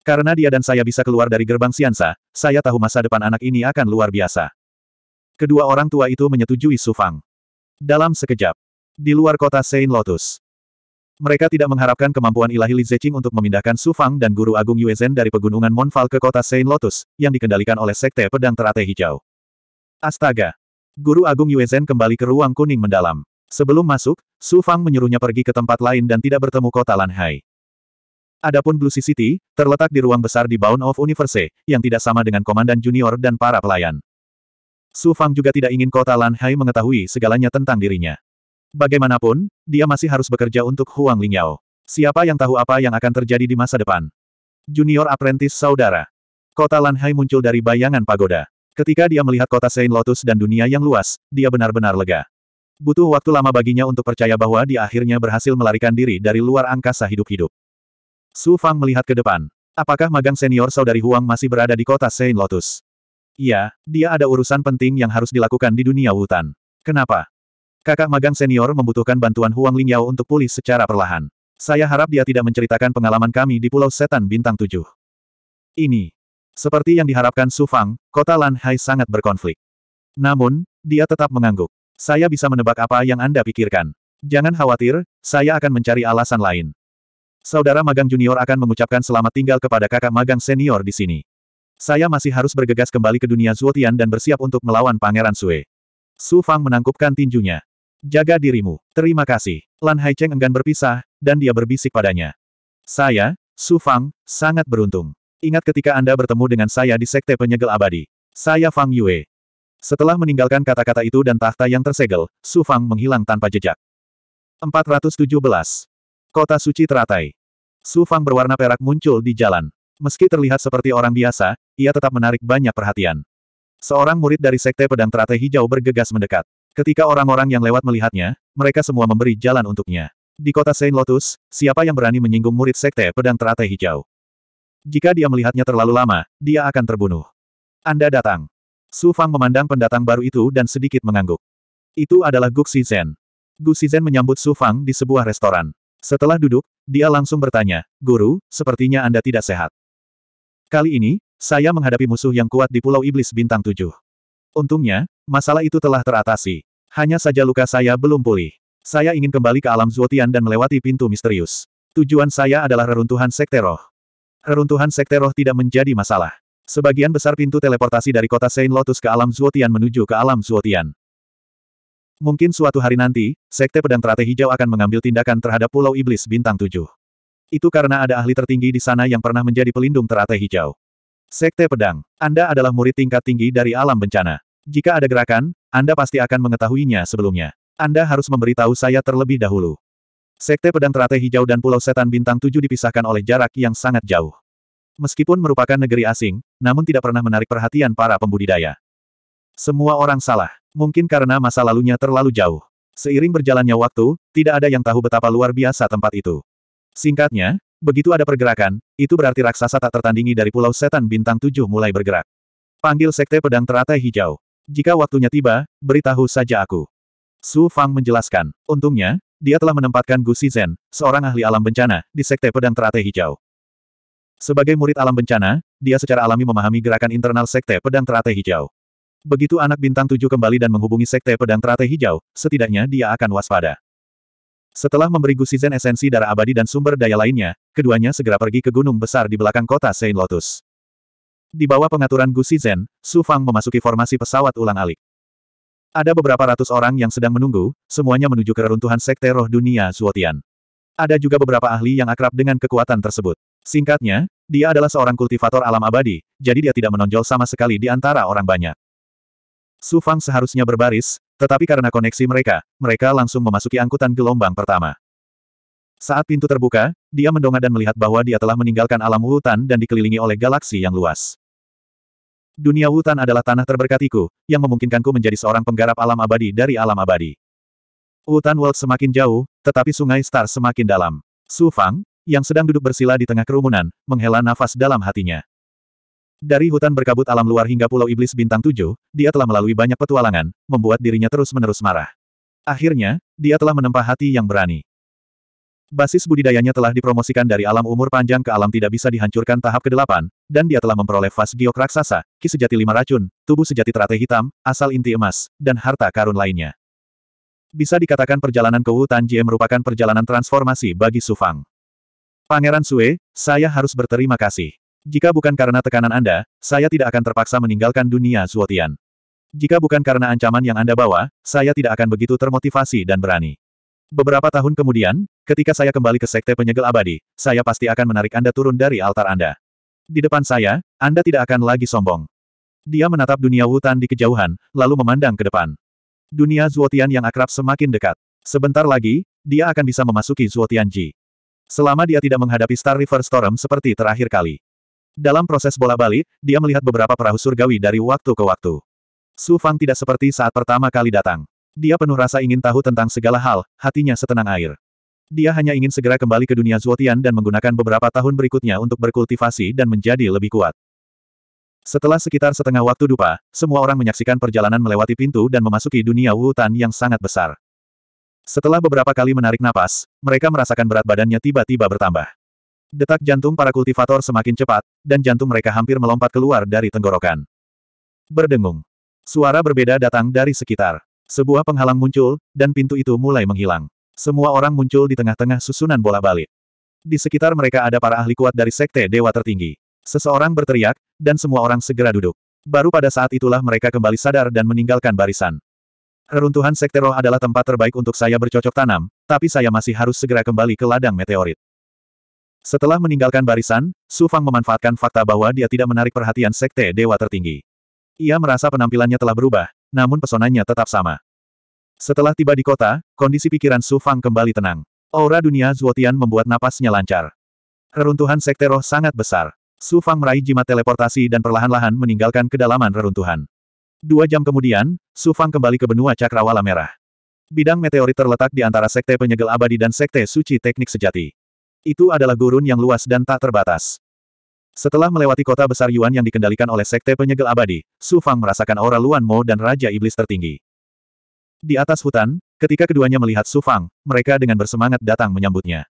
Karena dia dan saya bisa keluar dari gerbang Siansa, saya tahu masa depan anak ini akan luar biasa. Kedua orang tua itu menyetujui Su Fang. Dalam sekejap. Di luar kota Saint Lotus. Mereka tidak mengharapkan kemampuan ilahi Li Zeqing untuk memindahkan Su Fang dan Guru Agung Yue Zhen dari pegunungan Monfal ke kota Saint Lotus, yang dikendalikan oleh Sekte Pedang Teratai Hijau. Astaga! Guru Agung Yue Zhen kembali ke ruang kuning mendalam. Sebelum masuk, Su Fang menyuruhnya pergi ke tempat lain dan tidak bertemu kota Lanhai. Adapun Blue City, terletak di ruang besar di Bound of Universe, yang tidak sama dengan komandan junior dan para pelayan. Su Fang juga tidak ingin kota Lan Hai mengetahui segalanya tentang dirinya. Bagaimanapun, dia masih harus bekerja untuk Huang Lingyao. Siapa yang tahu apa yang akan terjadi di masa depan? Junior apprentice saudara. Kota Lan Hai muncul dari bayangan pagoda. Ketika dia melihat kota Saint Lotus dan dunia yang luas, dia benar-benar lega. Butuh waktu lama baginya untuk percaya bahwa dia akhirnya berhasil melarikan diri dari luar angkasa hidup-hidup. Su Fang melihat ke depan. Apakah magang senior saudari Huang masih berada di kota Saint Lotus? Iya, dia ada urusan penting yang harus dilakukan di dunia hutan. Kenapa? Kakak magang senior membutuhkan bantuan Huang Lingyao untuk pulih secara perlahan. Saya harap dia tidak menceritakan pengalaman kami di Pulau Setan Bintang Tujuh. Ini. Seperti yang diharapkan Su Fang, kota Lan Hai sangat berkonflik. Namun, dia tetap mengangguk. Saya bisa menebak apa yang Anda pikirkan. Jangan khawatir, saya akan mencari alasan lain. Saudara magang junior akan mengucapkan selamat tinggal kepada kakak magang senior di sini. Saya masih harus bergegas kembali ke dunia Zuotian dan bersiap untuk melawan Pangeran Sue. Su Fang menangkupkan tinjunya. Jaga dirimu. Terima kasih. Lan Haicheng enggan berpisah, dan dia berbisik padanya. Saya, Su Fang, sangat beruntung. Ingat ketika Anda bertemu dengan saya di Sekte Penyegel Abadi. Saya Fang Yue. Setelah meninggalkan kata-kata itu dan tahta yang tersegel, Su Fang menghilang tanpa jejak. 417. Kota Suci Teratai. Su Fang berwarna perak muncul di jalan. Meski terlihat seperti orang biasa, ia tetap menarik banyak perhatian. Seorang murid dari Sekte Pedang Teratai Hijau bergegas mendekat. Ketika orang-orang yang lewat melihatnya, mereka semua memberi jalan untuknya. Di kota Saint Lotus, siapa yang berani menyinggung murid Sekte Pedang Teratai Hijau? Jika dia melihatnya terlalu lama, dia akan terbunuh. Anda datang. Su Fang memandang pendatang baru itu dan sedikit mengangguk. Itu adalah Gu Xizhen. Gu Xizhen menyambut Su Fang di sebuah restoran. Setelah duduk, dia langsung bertanya, Guru, sepertinya Anda tidak sehat. Kali ini, saya menghadapi musuh yang kuat di Pulau Iblis Bintang 7. Untungnya, masalah itu telah teratasi. Hanya saja luka saya belum pulih. Saya ingin kembali ke alam Zuotian dan melewati pintu misterius. Tujuan saya adalah reruntuhan Sekte Roh. Reruntuhan Sekte Roh tidak menjadi masalah. Sebagian besar pintu teleportasi dari kota Saint Lotus ke alam Zuotian menuju ke alam Zuotian. Mungkin suatu hari nanti, Sekte Pedang Teratai Hijau akan mengambil tindakan terhadap Pulau Iblis Bintang 7. Itu karena ada ahli tertinggi di sana yang pernah menjadi pelindung teratai hijau. Sekte Pedang, Anda adalah murid tingkat tinggi dari alam bencana. Jika ada gerakan, Anda pasti akan mengetahuinya sebelumnya. Anda harus memberitahu saya terlebih dahulu. Sekte Pedang Teratai Hijau dan Pulau Setan Bintang 7 dipisahkan oleh jarak yang sangat jauh. Meskipun merupakan negeri asing, namun tidak pernah menarik perhatian para pembudidaya. Semua orang salah. Mungkin karena masa lalunya terlalu jauh. Seiring berjalannya waktu, tidak ada yang tahu betapa luar biasa tempat itu. Singkatnya, begitu ada pergerakan, itu berarti raksasa tak tertandingi dari Pulau Setan Bintang 7 mulai bergerak. Panggil Sekte Pedang Teratai Hijau. Jika waktunya tiba, beritahu saja aku. Su Fang menjelaskan. Untungnya, dia telah menempatkan Gu Zhen, seorang ahli alam bencana, di Sekte Pedang Teratai Hijau. Sebagai murid alam bencana, dia secara alami memahami gerakan internal Sekte Pedang Teratai Hijau. Begitu anak bintang tujuh kembali dan menghubungi Sekte Pedang Teratai Hijau, setidaknya dia akan waspada. Setelah memberi Gusizen esensi darah abadi dan sumber daya lainnya, keduanya segera pergi ke gunung besar di belakang kota Saint Lotus. Di bawah pengaturan Gusizen, Su Fang memasuki formasi pesawat ulang-alik. Ada beberapa ratus orang yang sedang menunggu, semuanya menuju ke reruntuhan sekte roh dunia Zuotian. Ada juga beberapa ahli yang akrab dengan kekuatan tersebut. Singkatnya, dia adalah seorang kultivator alam abadi, jadi dia tidak menonjol sama sekali di antara orang banyak. Su Fang seharusnya berbaris, tetapi karena koneksi mereka, mereka langsung memasuki angkutan gelombang pertama. Saat pintu terbuka, dia mendongak dan melihat bahwa dia telah meninggalkan alam hutan dan dikelilingi oleh galaksi yang luas. Dunia hutan adalah tanah terberkatiku, yang memungkinkanku menjadi seorang penggarap alam abadi dari alam abadi. Hutan World semakin jauh, tetapi sungai Star semakin dalam. Su Fang, yang sedang duduk bersila di tengah kerumunan, menghela nafas dalam hatinya. Dari hutan berkabut alam luar hingga Pulau Iblis Bintang tujuh, dia telah melalui banyak petualangan, membuat dirinya terus-menerus marah. Akhirnya, dia telah menempa hati yang berani. Basis budidayanya telah dipromosikan dari alam umur panjang ke alam tidak bisa dihancurkan tahap ke-8, dan dia telah memperoleh vas giok raksasa, ki sejati lima racun, tubuh sejati teratai hitam, asal inti emas, dan harta karun lainnya. Bisa dikatakan perjalanan ke hutan Jie merupakan perjalanan transformasi bagi Sufang. Pangeran Sue, saya harus berterima kasih. Jika bukan karena tekanan Anda, saya tidak akan terpaksa meninggalkan dunia Zuotian. Jika bukan karena ancaman yang Anda bawa, saya tidak akan begitu termotivasi dan berani. Beberapa tahun kemudian, ketika saya kembali ke Sekte Penyegel Abadi, saya pasti akan menarik Anda turun dari altar Anda. Di depan saya, Anda tidak akan lagi sombong. Dia menatap dunia hutan di kejauhan, lalu memandang ke depan. Dunia Zuotian yang akrab semakin dekat. Sebentar lagi, dia akan bisa memasuki Zuotian Ji. Selama dia tidak menghadapi Star River Storm seperti terakhir kali. Dalam proses bola balik, dia melihat beberapa perahu surgawi dari waktu ke waktu. Su Fang tidak seperti saat pertama kali datang. Dia penuh rasa ingin tahu tentang segala hal, hatinya setenang air. Dia hanya ingin segera kembali ke dunia Zuotian dan menggunakan beberapa tahun berikutnya untuk berkultivasi dan menjadi lebih kuat. Setelah sekitar setengah waktu dupa, semua orang menyaksikan perjalanan melewati pintu dan memasuki dunia hutan yang sangat besar. Setelah beberapa kali menarik napas, mereka merasakan berat badannya tiba-tiba bertambah. Detak jantung para kultivator semakin cepat, dan jantung mereka hampir melompat keluar dari tenggorokan. Berdengung. Suara berbeda datang dari sekitar. Sebuah penghalang muncul, dan pintu itu mulai menghilang. Semua orang muncul di tengah-tengah susunan bola balik. Di sekitar mereka ada para ahli kuat dari sekte dewa tertinggi. Seseorang berteriak, dan semua orang segera duduk. Baru pada saat itulah mereka kembali sadar dan meninggalkan barisan. Reruntuhan sekte roh adalah tempat terbaik untuk saya bercocok tanam, tapi saya masih harus segera kembali ke ladang meteorit. Setelah meninggalkan barisan, Su Fang memanfaatkan fakta bahwa dia tidak menarik perhatian sekte dewa tertinggi. Ia merasa penampilannya telah berubah, namun pesonanya tetap sama. Setelah tiba di kota, kondisi pikiran Su Fang kembali tenang. Aura dunia Zuotian membuat napasnya lancar. Reruntuhan sekte roh sangat besar. Su Fang meraih jimat teleportasi dan perlahan-lahan meninggalkan kedalaman reruntuhan. Dua jam kemudian, Su Fang kembali ke benua cakrawala merah. Bidang meteorit terletak di antara sekte penyegel abadi dan sekte suci teknik sejati. Itu adalah gurun yang luas dan tak terbatas. Setelah melewati kota besar Yuan yang dikendalikan oleh Sekte Penyegel Abadi, Su Fang merasakan aura Luan Mo dan Raja Iblis tertinggi. Di atas hutan, ketika keduanya melihat Su Fang, mereka dengan bersemangat datang menyambutnya.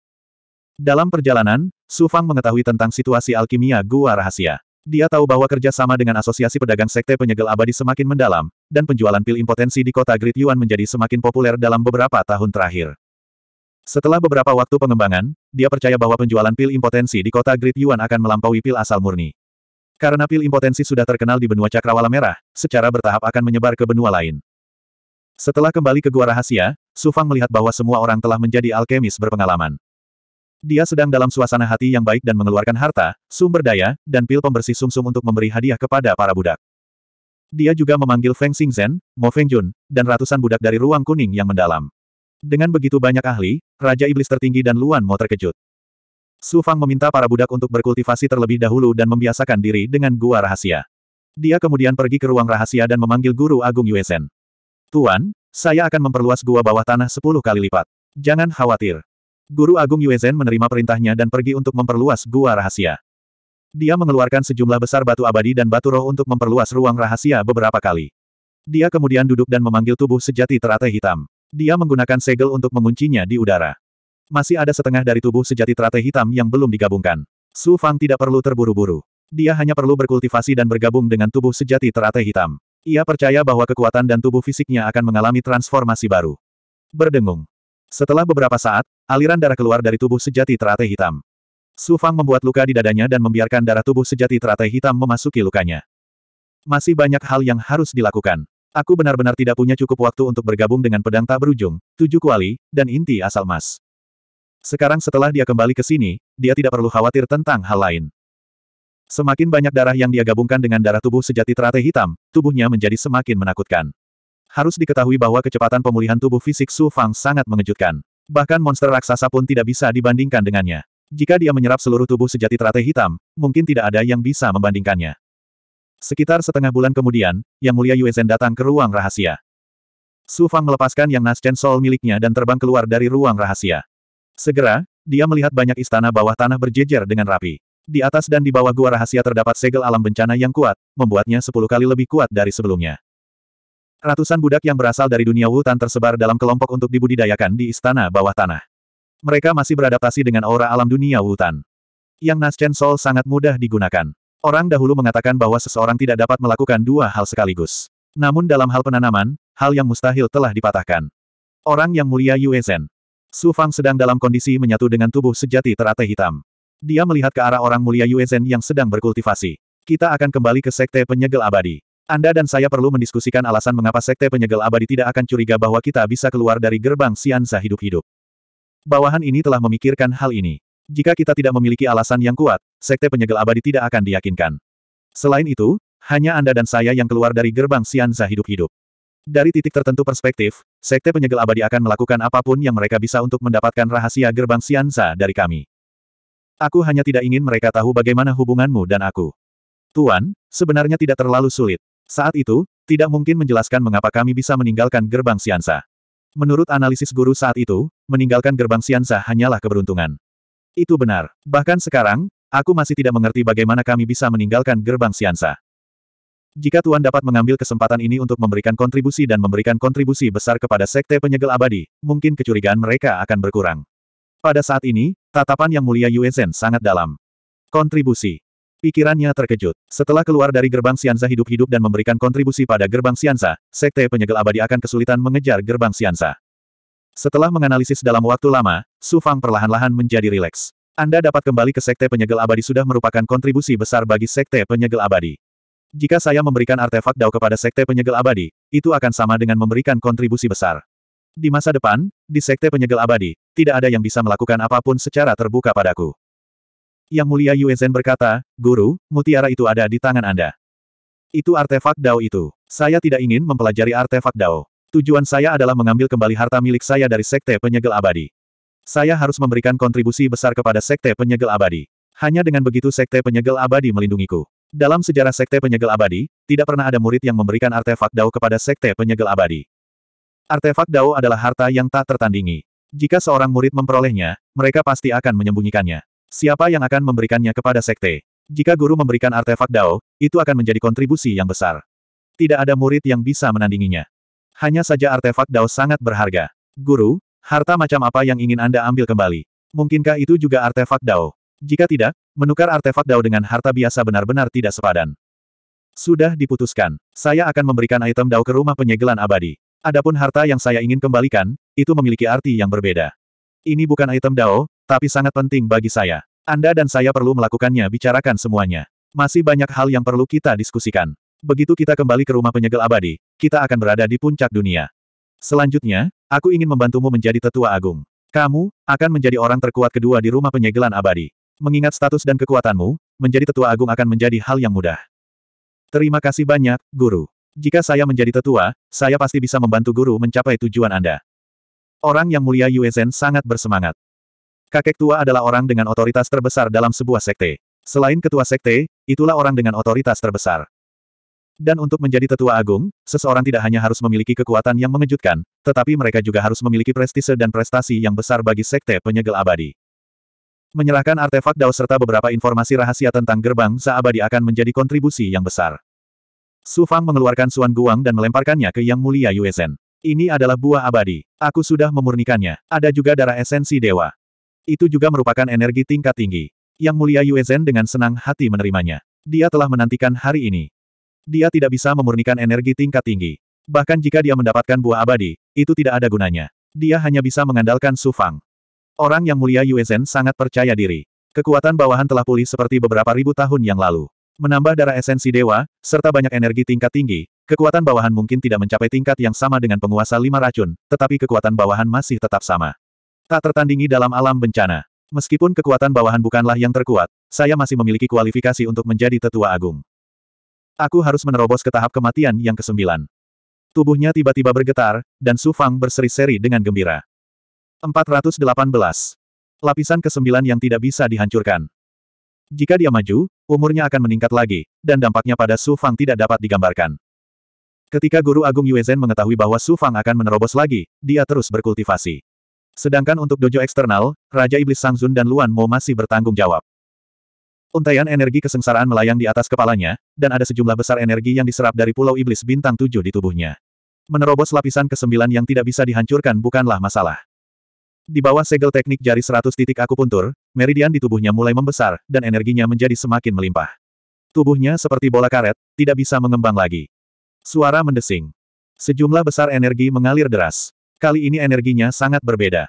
Dalam perjalanan, Su Fang mengetahui tentang situasi alkimia gua rahasia. Dia tahu bahwa kerjasama dengan Asosiasi Pedagang Sekte Penyegel Abadi semakin mendalam, dan penjualan pil impotensi di kota Great Yuan menjadi semakin populer dalam beberapa tahun terakhir. Setelah beberapa waktu pengembangan, dia percaya bahwa penjualan pil impotensi di kota Great Yuan akan melampaui pil asal murni. Karena pil impotensi sudah terkenal di benua cakrawala merah, secara bertahap akan menyebar ke benua lain. Setelah kembali ke gua rahasia, Su Fang melihat bahwa semua orang telah menjadi alkemis berpengalaman. Dia sedang dalam suasana hati yang baik dan mengeluarkan harta, sumber daya, dan pil pembersih sumsum -sum untuk memberi hadiah kepada para budak. Dia juga memanggil Feng Xingzhen, Mo Feng Jun, dan ratusan budak dari ruang kuning yang mendalam. Dengan begitu banyak ahli, Raja Iblis tertinggi dan Luan Mo terkejut. Su Fang meminta para budak untuk berkultivasi terlebih dahulu dan membiasakan diri dengan gua rahasia. Dia kemudian pergi ke ruang rahasia dan memanggil Guru Agung Sen. Tuan, saya akan memperluas gua bawah tanah sepuluh kali lipat. Jangan khawatir. Guru Agung Sen menerima perintahnya dan pergi untuk memperluas gua rahasia. Dia mengeluarkan sejumlah besar batu abadi dan batu roh untuk memperluas ruang rahasia beberapa kali. Dia kemudian duduk dan memanggil tubuh sejati teratai hitam. Dia menggunakan segel untuk menguncinya di udara. Masih ada setengah dari tubuh sejati teratai hitam yang belum digabungkan. Su Fang tidak perlu terburu-buru. Dia hanya perlu berkultivasi dan bergabung dengan tubuh sejati teratai hitam. Ia percaya bahwa kekuatan dan tubuh fisiknya akan mengalami transformasi baru. Berdengung. Setelah beberapa saat, aliran darah keluar dari tubuh sejati teratai hitam. Su Fang membuat luka di dadanya dan membiarkan darah tubuh sejati teratai hitam memasuki lukanya. Masih banyak hal yang harus dilakukan. Aku benar-benar tidak punya cukup waktu untuk bergabung dengan pedang tak berujung, tujuh kuali, dan inti asal emas. Sekarang setelah dia kembali ke sini, dia tidak perlu khawatir tentang hal lain. Semakin banyak darah yang dia gabungkan dengan darah tubuh sejati teratai hitam, tubuhnya menjadi semakin menakutkan. Harus diketahui bahwa kecepatan pemulihan tubuh fisik Su Fang sangat mengejutkan. Bahkan monster raksasa pun tidak bisa dibandingkan dengannya. Jika dia menyerap seluruh tubuh sejati teratai hitam, mungkin tidak ada yang bisa membandingkannya. Sekitar setengah bulan kemudian, Yang Mulia Yuezhen datang ke ruang rahasia. Su Fang melepaskan Yang Chen Sol miliknya dan terbang keluar dari ruang rahasia. Segera, dia melihat banyak istana bawah tanah berjejer dengan rapi. Di atas dan di bawah gua rahasia terdapat segel alam bencana yang kuat, membuatnya sepuluh kali lebih kuat dari sebelumnya. Ratusan budak yang berasal dari dunia hutan tersebar dalam kelompok untuk dibudidayakan di istana bawah tanah. Mereka masih beradaptasi dengan aura alam dunia hutan, Yang Chen Sol sangat mudah digunakan. Orang dahulu mengatakan bahwa seseorang tidak dapat melakukan dua hal sekaligus. Namun dalam hal penanaman, hal yang mustahil telah dipatahkan. Orang yang mulia Yue Zhen. Su Fang sedang dalam kondisi menyatu dengan tubuh sejati teratai hitam. Dia melihat ke arah orang mulia Yue Zhen yang sedang berkultivasi. Kita akan kembali ke Sekte Penyegel Abadi. Anda dan saya perlu mendiskusikan alasan mengapa Sekte Penyegel Abadi tidak akan curiga bahwa kita bisa keluar dari gerbang Xianza hidup-hidup. Bawahan ini telah memikirkan hal ini. Jika kita tidak memiliki alasan yang kuat, sekte penyegel abadi tidak akan diyakinkan. Selain itu, hanya Anda dan saya yang keluar dari gerbang Sianza hidup-hidup. Dari titik tertentu perspektif, sekte penyegel abadi akan melakukan apapun yang mereka bisa untuk mendapatkan rahasia gerbang Sianza dari kami. Aku hanya tidak ingin mereka tahu bagaimana hubunganmu dan aku. Tuan, sebenarnya tidak terlalu sulit. Saat itu, tidak mungkin menjelaskan mengapa kami bisa meninggalkan gerbang Sianza. Menurut analisis guru saat itu, meninggalkan gerbang Sianza hanyalah keberuntungan. Itu benar. Bahkan sekarang, Aku masih tidak mengerti bagaimana kami bisa meninggalkan gerbang Siansa. Jika Tuan dapat mengambil kesempatan ini untuk memberikan kontribusi dan memberikan kontribusi besar kepada Sekte Penyegel Abadi, mungkin kecurigaan mereka akan berkurang. Pada saat ini, tatapan yang mulia Zhen sangat dalam. Kontribusi. Pikirannya terkejut. Setelah keluar dari gerbang Siansa hidup-hidup dan memberikan kontribusi pada gerbang Siansa, Sekte Penyegel Abadi akan kesulitan mengejar gerbang Siansa. Setelah menganalisis dalam waktu lama, Su Fang perlahan-lahan menjadi rileks. Anda dapat kembali ke Sekte Penyegel Abadi sudah merupakan kontribusi besar bagi Sekte Penyegel Abadi. Jika saya memberikan artefak Dao kepada Sekte Penyegel Abadi, itu akan sama dengan memberikan kontribusi besar. Di masa depan, di Sekte Penyegel Abadi, tidak ada yang bisa melakukan apapun secara terbuka padaku. Yang Mulia Yuezen berkata, Guru, mutiara itu ada di tangan Anda. Itu artefak Dao itu. Saya tidak ingin mempelajari artefak Dao. Tujuan saya adalah mengambil kembali harta milik saya dari Sekte Penyegel Abadi. Saya harus memberikan kontribusi besar kepada Sekte Penyegel Abadi. Hanya dengan begitu Sekte Penyegel Abadi melindungiku. Dalam sejarah Sekte Penyegel Abadi, tidak pernah ada murid yang memberikan artefak Dao kepada Sekte Penyegel Abadi. Artefak Dao adalah harta yang tak tertandingi. Jika seorang murid memperolehnya, mereka pasti akan menyembunyikannya. Siapa yang akan memberikannya kepada Sekte? Jika guru memberikan artefak Dao, itu akan menjadi kontribusi yang besar. Tidak ada murid yang bisa menandinginya. Hanya saja artefak Dao sangat berharga. Guru, Harta macam apa yang ingin Anda ambil kembali? Mungkinkah itu juga artefak Dao? Jika tidak, menukar artefak Dao dengan harta biasa benar-benar tidak sepadan. Sudah diputuskan, saya akan memberikan item Dao ke rumah penyegelan abadi. Adapun harta yang saya ingin kembalikan, itu memiliki arti yang berbeda. Ini bukan item Dao, tapi sangat penting bagi saya. Anda dan saya perlu melakukannya bicarakan semuanya. Masih banyak hal yang perlu kita diskusikan. Begitu kita kembali ke rumah penyegel abadi, kita akan berada di puncak dunia. Selanjutnya, Aku ingin membantumu menjadi tetua agung. Kamu, akan menjadi orang terkuat kedua di rumah penyegelan abadi. Mengingat status dan kekuatanmu, menjadi tetua agung akan menjadi hal yang mudah. Terima kasih banyak, guru. Jika saya menjadi tetua, saya pasti bisa membantu guru mencapai tujuan Anda. Orang yang mulia Yuezen sangat bersemangat. Kakek tua adalah orang dengan otoritas terbesar dalam sebuah sekte. Selain ketua sekte, itulah orang dengan otoritas terbesar. Dan untuk menjadi tetua agung, seseorang tidak hanya harus memiliki kekuatan yang mengejutkan, tetapi mereka juga harus memiliki prestise dan prestasi yang besar bagi sekte penyegel abadi. Menyerahkan artefak Dao serta beberapa informasi rahasia tentang gerbang seabadi akan menjadi kontribusi yang besar. Su Fang mengeluarkan Suan Guang dan melemparkannya ke Yang Mulia Yue Zhen. Ini adalah buah abadi. Aku sudah memurnikannya. Ada juga darah esensi dewa. Itu juga merupakan energi tingkat tinggi. Yang Mulia Yue Zhen dengan senang hati menerimanya. Dia telah menantikan hari ini. Dia tidak bisa memurnikan energi tingkat tinggi. Bahkan jika dia mendapatkan buah abadi, itu tidak ada gunanya. Dia hanya bisa mengandalkan Su Fang. Orang yang mulia Yuezhen sangat percaya diri. Kekuatan bawahan telah pulih seperti beberapa ribu tahun yang lalu. Menambah darah esensi dewa, serta banyak energi tingkat tinggi, kekuatan bawahan mungkin tidak mencapai tingkat yang sama dengan penguasa lima racun, tetapi kekuatan bawahan masih tetap sama. Tak tertandingi dalam alam bencana. Meskipun kekuatan bawahan bukanlah yang terkuat, saya masih memiliki kualifikasi untuk menjadi tetua agung. Aku harus menerobos ke tahap kematian yang kesembilan. Tubuhnya tiba-tiba bergetar, dan Su Fang berseri-seri dengan gembira. 418. Lapisan kesembilan yang tidak bisa dihancurkan. Jika dia maju, umurnya akan meningkat lagi, dan dampaknya pada Su Fang tidak dapat digambarkan. Ketika Guru Agung Yuezhen mengetahui bahwa Su Fang akan menerobos lagi, dia terus berkultivasi. Sedangkan untuk dojo eksternal, Raja Iblis Sangzun dan Luan Mo masih bertanggung jawab. Untaian energi kesengsaraan melayang di atas kepalanya, dan ada sejumlah besar energi yang diserap dari pulau iblis bintang tujuh di tubuhnya. Menerobos lapisan kesembilan yang tidak bisa dihancurkan bukanlah masalah. Di bawah segel teknik jari seratus titik akupuntur, meridian di tubuhnya mulai membesar, dan energinya menjadi semakin melimpah. Tubuhnya seperti bola karet, tidak bisa mengembang lagi. Suara mendesing. Sejumlah besar energi mengalir deras. Kali ini energinya sangat berbeda.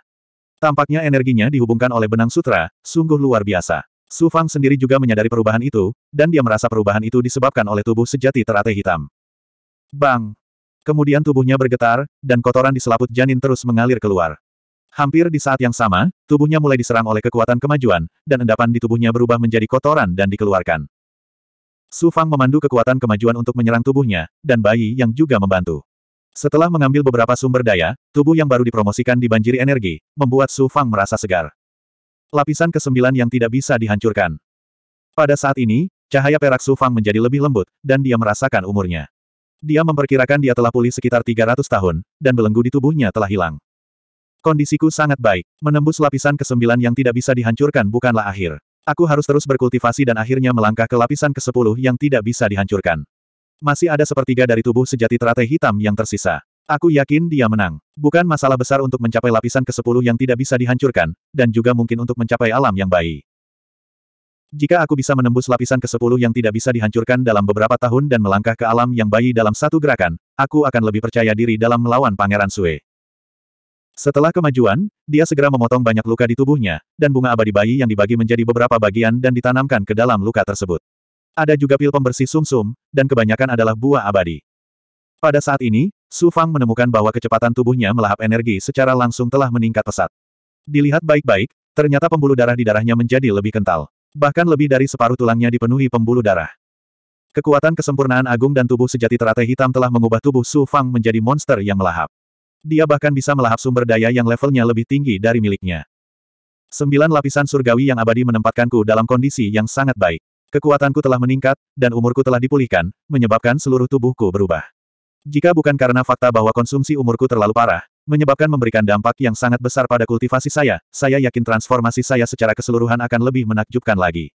Tampaknya energinya dihubungkan oleh benang sutra, sungguh luar biasa. Su Fang sendiri juga menyadari perubahan itu, dan dia merasa perubahan itu disebabkan oleh tubuh sejati teratai hitam. Bang! Kemudian tubuhnya bergetar, dan kotoran di selaput janin terus mengalir keluar. Hampir di saat yang sama, tubuhnya mulai diserang oleh kekuatan kemajuan, dan endapan di tubuhnya berubah menjadi kotoran dan dikeluarkan. Su Fang memandu kekuatan kemajuan untuk menyerang tubuhnya, dan bayi yang juga membantu. Setelah mengambil beberapa sumber daya, tubuh yang baru dipromosikan dibanjiri energi, membuat Su Fang merasa segar. Lapisan kesembilan yang tidak bisa dihancurkan. Pada saat ini, cahaya perak Sufang menjadi lebih lembut, dan dia merasakan umurnya. Dia memperkirakan dia telah pulih sekitar 300 tahun, dan belenggu di tubuhnya telah hilang. Kondisiku sangat baik. Menembus lapisan kesembilan yang tidak bisa dihancurkan bukanlah akhir. Aku harus terus berkultivasi dan akhirnya melangkah ke lapisan ke-10 yang tidak bisa dihancurkan. Masih ada sepertiga dari tubuh sejati teratai hitam yang tersisa. Aku yakin dia menang. Bukan masalah besar untuk mencapai lapisan ke-10 yang tidak bisa dihancurkan, dan juga mungkin untuk mencapai alam yang baik. Jika aku bisa menembus lapisan ke-10 yang tidak bisa dihancurkan dalam beberapa tahun dan melangkah ke alam yang bayi dalam satu gerakan, aku akan lebih percaya diri dalam melawan Pangeran Sue. Setelah kemajuan, dia segera memotong banyak luka di tubuhnya, dan bunga abadi bayi yang dibagi menjadi beberapa bagian dan ditanamkan ke dalam luka tersebut. Ada juga pil pembersih sumsum, -sum, dan kebanyakan adalah buah abadi. Pada saat ini, Su Fang menemukan bahwa kecepatan tubuhnya melahap energi secara langsung telah meningkat pesat. Dilihat baik-baik, ternyata pembuluh darah di darahnya menjadi lebih kental. Bahkan lebih dari separuh tulangnya dipenuhi pembuluh darah. Kekuatan kesempurnaan agung dan tubuh sejati teratai hitam telah mengubah tubuh Su Fang menjadi monster yang melahap. Dia bahkan bisa melahap sumber daya yang levelnya lebih tinggi dari miliknya. Sembilan lapisan surgawi yang abadi menempatkanku dalam kondisi yang sangat baik. Kekuatanku telah meningkat, dan umurku telah dipulihkan, menyebabkan seluruh tubuhku berubah. Jika bukan karena fakta bahwa konsumsi umurku terlalu parah, menyebabkan memberikan dampak yang sangat besar pada kultivasi saya, saya yakin transformasi saya secara keseluruhan akan lebih menakjubkan lagi.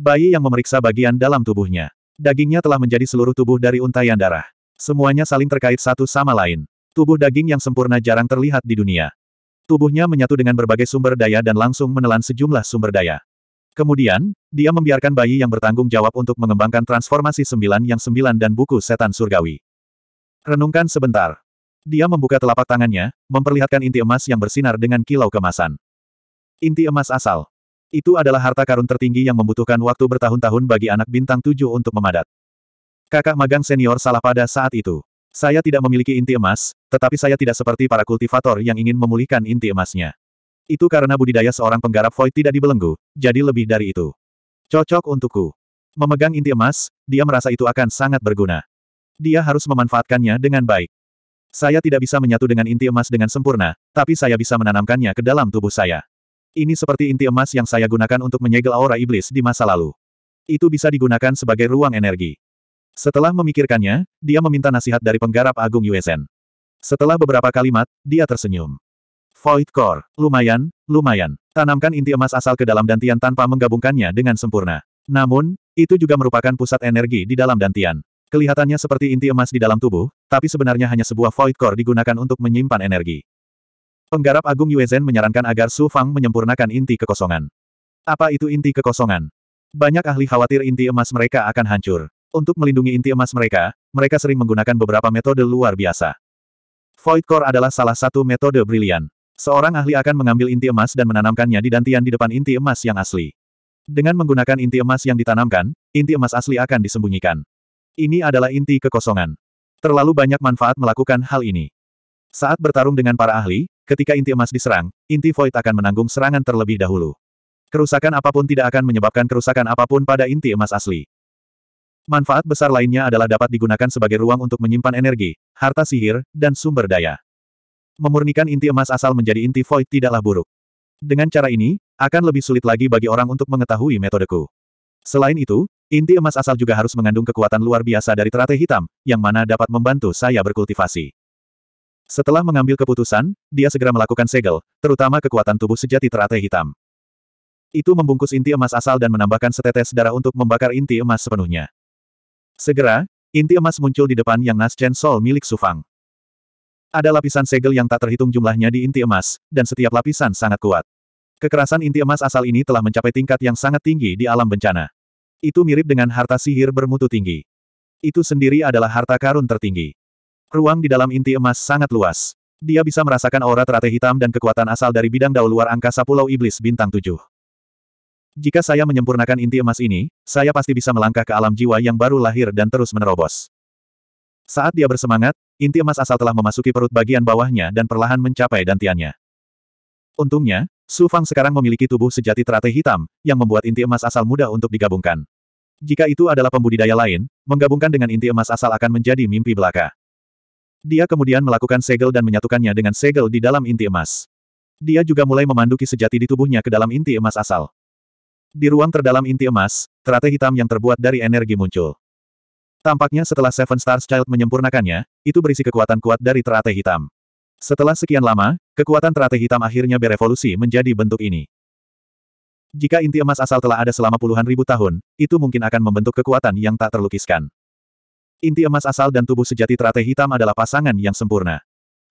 Bayi yang memeriksa bagian dalam tubuhnya. Dagingnya telah menjadi seluruh tubuh dari untaian darah. Semuanya saling terkait satu sama lain. Tubuh daging yang sempurna jarang terlihat di dunia. Tubuhnya menyatu dengan berbagai sumber daya dan langsung menelan sejumlah sumber daya. Kemudian, dia membiarkan bayi yang bertanggung jawab untuk mengembangkan transformasi sembilan yang sembilan dan buku setan surgawi. Renungkan sebentar. Dia membuka telapak tangannya, memperlihatkan inti emas yang bersinar dengan kilau kemasan. Inti emas asal. Itu adalah harta karun tertinggi yang membutuhkan waktu bertahun-tahun bagi anak bintang tujuh untuk memadat. Kakak magang senior salah pada saat itu. Saya tidak memiliki inti emas, tetapi saya tidak seperti para kultivator yang ingin memulihkan inti emasnya. Itu karena budidaya seorang penggarap void tidak dibelenggu, jadi lebih dari itu. Cocok untukku. Memegang inti emas, dia merasa itu akan sangat berguna. Dia harus memanfaatkannya dengan baik. Saya tidak bisa menyatu dengan inti emas dengan sempurna, tapi saya bisa menanamkannya ke dalam tubuh saya. Ini seperti inti emas yang saya gunakan untuk menyegel aura iblis di masa lalu. Itu bisa digunakan sebagai ruang energi. Setelah memikirkannya, dia meminta nasihat dari penggarap agung USN. Setelah beberapa kalimat, dia tersenyum. Void Core. Lumayan, lumayan. Tanamkan inti emas asal ke dalam dantian tanpa menggabungkannya dengan sempurna. Namun, itu juga merupakan pusat energi di dalam dantian. Kelihatannya seperti inti emas di dalam tubuh, tapi sebenarnya hanya sebuah void core digunakan untuk menyimpan energi. Penggarap Agung Yuezen menyarankan agar Su Fang menyempurnakan inti kekosongan. Apa itu inti kekosongan? Banyak ahli khawatir inti emas mereka akan hancur. Untuk melindungi inti emas mereka, mereka sering menggunakan beberapa metode luar biasa. Void Core adalah salah satu metode brilian. Seorang ahli akan mengambil inti emas dan menanamkannya di dantian di depan inti emas yang asli. Dengan menggunakan inti emas yang ditanamkan, inti emas asli akan disembunyikan. Ini adalah inti kekosongan. Terlalu banyak manfaat melakukan hal ini. Saat bertarung dengan para ahli, ketika inti emas diserang, inti void akan menanggung serangan terlebih dahulu. Kerusakan apapun tidak akan menyebabkan kerusakan apapun pada inti emas asli. Manfaat besar lainnya adalah dapat digunakan sebagai ruang untuk menyimpan energi, harta sihir, dan sumber daya. Memurnikan inti emas asal menjadi inti void tidaklah buruk. Dengan cara ini, akan lebih sulit lagi bagi orang untuk mengetahui metodeku. Selain itu, inti emas asal juga harus mengandung kekuatan luar biasa dari teratai hitam, yang mana dapat membantu saya berkultivasi. Setelah mengambil keputusan, dia segera melakukan segel, terutama kekuatan tubuh sejati teratai hitam. Itu membungkus inti emas asal dan menambahkan setetes darah untuk membakar inti emas sepenuhnya. Segera, inti emas muncul di depan yang Chen Sol milik Sufang. Ada lapisan segel yang tak terhitung jumlahnya di inti emas, dan setiap lapisan sangat kuat. Kekerasan inti emas asal ini telah mencapai tingkat yang sangat tinggi di alam bencana. Itu mirip dengan harta sihir bermutu tinggi. Itu sendiri adalah harta karun tertinggi. Ruang di dalam inti emas sangat luas. Dia bisa merasakan aura teratai hitam dan kekuatan asal dari bidang daul luar angkasa Pulau Iblis Bintang 7. Jika saya menyempurnakan inti emas ini, saya pasti bisa melangkah ke alam jiwa yang baru lahir dan terus menerobos. Saat dia bersemangat, inti emas asal telah memasuki perut bagian bawahnya dan perlahan mencapai dantiannya. Untungnya, Su Fang sekarang memiliki tubuh sejati teratai hitam, yang membuat inti emas asal mudah untuk digabungkan. Jika itu adalah pembudidaya lain, menggabungkan dengan inti emas asal akan menjadi mimpi belaka. Dia kemudian melakukan segel dan menyatukannya dengan segel di dalam inti emas. Dia juga mulai memanduki sejati di tubuhnya ke dalam inti emas asal. Di ruang terdalam inti emas, teratai hitam yang terbuat dari energi muncul. Tampaknya setelah Seven Stars Child menyempurnakannya, itu berisi kekuatan kuat dari teratai hitam. Setelah sekian lama, kekuatan teratai hitam akhirnya berevolusi menjadi bentuk ini. Jika inti emas asal telah ada selama puluhan ribu tahun, itu mungkin akan membentuk kekuatan yang tak terlukiskan. Inti emas asal dan tubuh sejati teratai hitam adalah pasangan yang sempurna.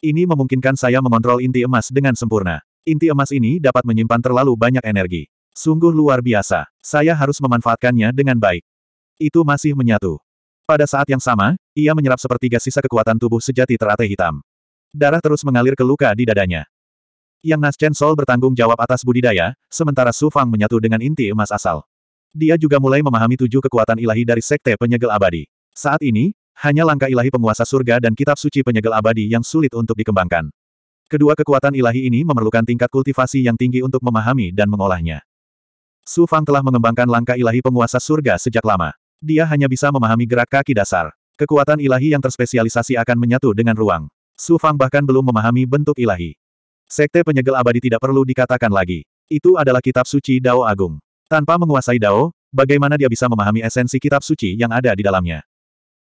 Ini memungkinkan saya mengontrol inti emas dengan sempurna. Inti emas ini dapat menyimpan terlalu banyak energi. Sungguh luar biasa. Saya harus memanfaatkannya dengan baik. Itu masih menyatu. Pada saat yang sama, ia menyerap sepertiga sisa kekuatan tubuh sejati teratai hitam. Darah terus mengalir ke luka di dadanya. Yang Naschen Sol bertanggung jawab atas budidaya, sementara Su Fang menyatu dengan inti emas asal. Dia juga mulai memahami tujuh kekuatan ilahi dari Sekte Penyegel Abadi. Saat ini, hanya langkah ilahi penguasa surga dan kitab suci penyegel abadi yang sulit untuk dikembangkan. Kedua kekuatan ilahi ini memerlukan tingkat kultivasi yang tinggi untuk memahami dan mengolahnya. Su Fang telah mengembangkan langkah ilahi penguasa surga sejak lama. Dia hanya bisa memahami gerak kaki dasar. Kekuatan ilahi yang terspesialisasi akan menyatu dengan ruang. Su Fang bahkan belum memahami bentuk ilahi. Sekte penyegel abadi tidak perlu dikatakan lagi. Itu adalah kitab suci Dao Agung. Tanpa menguasai Dao, bagaimana dia bisa memahami esensi kitab suci yang ada di dalamnya?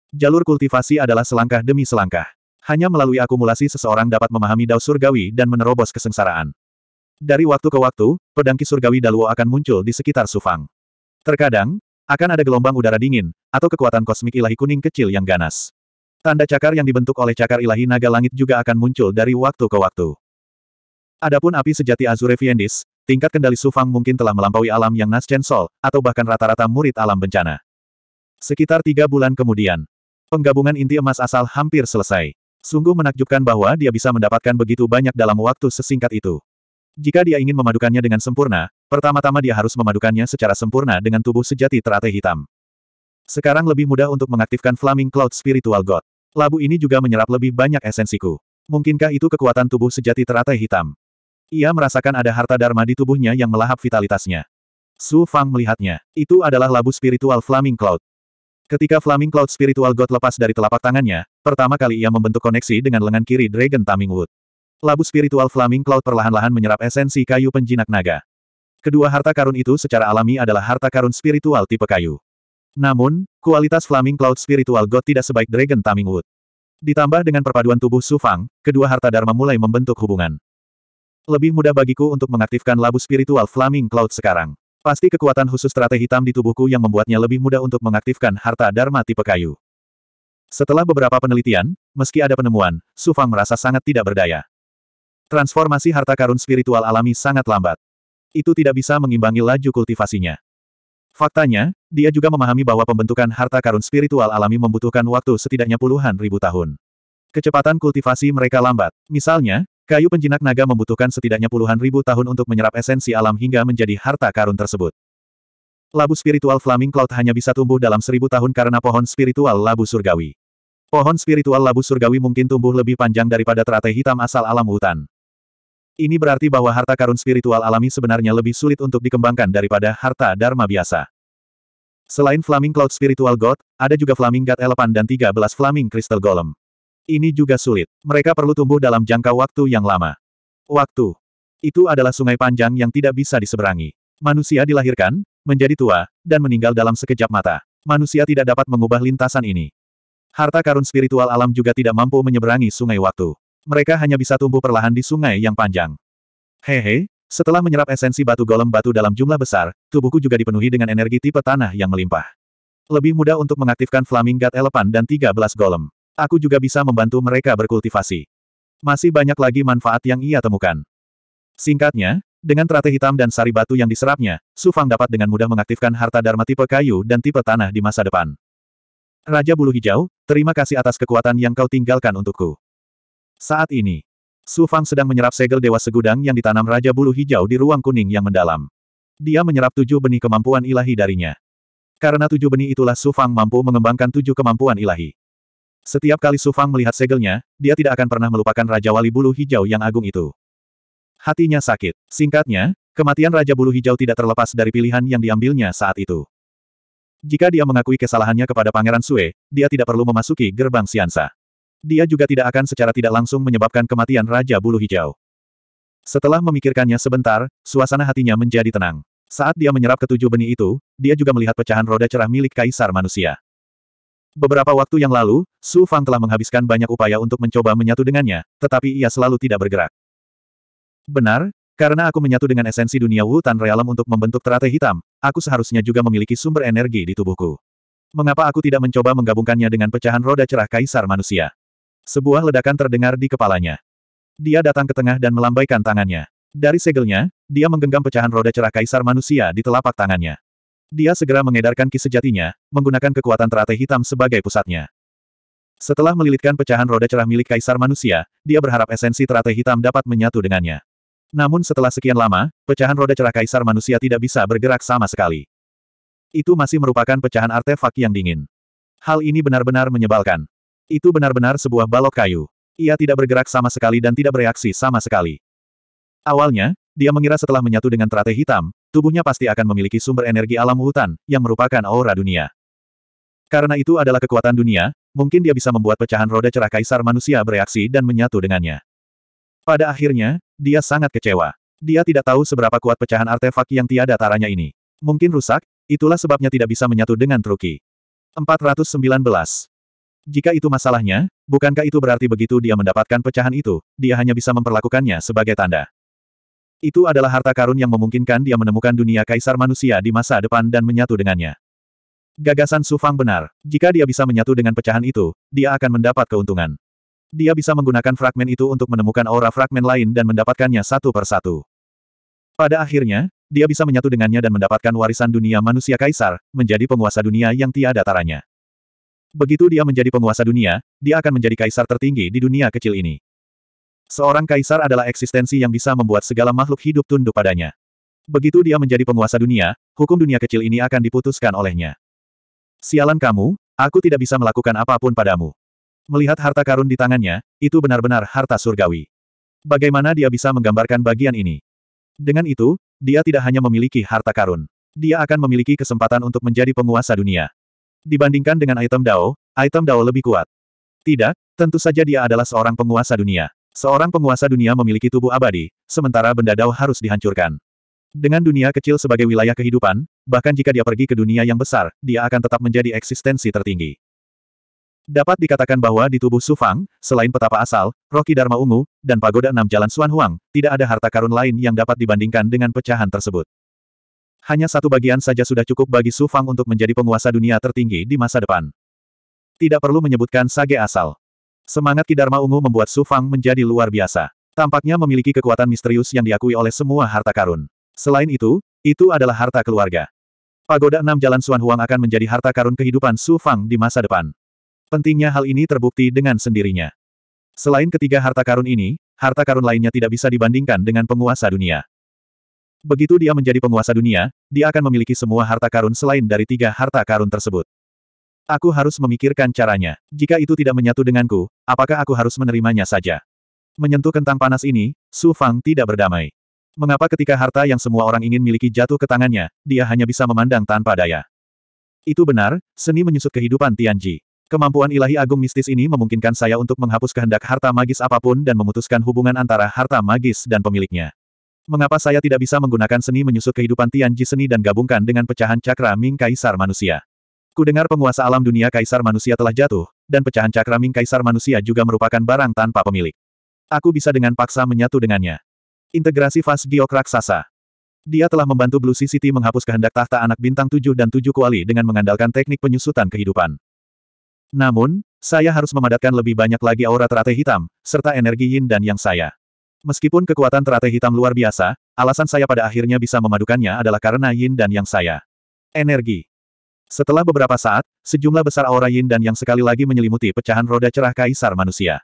Jalur kultivasi adalah selangkah demi selangkah. Hanya melalui akumulasi seseorang dapat memahami Dao surgawi dan menerobos kesengsaraan. Dari waktu ke waktu, pedangki surgawi Daluo akan muncul di sekitar Sufang. Terkadang, akan ada gelombang udara dingin, atau kekuatan kosmik ilahi kuning kecil yang ganas. Tanda cakar yang dibentuk oleh cakar ilahi naga langit juga akan muncul dari waktu ke waktu. Adapun api sejati Azure Fiendis, tingkat kendali Sufang mungkin telah melampaui alam yang Naschen Sol, atau bahkan rata-rata murid alam bencana. Sekitar tiga bulan kemudian, penggabungan inti emas asal hampir selesai. Sungguh menakjubkan bahwa dia bisa mendapatkan begitu banyak dalam waktu sesingkat itu. Jika dia ingin memadukannya dengan sempurna, pertama-tama dia harus memadukannya secara sempurna dengan tubuh sejati teratai hitam. Sekarang lebih mudah untuk mengaktifkan Flaming Cloud Spiritual God. Labu ini juga menyerap lebih banyak esensiku. Mungkinkah itu kekuatan tubuh sejati teratai hitam? Ia merasakan ada harta dharma di tubuhnya yang melahap vitalitasnya. Su Fang melihatnya. Itu adalah labu spiritual Flaming Cloud. Ketika Flaming Cloud Spiritual God lepas dari telapak tangannya, pertama kali ia membentuk koneksi dengan lengan kiri Dragon Taming Wood. Labu spiritual Flaming Cloud perlahan-lahan menyerap esensi kayu penjinak naga. Kedua harta karun itu secara alami adalah harta karun spiritual tipe kayu. Namun, kualitas Flaming Cloud Spiritual God tidak sebaik Dragon Taming Wood. Ditambah dengan perpaduan tubuh Su Fang, kedua harta Dharma mulai membentuk hubungan. Lebih mudah bagiku untuk mengaktifkan labu spiritual Flaming Cloud sekarang. Pasti kekuatan khusus strategi hitam di tubuhku yang membuatnya lebih mudah untuk mengaktifkan harta Dharma tipe kayu. Setelah beberapa penelitian, meski ada penemuan, Su Fang merasa sangat tidak berdaya. Transformasi harta karun spiritual alami sangat lambat. Itu tidak bisa mengimbangi laju kultivasinya. Faktanya, dia juga memahami bahwa pembentukan harta karun spiritual alami membutuhkan waktu setidaknya puluhan ribu tahun. Kecepatan kultivasi mereka lambat. Misalnya, kayu penjinak naga membutuhkan setidaknya puluhan ribu tahun untuk menyerap esensi alam hingga menjadi harta karun tersebut. Labu spiritual Flaming Cloud hanya bisa tumbuh dalam seribu tahun karena pohon spiritual labu surgawi. Pohon spiritual labu surgawi mungkin tumbuh lebih panjang daripada teratai hitam asal alam hutan. Ini berarti bahwa harta karun spiritual alami sebenarnya lebih sulit untuk dikembangkan daripada harta dharma biasa. Selain Flaming Cloud Spiritual God, ada juga Flaming God Elephant dan 13 Flaming Crystal Golem. Ini juga sulit. Mereka perlu tumbuh dalam jangka waktu yang lama. Waktu. Itu adalah sungai panjang yang tidak bisa diseberangi. Manusia dilahirkan, menjadi tua, dan meninggal dalam sekejap mata. Manusia tidak dapat mengubah lintasan ini. Harta karun spiritual alam juga tidak mampu menyeberangi sungai waktu mereka hanya bisa tumbuh perlahan di sungai yang panjang. Hehe, setelah menyerap esensi batu golem batu dalam jumlah besar, tubuhku juga dipenuhi dengan energi tipe tanah yang melimpah. Lebih mudah untuk mengaktifkan Flaming God Elephant dan 13 golem. Aku juga bisa membantu mereka berkultivasi. Masih banyak lagi manfaat yang ia temukan. Singkatnya, dengan teratai hitam dan sari batu yang diserapnya, Sufang dapat dengan mudah mengaktifkan harta dharma tipe kayu dan tipe tanah di masa depan. Raja Bulu Hijau, terima kasih atas kekuatan yang kau tinggalkan untukku. Saat ini, Su Fang sedang menyerap segel dewa segudang yang ditanam Raja Bulu Hijau di ruang kuning yang mendalam. Dia menyerap tujuh benih kemampuan ilahi darinya. Karena tujuh benih itulah Su Fang mampu mengembangkan tujuh kemampuan ilahi. Setiap kali Su Fang melihat segelnya, dia tidak akan pernah melupakan Raja Wali Bulu Hijau yang agung itu. Hatinya sakit. Singkatnya, kematian Raja Bulu Hijau tidak terlepas dari pilihan yang diambilnya saat itu. Jika dia mengakui kesalahannya kepada Pangeran Sue, dia tidak perlu memasuki gerbang Siansa dia juga tidak akan secara tidak langsung menyebabkan kematian Raja Bulu Hijau. Setelah memikirkannya sebentar, suasana hatinya menjadi tenang. Saat dia menyerap ketujuh benih itu, dia juga melihat pecahan roda cerah milik Kaisar Manusia. Beberapa waktu yang lalu, Su Fang telah menghabiskan banyak upaya untuk mencoba menyatu dengannya, tetapi ia selalu tidak bergerak. Benar, karena aku menyatu dengan esensi dunia Wutan Realem untuk membentuk teratai hitam, aku seharusnya juga memiliki sumber energi di tubuhku. Mengapa aku tidak mencoba menggabungkannya dengan pecahan roda cerah Kaisar Manusia? Sebuah ledakan terdengar di kepalanya. Dia datang ke tengah dan melambaikan tangannya. Dari segelnya, dia menggenggam pecahan roda cerah kaisar manusia di telapak tangannya. Dia segera mengedarkan ki sejatinya, menggunakan kekuatan teratai hitam sebagai pusatnya. Setelah melilitkan pecahan roda cerah milik kaisar manusia, dia berharap esensi teratai hitam dapat menyatu dengannya. Namun setelah sekian lama, pecahan roda cerah kaisar manusia tidak bisa bergerak sama sekali. Itu masih merupakan pecahan artefak yang dingin. Hal ini benar-benar menyebalkan. Itu benar-benar sebuah balok kayu. Ia tidak bergerak sama sekali dan tidak bereaksi sama sekali. Awalnya, dia mengira setelah menyatu dengan trate hitam, tubuhnya pasti akan memiliki sumber energi alam hutan, yang merupakan aura dunia. Karena itu adalah kekuatan dunia, mungkin dia bisa membuat pecahan roda cerah kaisar manusia bereaksi dan menyatu dengannya. Pada akhirnya, dia sangat kecewa. Dia tidak tahu seberapa kuat pecahan artefak yang tiada taranya ini. Mungkin rusak, itulah sebabnya tidak bisa menyatu dengan Truki. 419. Jika itu masalahnya, bukankah itu berarti begitu dia mendapatkan pecahan itu, dia hanya bisa memperlakukannya sebagai tanda. Itu adalah harta karun yang memungkinkan dia menemukan dunia kaisar manusia di masa depan dan menyatu dengannya. Gagasan Sufang benar. Jika dia bisa menyatu dengan pecahan itu, dia akan mendapat keuntungan. Dia bisa menggunakan fragmen itu untuk menemukan aura fragmen lain dan mendapatkannya satu per satu. Pada akhirnya, dia bisa menyatu dengannya dan mendapatkan warisan dunia manusia kaisar, menjadi penguasa dunia yang tiada taranya. Begitu dia menjadi penguasa dunia, dia akan menjadi kaisar tertinggi di dunia kecil ini. Seorang kaisar adalah eksistensi yang bisa membuat segala makhluk hidup tunduk padanya. Begitu dia menjadi penguasa dunia, hukum dunia kecil ini akan diputuskan olehnya. Sialan kamu, aku tidak bisa melakukan apapun padamu. Melihat harta karun di tangannya, itu benar-benar harta surgawi. Bagaimana dia bisa menggambarkan bagian ini? Dengan itu, dia tidak hanya memiliki harta karun. Dia akan memiliki kesempatan untuk menjadi penguasa dunia. Dibandingkan dengan item Dao, item Dao lebih kuat. Tidak, tentu saja dia adalah seorang penguasa dunia. Seorang penguasa dunia memiliki tubuh abadi, sementara benda Dao harus dihancurkan. Dengan dunia kecil sebagai wilayah kehidupan, bahkan jika dia pergi ke dunia yang besar, dia akan tetap menjadi eksistensi tertinggi. Dapat dikatakan bahwa di tubuh Sufang, selain petapa asal, Rocky Dharma Ungu, dan pagoda enam jalan Xuan Huang, tidak ada harta karun lain yang dapat dibandingkan dengan pecahan tersebut. Hanya satu bagian saja sudah cukup bagi Su Fang untuk menjadi penguasa dunia tertinggi di masa depan. Tidak perlu menyebutkan sage asal. Semangat Kidarma Ungu membuat Su Fang menjadi luar biasa. Tampaknya memiliki kekuatan misterius yang diakui oleh semua harta karun. Selain itu, itu adalah harta keluarga. Pagoda enam Jalan Suan Huang akan menjadi harta karun kehidupan Su Fang di masa depan. Pentingnya hal ini terbukti dengan sendirinya. Selain ketiga harta karun ini, harta karun lainnya tidak bisa dibandingkan dengan penguasa dunia. Begitu dia menjadi penguasa dunia, dia akan memiliki semua harta karun selain dari tiga harta karun tersebut. Aku harus memikirkan caranya. Jika itu tidak menyatu denganku, apakah aku harus menerimanya saja? Menyentuh kentang panas ini, Su Fang tidak berdamai. Mengapa ketika harta yang semua orang ingin miliki jatuh ke tangannya, dia hanya bisa memandang tanpa daya? Itu benar, seni menyusut kehidupan Tianji. Kemampuan ilahi agung mistis ini memungkinkan saya untuk menghapus kehendak harta magis apapun dan memutuskan hubungan antara harta magis dan pemiliknya. Mengapa saya tidak bisa menggunakan seni menyusut kehidupan Tianji seni dan gabungkan dengan pecahan cakra Ming Kaisar manusia? Kudengar penguasa alam dunia Kaisar manusia telah jatuh, dan pecahan cakra Ming Kaisar manusia juga merupakan barang tanpa pemilik. Aku bisa dengan paksa menyatu dengannya. Integrasi Fas Giok Raksasa Dia telah membantu Blue City menghapus kehendak tahta anak bintang tujuh dan tujuh kuali dengan mengandalkan teknik penyusutan kehidupan. Namun, saya harus memadatkan lebih banyak lagi aura teratai hitam, serta energi yin dan yang saya. Meskipun kekuatan teratai hitam luar biasa, alasan saya pada akhirnya bisa memadukannya adalah karena yin dan yang saya. Energi. Setelah beberapa saat, sejumlah besar aura yin dan yang sekali lagi menyelimuti pecahan roda cerah kaisar manusia.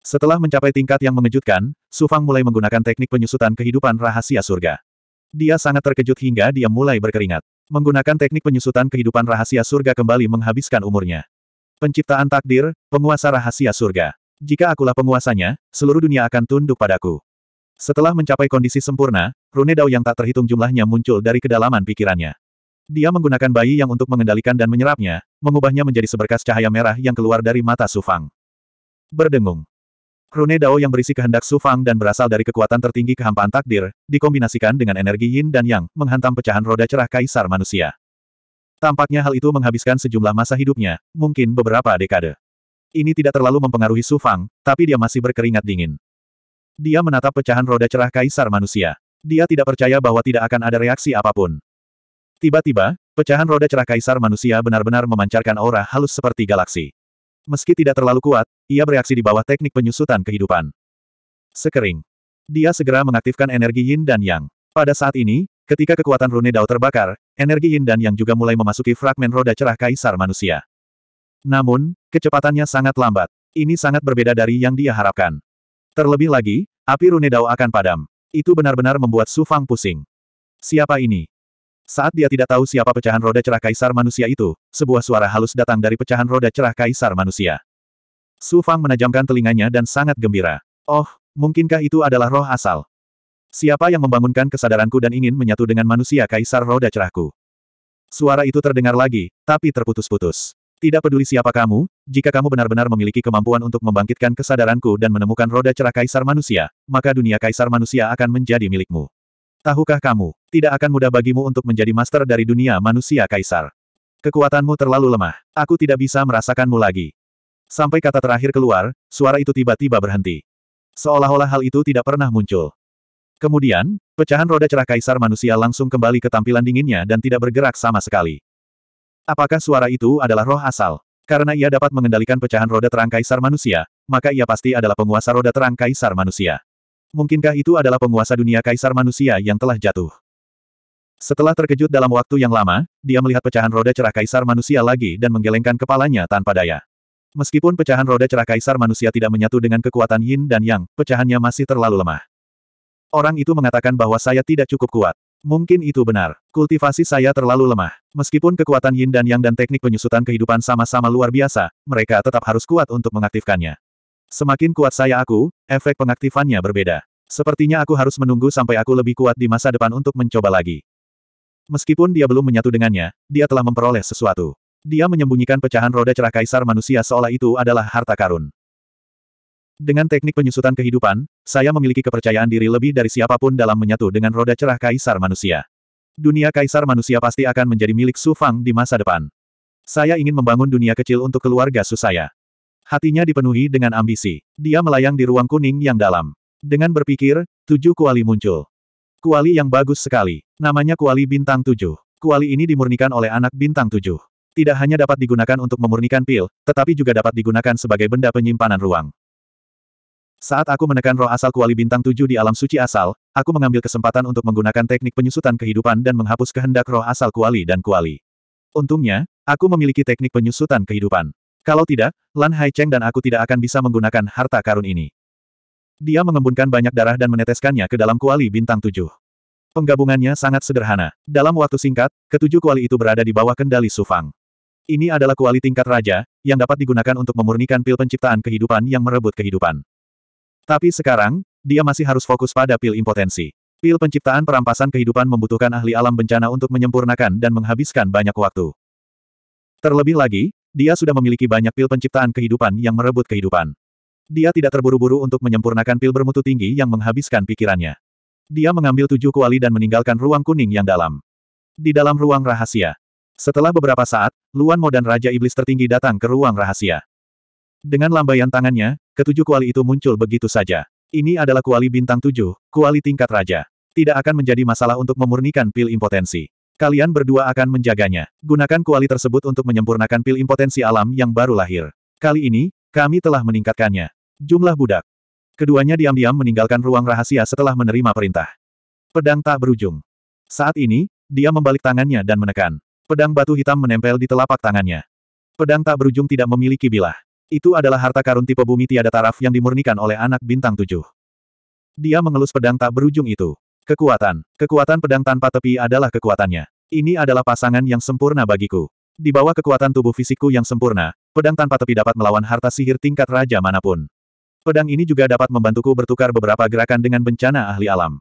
Setelah mencapai tingkat yang mengejutkan, Su Fang mulai menggunakan teknik penyusutan kehidupan rahasia surga. Dia sangat terkejut hingga dia mulai berkeringat. Menggunakan teknik penyusutan kehidupan rahasia surga kembali menghabiskan umurnya. Penciptaan takdir, penguasa rahasia surga. Jika akulah penguasanya, seluruh dunia akan tunduk padaku. Setelah mencapai kondisi sempurna, rune dao yang tak terhitung jumlahnya muncul dari kedalaman pikirannya. Dia menggunakan bayi yang untuk mengendalikan dan menyerapnya, mengubahnya menjadi seberkas cahaya merah yang keluar dari mata Sufang. Berdengung. Rune Dao yang berisi kehendak Sufang dan berasal dari kekuatan tertinggi kehampaan takdir, dikombinasikan dengan energi yin dan yang, menghantam pecahan roda cerah kaisar manusia. Tampaknya hal itu menghabiskan sejumlah masa hidupnya, mungkin beberapa dekade. Ini tidak terlalu mempengaruhi Su Fang, tapi dia masih berkeringat dingin. Dia menatap pecahan roda cerah kaisar manusia. Dia tidak percaya bahwa tidak akan ada reaksi apapun. Tiba-tiba, pecahan roda cerah kaisar manusia benar-benar memancarkan aura halus seperti galaksi. Meski tidak terlalu kuat, ia bereaksi di bawah teknik penyusutan kehidupan. Sekering. Dia segera mengaktifkan energi yin dan yang. Pada saat ini, ketika kekuatan rune Dao terbakar, energi yin dan yang juga mulai memasuki fragmen roda cerah kaisar manusia. Namun, kecepatannya sangat lambat. Ini sangat berbeda dari yang dia harapkan. Terlebih lagi, api rune dao akan padam. Itu benar-benar membuat Su Fang pusing. Siapa ini? Saat dia tidak tahu siapa pecahan roda cerah kaisar manusia itu, sebuah suara halus datang dari pecahan roda cerah kaisar manusia. Su Fang menajamkan telinganya dan sangat gembira. Oh, mungkinkah itu adalah roh asal? Siapa yang membangunkan kesadaranku dan ingin menyatu dengan manusia kaisar roda cerahku? Suara itu terdengar lagi, tapi terputus-putus. Tidak peduli siapa kamu, jika kamu benar-benar memiliki kemampuan untuk membangkitkan kesadaranku dan menemukan roda cerah kaisar manusia, maka dunia kaisar manusia akan menjadi milikmu. Tahukah kamu, tidak akan mudah bagimu untuk menjadi master dari dunia manusia kaisar. Kekuatanmu terlalu lemah. Aku tidak bisa merasakanmu lagi. Sampai kata terakhir keluar, suara itu tiba-tiba berhenti. Seolah-olah hal itu tidak pernah muncul. Kemudian, pecahan roda cerah kaisar manusia langsung kembali ke tampilan dinginnya dan tidak bergerak sama sekali. Apakah suara itu adalah roh asal? Karena ia dapat mengendalikan pecahan roda terang kaisar manusia, maka ia pasti adalah penguasa roda terang kaisar manusia. Mungkinkah itu adalah penguasa dunia kaisar manusia yang telah jatuh? Setelah terkejut dalam waktu yang lama, dia melihat pecahan roda cerah kaisar manusia lagi dan menggelengkan kepalanya tanpa daya. Meskipun pecahan roda cerah kaisar manusia tidak menyatu dengan kekuatan yin dan yang, pecahannya masih terlalu lemah. Orang itu mengatakan bahwa saya tidak cukup kuat. Mungkin itu benar. Kultivasi saya terlalu lemah. Meskipun kekuatan yin dan yang dan teknik penyusutan kehidupan sama-sama luar biasa, mereka tetap harus kuat untuk mengaktifkannya. Semakin kuat saya aku, efek pengaktifannya berbeda. Sepertinya aku harus menunggu sampai aku lebih kuat di masa depan untuk mencoba lagi. Meskipun dia belum menyatu dengannya, dia telah memperoleh sesuatu. Dia menyembunyikan pecahan roda cerah kaisar manusia seolah itu adalah harta karun. Dengan teknik penyusutan kehidupan, saya memiliki kepercayaan diri lebih dari siapapun dalam menyatu dengan roda cerah kaisar manusia. Dunia kaisar manusia pasti akan menjadi milik Su Fang di masa depan. Saya ingin membangun dunia kecil untuk keluarga Su saya. Hatinya dipenuhi dengan ambisi. Dia melayang di ruang kuning yang dalam. Dengan berpikir, tujuh kuali muncul. Kuali yang bagus sekali. Namanya kuali bintang tujuh. Kuali ini dimurnikan oleh anak bintang tujuh. Tidak hanya dapat digunakan untuk memurnikan pil, tetapi juga dapat digunakan sebagai benda penyimpanan ruang. Saat aku menekan roh asal kuali bintang tujuh di alam suci asal, aku mengambil kesempatan untuk menggunakan teknik penyusutan kehidupan dan menghapus kehendak roh asal kuali dan kuali. Untungnya, aku memiliki teknik penyusutan kehidupan. Kalau tidak, Lan Hai Cheng dan aku tidak akan bisa menggunakan harta karun ini. Dia mengembunkan banyak darah dan meneteskannya ke dalam kuali bintang tujuh. Penggabungannya sangat sederhana. Dalam waktu singkat, ketujuh kuali itu berada di bawah kendali Sufang. Ini adalah kuali tingkat raja, yang dapat digunakan untuk memurnikan pil penciptaan kehidupan yang merebut kehidupan. Tapi sekarang, dia masih harus fokus pada pil impotensi. Pil penciptaan perampasan kehidupan membutuhkan ahli alam bencana untuk menyempurnakan dan menghabiskan banyak waktu. Terlebih lagi, dia sudah memiliki banyak pil penciptaan kehidupan yang merebut kehidupan. Dia tidak terburu-buru untuk menyempurnakan pil bermutu tinggi yang menghabiskan pikirannya. Dia mengambil tujuh kuali dan meninggalkan ruang kuning yang dalam. Di dalam ruang rahasia. Setelah beberapa saat, Luan Mo dan Raja Iblis tertinggi datang ke ruang rahasia. Dengan lambaian tangannya, Ketujuh kuali itu muncul begitu saja. Ini adalah kuali bintang tujuh, kuali tingkat raja. Tidak akan menjadi masalah untuk memurnikan pil impotensi. Kalian berdua akan menjaganya. Gunakan kuali tersebut untuk menyempurnakan pil impotensi alam yang baru lahir. Kali ini, kami telah meningkatkannya. Jumlah budak. Keduanya diam-diam meninggalkan ruang rahasia setelah menerima perintah. Pedang tak berujung. Saat ini, dia membalik tangannya dan menekan. Pedang batu hitam menempel di telapak tangannya. Pedang tak berujung tidak memiliki bilah. Itu adalah harta karun tipe bumi tiada taraf yang dimurnikan oleh anak bintang tujuh. Dia mengelus pedang tak berujung itu. Kekuatan. Kekuatan pedang tanpa tepi adalah kekuatannya. Ini adalah pasangan yang sempurna bagiku. Di bawah kekuatan tubuh fisikku yang sempurna, pedang tanpa tepi dapat melawan harta sihir tingkat raja manapun. Pedang ini juga dapat membantuku bertukar beberapa gerakan dengan bencana ahli alam.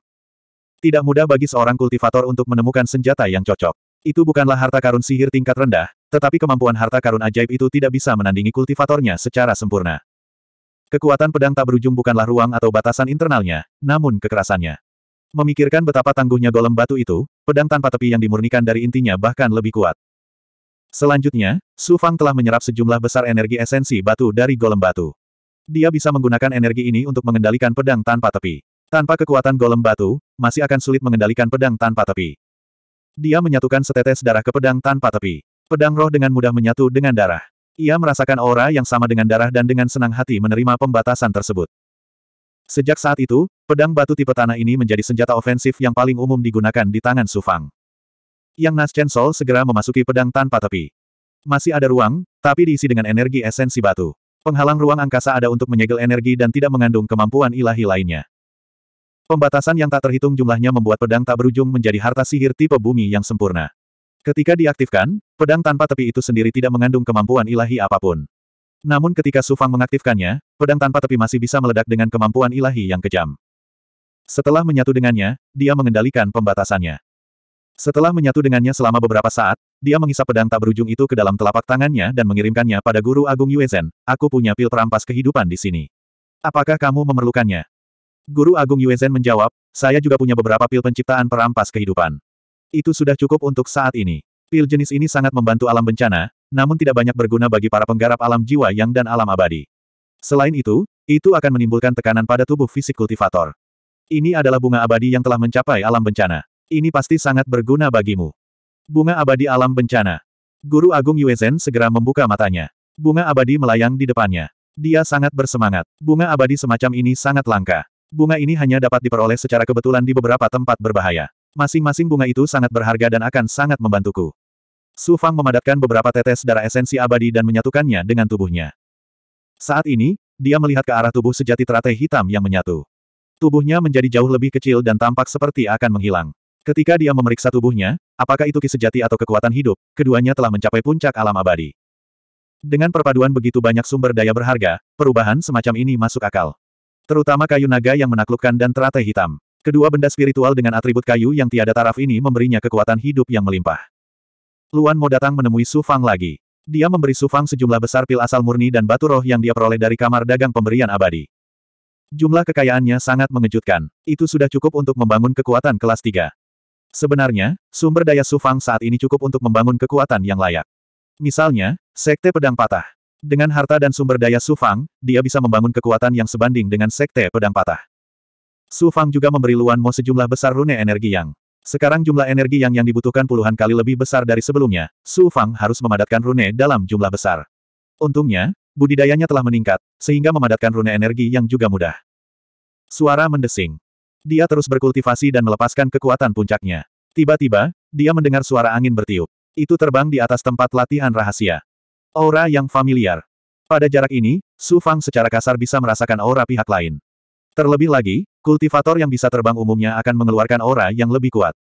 Tidak mudah bagi seorang kultivator untuk menemukan senjata yang cocok. Itu bukanlah harta karun sihir tingkat rendah, tetapi kemampuan harta karun ajaib itu tidak bisa menandingi kultivatornya secara sempurna. Kekuatan pedang tak berujung bukanlah ruang atau batasan internalnya, namun kekerasannya. Memikirkan betapa tangguhnya golem batu itu, pedang tanpa tepi yang dimurnikan dari intinya bahkan lebih kuat. Selanjutnya, Su Fang telah menyerap sejumlah besar energi esensi batu dari golem batu. Dia bisa menggunakan energi ini untuk mengendalikan pedang tanpa tepi. Tanpa kekuatan golem batu, masih akan sulit mengendalikan pedang tanpa tepi. Dia menyatukan setetes darah ke pedang tanpa tepi. Pedang roh dengan mudah menyatu dengan darah. Ia merasakan aura yang sama dengan darah dan dengan senang hati menerima pembatasan tersebut. Sejak saat itu, pedang batu tipe tanah ini menjadi senjata ofensif yang paling umum digunakan di tangan Sufang. Yang Naschen Sol segera memasuki pedang tanpa tepi. Masih ada ruang, tapi diisi dengan energi esensi batu. Penghalang ruang angkasa ada untuk menyegel energi dan tidak mengandung kemampuan ilahi lainnya. Pembatasan yang tak terhitung jumlahnya membuat pedang tak berujung menjadi harta sihir tipe bumi yang sempurna. Ketika diaktifkan, pedang tanpa tepi itu sendiri tidak mengandung kemampuan ilahi apapun. Namun ketika Sufang mengaktifkannya, pedang tanpa tepi masih bisa meledak dengan kemampuan ilahi yang kejam. Setelah menyatu dengannya, dia mengendalikan pembatasannya. Setelah menyatu dengannya selama beberapa saat, dia mengisap pedang tak berujung itu ke dalam telapak tangannya dan mengirimkannya pada Guru Agung Yuezen, aku punya pil perampas kehidupan di sini. Apakah kamu memerlukannya? Guru Agung Yuezhen menjawab, saya juga punya beberapa pil penciptaan perampas kehidupan. Itu sudah cukup untuk saat ini. Pil jenis ini sangat membantu alam bencana, namun tidak banyak berguna bagi para penggarap alam jiwa yang dan alam abadi. Selain itu, itu akan menimbulkan tekanan pada tubuh fisik kultivator. Ini adalah bunga abadi yang telah mencapai alam bencana. Ini pasti sangat berguna bagimu. Bunga abadi alam bencana. Guru Agung Yuezen segera membuka matanya. Bunga abadi melayang di depannya. Dia sangat bersemangat. Bunga abadi semacam ini sangat langka. Bunga ini hanya dapat diperoleh secara kebetulan di beberapa tempat berbahaya. Masing-masing bunga itu sangat berharga dan akan sangat membantuku. Su Fang memadatkan beberapa tetes darah esensi abadi dan menyatukannya dengan tubuhnya. Saat ini, dia melihat ke arah tubuh sejati teratai hitam yang menyatu. Tubuhnya menjadi jauh lebih kecil dan tampak seperti akan menghilang. Ketika dia memeriksa tubuhnya, apakah itu ki sejati atau kekuatan hidup, keduanya telah mencapai puncak alam abadi. Dengan perpaduan begitu banyak sumber daya berharga, perubahan semacam ini masuk akal. Terutama kayu naga yang menaklukkan dan teratai hitam. Kedua benda spiritual dengan atribut kayu yang tiada taraf ini memberinya kekuatan hidup yang melimpah. Luan Mo datang menemui Su Fang lagi. Dia memberi Su Fang sejumlah besar pil asal murni dan batu roh yang dia peroleh dari kamar dagang pemberian abadi. Jumlah kekayaannya sangat mengejutkan. Itu sudah cukup untuk membangun kekuatan kelas 3. Sebenarnya, sumber daya Su Fang saat ini cukup untuk membangun kekuatan yang layak. Misalnya, Sekte Pedang Patah. Dengan harta dan sumber daya Su Fang, dia bisa membangun kekuatan yang sebanding dengan Sekte Pedang Patah. Su Fang juga memberi Luan Mo sejumlah besar rune energi yang. Sekarang jumlah energi yang yang dibutuhkan puluhan kali lebih besar dari sebelumnya, Su Fang harus memadatkan rune dalam jumlah besar. Untungnya, budidayanya telah meningkat, sehingga memadatkan rune energi yang juga mudah. Suara mendesing. Dia terus berkultivasi dan melepaskan kekuatan puncaknya. Tiba-tiba, dia mendengar suara angin bertiup. Itu terbang di atas tempat latihan rahasia. Aura yang familiar. Pada jarak ini, Su Fang secara kasar bisa merasakan aura pihak lain. Terlebih lagi, kultivator yang bisa terbang umumnya akan mengeluarkan aura yang lebih kuat.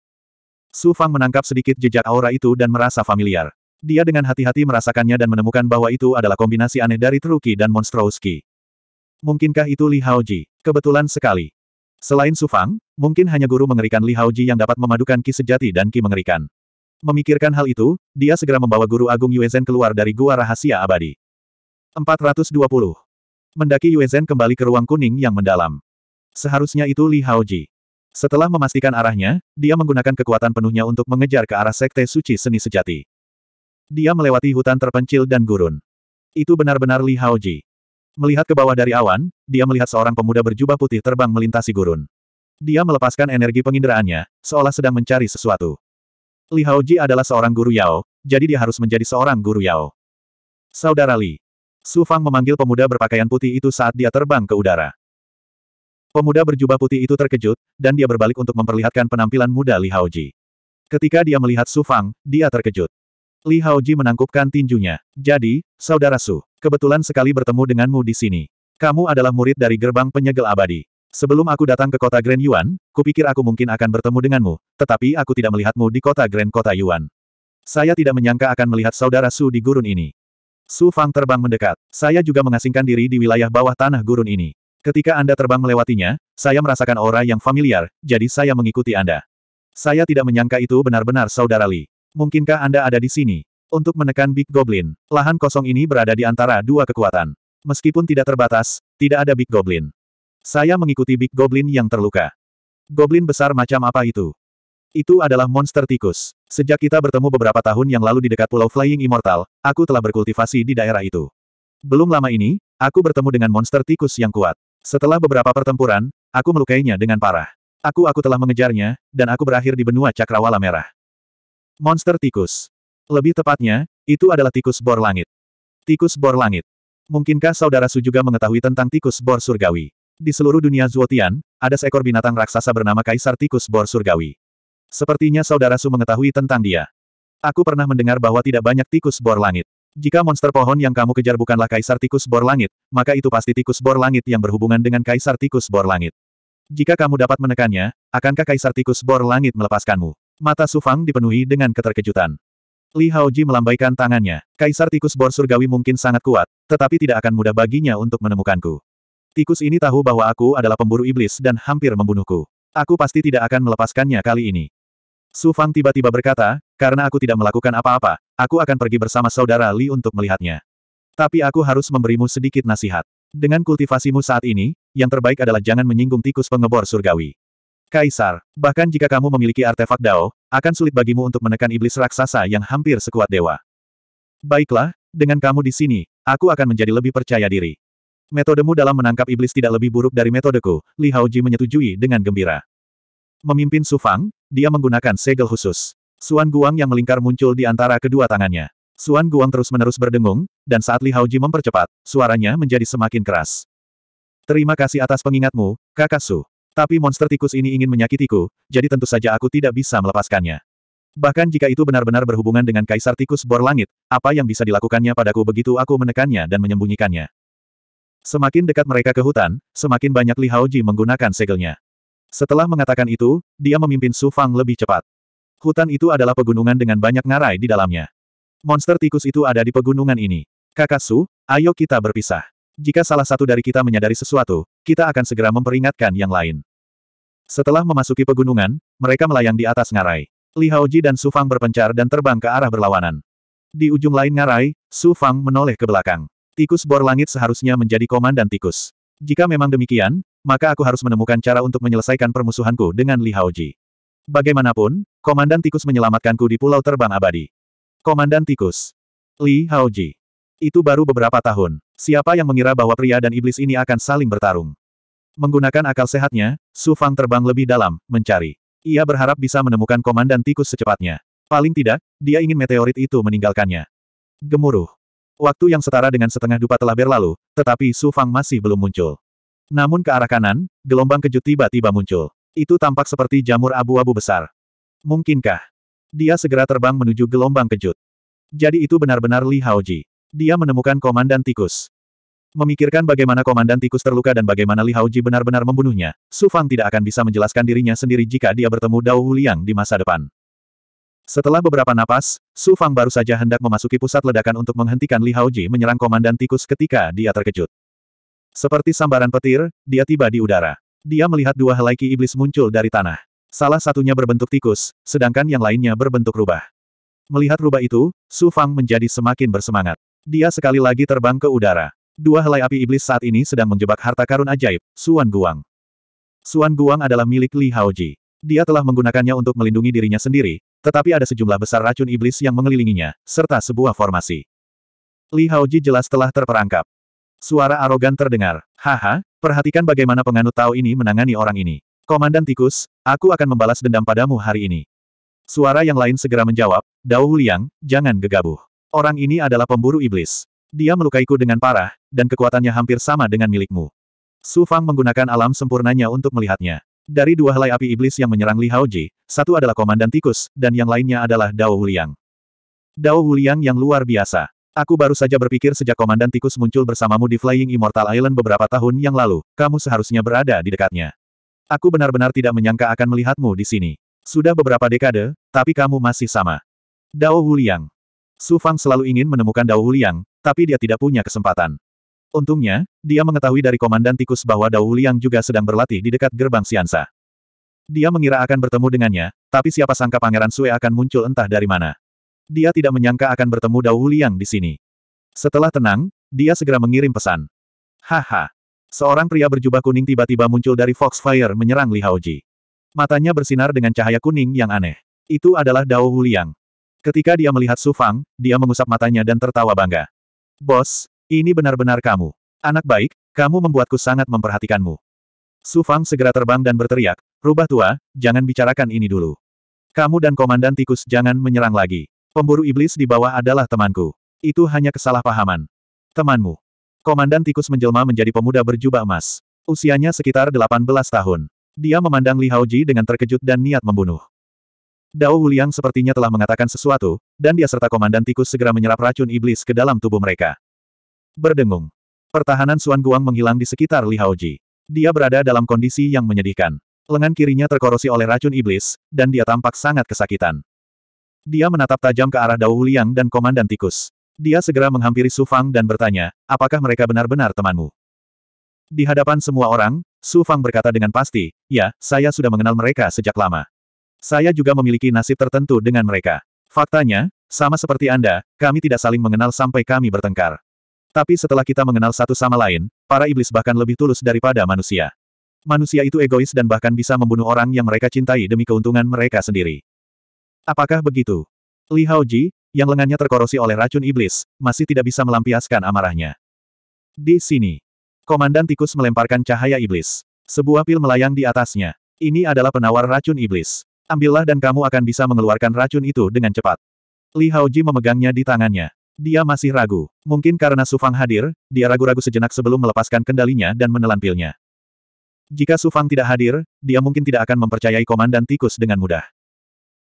Su Fang menangkap sedikit jejak aura itu dan merasa familiar. Dia dengan hati-hati merasakannya dan menemukan bahwa itu adalah kombinasi aneh dari Truki dan Monstrowski. Mungkinkah itu Li Haoji? Kebetulan sekali. Selain Su Fang, mungkin hanya guru mengerikan Li Haoji yang dapat memadukan ki sejati dan ki mengerikan. Memikirkan hal itu, dia segera membawa Guru Agung Yuezhen keluar dari gua rahasia abadi. 420. Mendaki Yuezhen kembali ke ruang kuning yang mendalam. Seharusnya itu Li Haoji. Setelah memastikan arahnya, dia menggunakan kekuatan penuhnya untuk mengejar ke arah Sekte Suci Seni Sejati. Dia melewati hutan terpencil dan gurun. Itu benar-benar Li Haoji. Melihat ke bawah dari awan, dia melihat seorang pemuda berjubah putih terbang melintasi gurun. Dia melepaskan energi penginderaannya, seolah sedang mencari sesuatu. Li Haoji adalah seorang guru Yao, jadi dia harus menjadi seorang guru Yao. Saudara Li. Su Fang memanggil pemuda berpakaian putih itu saat dia terbang ke udara. Pemuda berjubah putih itu terkejut, dan dia berbalik untuk memperlihatkan penampilan muda Li Haoji. Ketika dia melihat Su Fang, dia terkejut. Li Haoji menangkupkan tinjunya. Jadi, Saudara Su, kebetulan sekali bertemu denganmu di sini. Kamu adalah murid dari gerbang penyegel abadi. Sebelum aku datang ke kota Grand Yuan, kupikir aku mungkin akan bertemu denganmu, tetapi aku tidak melihatmu di kota Grand Kota Yuan. Saya tidak menyangka akan melihat saudara Su di gurun ini. Su Fang terbang mendekat. Saya juga mengasingkan diri di wilayah bawah tanah gurun ini. Ketika Anda terbang melewatinya, saya merasakan aura yang familiar, jadi saya mengikuti Anda. Saya tidak menyangka itu benar-benar saudara Li. Mungkinkah Anda ada di sini? Untuk menekan Big Goblin, lahan kosong ini berada di antara dua kekuatan. Meskipun tidak terbatas, tidak ada Big Goblin. Saya mengikuti Big Goblin yang terluka. Goblin besar macam apa itu? Itu adalah monster tikus. Sejak kita bertemu beberapa tahun yang lalu di dekat Pulau Flying Immortal, aku telah berkultivasi di daerah itu. Belum lama ini, aku bertemu dengan monster tikus yang kuat. Setelah beberapa pertempuran, aku melukainya dengan parah. Aku aku telah mengejarnya, dan aku berakhir di benua cakrawala merah. Monster tikus. Lebih tepatnya, itu adalah tikus bor langit. Tikus bor langit. Mungkinkah saudara Su juga mengetahui tentang tikus bor surgawi? Di seluruh dunia Zuotian, ada seekor binatang raksasa bernama Kaisar Tikus Bor Surgawi. Sepertinya saudara Su mengetahui tentang dia. Aku pernah mendengar bahwa tidak banyak tikus bor langit. Jika monster pohon yang kamu kejar bukanlah Kaisar Tikus Bor Langit, maka itu pasti tikus bor langit yang berhubungan dengan Kaisar Tikus Bor Langit. Jika kamu dapat menekannya, akankah Kaisar Tikus Bor Langit melepaskanmu? Mata Su Fang dipenuhi dengan keterkejutan. Li Haoji melambaikan tangannya. Kaisar Tikus Bor Surgawi mungkin sangat kuat, tetapi tidak akan mudah baginya untuk menemukanku. Tikus ini tahu bahwa aku adalah pemburu iblis dan hampir membunuhku. Aku pasti tidak akan melepaskannya kali ini. Su Fang tiba-tiba berkata, karena aku tidak melakukan apa-apa, aku akan pergi bersama saudara Li untuk melihatnya. Tapi aku harus memberimu sedikit nasihat. Dengan kultivasimu saat ini, yang terbaik adalah jangan menyinggung tikus pengebor surgawi. Kaisar, bahkan jika kamu memiliki artefak Dao, akan sulit bagimu untuk menekan iblis raksasa yang hampir sekuat dewa. Baiklah, dengan kamu di sini, aku akan menjadi lebih percaya diri. Metodemu dalam menangkap iblis tidak lebih buruk dari metodeku, Li Haoji menyetujui dengan gembira. Memimpin Sufang, dia menggunakan segel khusus. Suan Guang yang melingkar muncul di antara kedua tangannya. Suan Guang terus-menerus berdengung, dan saat Li Haoji mempercepat, suaranya menjadi semakin keras. Terima kasih atas pengingatmu, kakak Su. Tapi monster tikus ini ingin menyakitiku, jadi tentu saja aku tidak bisa melepaskannya. Bahkan jika itu benar-benar berhubungan dengan kaisar tikus bor langit, apa yang bisa dilakukannya padaku begitu aku menekannya dan menyembunyikannya. Semakin dekat mereka ke hutan, semakin banyak Li Haoji menggunakan segelnya. Setelah mengatakan itu, dia memimpin Su Fang lebih cepat. Hutan itu adalah pegunungan dengan banyak ngarai di dalamnya. Monster tikus itu ada di pegunungan ini. Kakak Su, ayo kita berpisah. Jika salah satu dari kita menyadari sesuatu, kita akan segera memperingatkan yang lain. Setelah memasuki pegunungan, mereka melayang di atas ngarai. Li Haoji dan Su Fang berpencar dan terbang ke arah berlawanan. Di ujung lain ngarai, Su Fang menoleh ke belakang. Tikus bor langit seharusnya menjadi komandan tikus. Jika memang demikian, maka aku harus menemukan cara untuk menyelesaikan permusuhanku dengan Li Haoji. Bagaimanapun, Komandan Tikus menyelamatkanku di Pulau Terbang Abadi. Komandan Tikus. Li Haoji. Itu baru beberapa tahun. Siapa yang mengira bahwa pria dan iblis ini akan saling bertarung? Menggunakan akal sehatnya, Su Fang terbang lebih dalam, mencari. Ia berharap bisa menemukan Komandan Tikus secepatnya. Paling tidak, dia ingin meteorit itu meninggalkannya. Gemuruh. Waktu yang setara dengan setengah dupa telah berlalu, tetapi Su Fang masih belum muncul. Namun ke arah kanan, gelombang kejut tiba-tiba muncul. Itu tampak seperti jamur abu-abu besar. Mungkinkah? Dia segera terbang menuju gelombang kejut. Jadi itu benar-benar Li Haoji. Dia menemukan Komandan Tikus. Memikirkan bagaimana Komandan Tikus terluka dan bagaimana Li Haoji benar-benar membunuhnya, Su Fang tidak akan bisa menjelaskan dirinya sendiri jika dia bertemu Dao Huliang di masa depan. Setelah beberapa napas, Su Fang baru saja hendak memasuki pusat ledakan untuk menghentikan Li Haoji menyerang komandan tikus ketika dia terkejut. Seperti sambaran petir, dia tiba di udara. Dia melihat dua helai ki iblis muncul dari tanah. Salah satunya berbentuk tikus, sedangkan yang lainnya berbentuk rubah. Melihat rubah itu, Su Fang menjadi semakin bersemangat. Dia sekali lagi terbang ke udara. Dua helai api iblis saat ini sedang menjebak harta karun ajaib, Suan Guang. Suan Guang adalah milik Li Haoji. Dia telah menggunakannya untuk melindungi dirinya sendiri, tetapi ada sejumlah besar racun iblis yang mengelilinginya, serta sebuah formasi. Li Haoji jelas telah terperangkap. Suara arogan terdengar. Haha, perhatikan bagaimana penganut Tao ini menangani orang ini. Komandan tikus, aku akan membalas dendam padamu hari ini. Suara yang lain segera menjawab, Dao Huliang, jangan gegabah. Orang ini adalah pemburu iblis. Dia melukaiku dengan parah, dan kekuatannya hampir sama dengan milikmu. Su Fang menggunakan alam sempurnanya untuk melihatnya. Dari dua helai api iblis yang menyerang Li Haoji, satu adalah Komandan Tikus, dan yang lainnya adalah Dao Huliang. Dao Huliang yang luar biasa. Aku baru saja berpikir sejak Komandan Tikus muncul bersamamu di Flying Immortal Island beberapa tahun yang lalu, kamu seharusnya berada di dekatnya. Aku benar-benar tidak menyangka akan melihatmu di sini. Sudah beberapa dekade, tapi kamu masih sama. Dao Huliang. Su Fang selalu ingin menemukan Dao Huliang, tapi dia tidak punya kesempatan. Untungnya, dia mengetahui dari Komandan Tikus bahwa Dao Liang juga sedang berlatih di dekat gerbang Siansa. Dia mengira akan bertemu dengannya, tapi siapa sangka Pangeran Sue akan muncul entah dari mana. Dia tidak menyangka akan bertemu Dao Liang di sini. Setelah tenang, dia segera mengirim pesan. Haha. Seorang pria berjubah kuning tiba-tiba muncul dari Foxfire menyerang Li Haoji. Matanya bersinar dengan cahaya kuning yang aneh. Itu adalah Dao Huliang. Ketika dia melihat Su Fang, dia mengusap matanya dan tertawa bangga. Bos, ini benar-benar kamu. Anak baik, kamu membuatku sangat memperhatikanmu. Su Fang segera terbang dan berteriak, Rubah tua, jangan bicarakan ini dulu. Kamu dan Komandan Tikus jangan menyerang lagi. Pemburu iblis di bawah adalah temanku. Itu hanya kesalahpahaman. Temanmu. Komandan Tikus menjelma menjadi pemuda berjubah emas. Usianya sekitar 18 tahun. Dia memandang Li Haoji dengan terkejut dan niat membunuh. Dao Wuliang sepertinya telah mengatakan sesuatu, dan dia serta Komandan Tikus segera menyerap racun iblis ke dalam tubuh mereka. Berdengung. Pertahanan Suan Guang menghilang di sekitar Li Haoji. Dia berada dalam kondisi yang menyedihkan. Lengan kirinya terkorosi oleh racun iblis, dan dia tampak sangat kesakitan. Dia menatap tajam ke arah Dao Liang dan Komandan Tikus. Dia segera menghampiri Su Fang dan bertanya, apakah mereka benar-benar temanmu? Di hadapan semua orang, Su Fang berkata dengan pasti, ya, saya sudah mengenal mereka sejak lama. Saya juga memiliki nasib tertentu dengan mereka. Faktanya, sama seperti Anda, kami tidak saling mengenal sampai kami bertengkar. Tapi setelah kita mengenal satu sama lain, para iblis bahkan lebih tulus daripada manusia. Manusia itu egois dan bahkan bisa membunuh orang yang mereka cintai demi keuntungan mereka sendiri. Apakah begitu? Li Haoji, yang lengannya terkorosi oleh racun iblis, masih tidak bisa melampiaskan amarahnya. Di sini, Komandan Tikus melemparkan cahaya iblis. Sebuah pil melayang di atasnya. Ini adalah penawar racun iblis. Ambillah dan kamu akan bisa mengeluarkan racun itu dengan cepat. Li Haoji memegangnya di tangannya. Dia masih ragu. Mungkin karena Sufang hadir, dia ragu-ragu sejenak sebelum melepaskan kendalinya dan menelan pilnya. Jika Sufang tidak hadir, dia mungkin tidak akan mempercayai komandan tikus dengan mudah.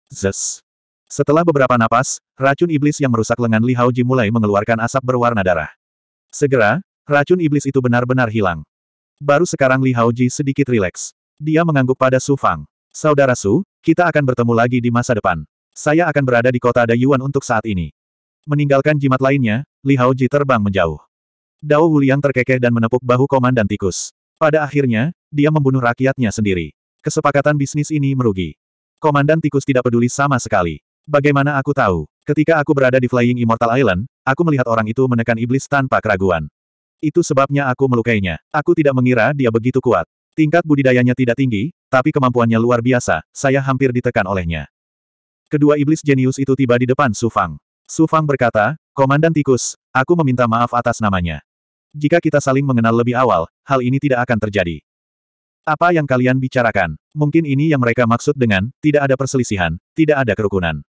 Zes. Setelah beberapa napas, racun iblis yang merusak lengan Li Haoji mulai mengeluarkan asap berwarna darah. Segera, racun iblis itu benar-benar hilang. Baru sekarang Li Haoji sedikit rileks. Dia mengangguk pada Su Fang. Saudara Su, kita akan bertemu lagi di masa depan. Saya akan berada di kota Dayuan untuk saat ini. Meninggalkan jimat lainnya, Li Haoji terbang menjauh. Dao Wuliang terkekeh dan menepuk bahu komandan tikus. Pada akhirnya, dia membunuh rakyatnya sendiri. Kesepakatan bisnis ini merugi. Komandan tikus tidak peduli sama sekali. Bagaimana aku tahu? Ketika aku berada di Flying Immortal Island, aku melihat orang itu menekan iblis tanpa keraguan. Itu sebabnya aku melukainya. Aku tidak mengira dia begitu kuat. Tingkat budidayanya tidak tinggi, tapi kemampuannya luar biasa, saya hampir ditekan olehnya. Kedua iblis jenius itu tiba di depan Su Fang. Su Fang berkata, Komandan Tikus, aku meminta maaf atas namanya. Jika kita saling mengenal lebih awal, hal ini tidak akan terjadi. Apa yang kalian bicarakan? Mungkin ini yang mereka maksud dengan, tidak ada perselisihan, tidak ada kerukunan.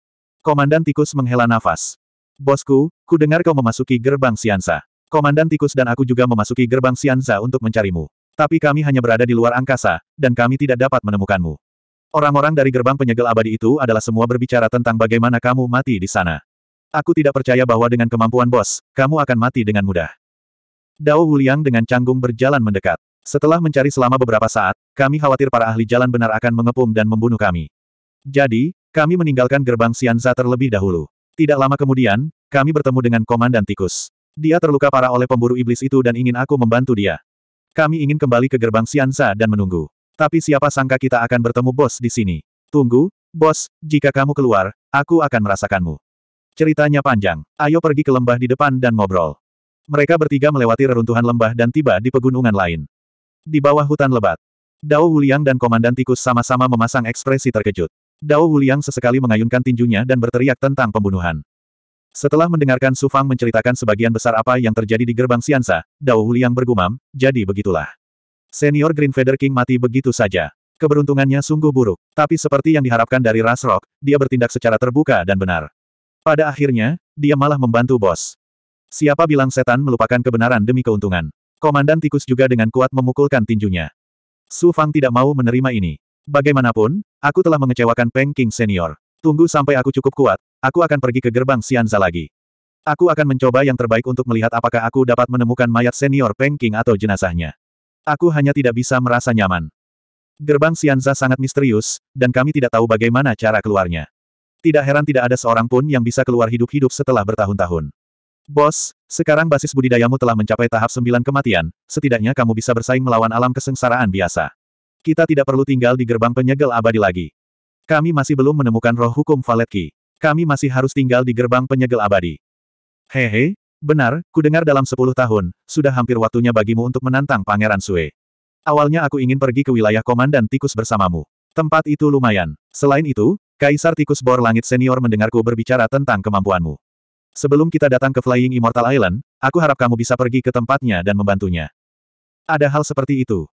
Komandan Tikus menghela nafas. Bosku, ku dengar kau memasuki gerbang Siansa. Komandan Tikus dan aku juga memasuki gerbang Siansa untuk mencarimu. Tapi kami hanya berada di luar angkasa, dan kami tidak dapat menemukanmu. Orang-orang dari gerbang penyegel abadi itu adalah semua berbicara tentang bagaimana kamu mati di sana. Aku tidak percaya bahwa dengan kemampuan bos, kamu akan mati dengan mudah. Dao Wuliang dengan canggung berjalan mendekat. Setelah mencari selama beberapa saat, kami khawatir para ahli jalan benar akan mengepung dan membunuh kami. Jadi, kami meninggalkan gerbang Sianza terlebih dahulu. Tidak lama kemudian, kami bertemu dengan Komandan Tikus. Dia terluka parah oleh pemburu iblis itu dan ingin aku membantu dia. Kami ingin kembali ke gerbang Sianza dan menunggu. Tapi siapa sangka kita akan bertemu bos di sini. Tunggu, bos, jika kamu keluar, aku akan merasakanmu. Ceritanya panjang. Ayo pergi ke lembah di depan dan ngobrol. Mereka bertiga melewati reruntuhan lembah dan tiba di pegunungan lain. Di bawah hutan lebat, Dao Wuliang dan Komandan Tikus sama-sama memasang ekspresi terkejut. Dao Wuliang sesekali mengayunkan tinjunya dan berteriak tentang pembunuhan. Setelah mendengarkan Su Fang menceritakan sebagian besar apa yang terjadi di gerbang Siansa, Dao Wuliang bergumam, jadi begitulah. Senior Green Feather King mati begitu saja. Keberuntungannya sungguh buruk, tapi seperti yang diharapkan dari Ras Rock, dia bertindak secara terbuka dan benar. Pada akhirnya, dia malah membantu bos. Siapa bilang setan melupakan kebenaran demi keuntungan? Komandan tikus juga dengan kuat memukulkan tinjunya. Su Fang tidak mau menerima ini. Bagaimanapun, aku telah mengecewakan Peng King Senior. Tunggu sampai aku cukup kuat, aku akan pergi ke gerbang Sianza lagi. Aku akan mencoba yang terbaik untuk melihat apakah aku dapat menemukan mayat senior Peng King atau jenazahnya. Aku hanya tidak bisa merasa nyaman. Gerbang Sianza sangat misterius, dan kami tidak tahu bagaimana cara keluarnya. Tidak heran tidak ada seorang pun yang bisa keluar hidup-hidup setelah bertahun-tahun. Bos, sekarang basis budidayamu telah mencapai tahap sembilan kematian, setidaknya kamu bisa bersaing melawan alam kesengsaraan biasa. Kita tidak perlu tinggal di gerbang penyegel abadi lagi. Kami masih belum menemukan roh hukum Valetki. Kami masih harus tinggal di gerbang penyegel abadi. Hehe, benar, ku dengar dalam sepuluh tahun, sudah hampir waktunya bagimu untuk menantang Pangeran Sue. Awalnya aku ingin pergi ke wilayah komandan tikus bersamamu. Tempat itu lumayan. Selain itu, Kaisar Tikus Bor Langit Senior mendengarku berbicara tentang kemampuanmu. Sebelum kita datang ke Flying Immortal Island, aku harap kamu bisa pergi ke tempatnya dan membantunya. Ada hal seperti itu.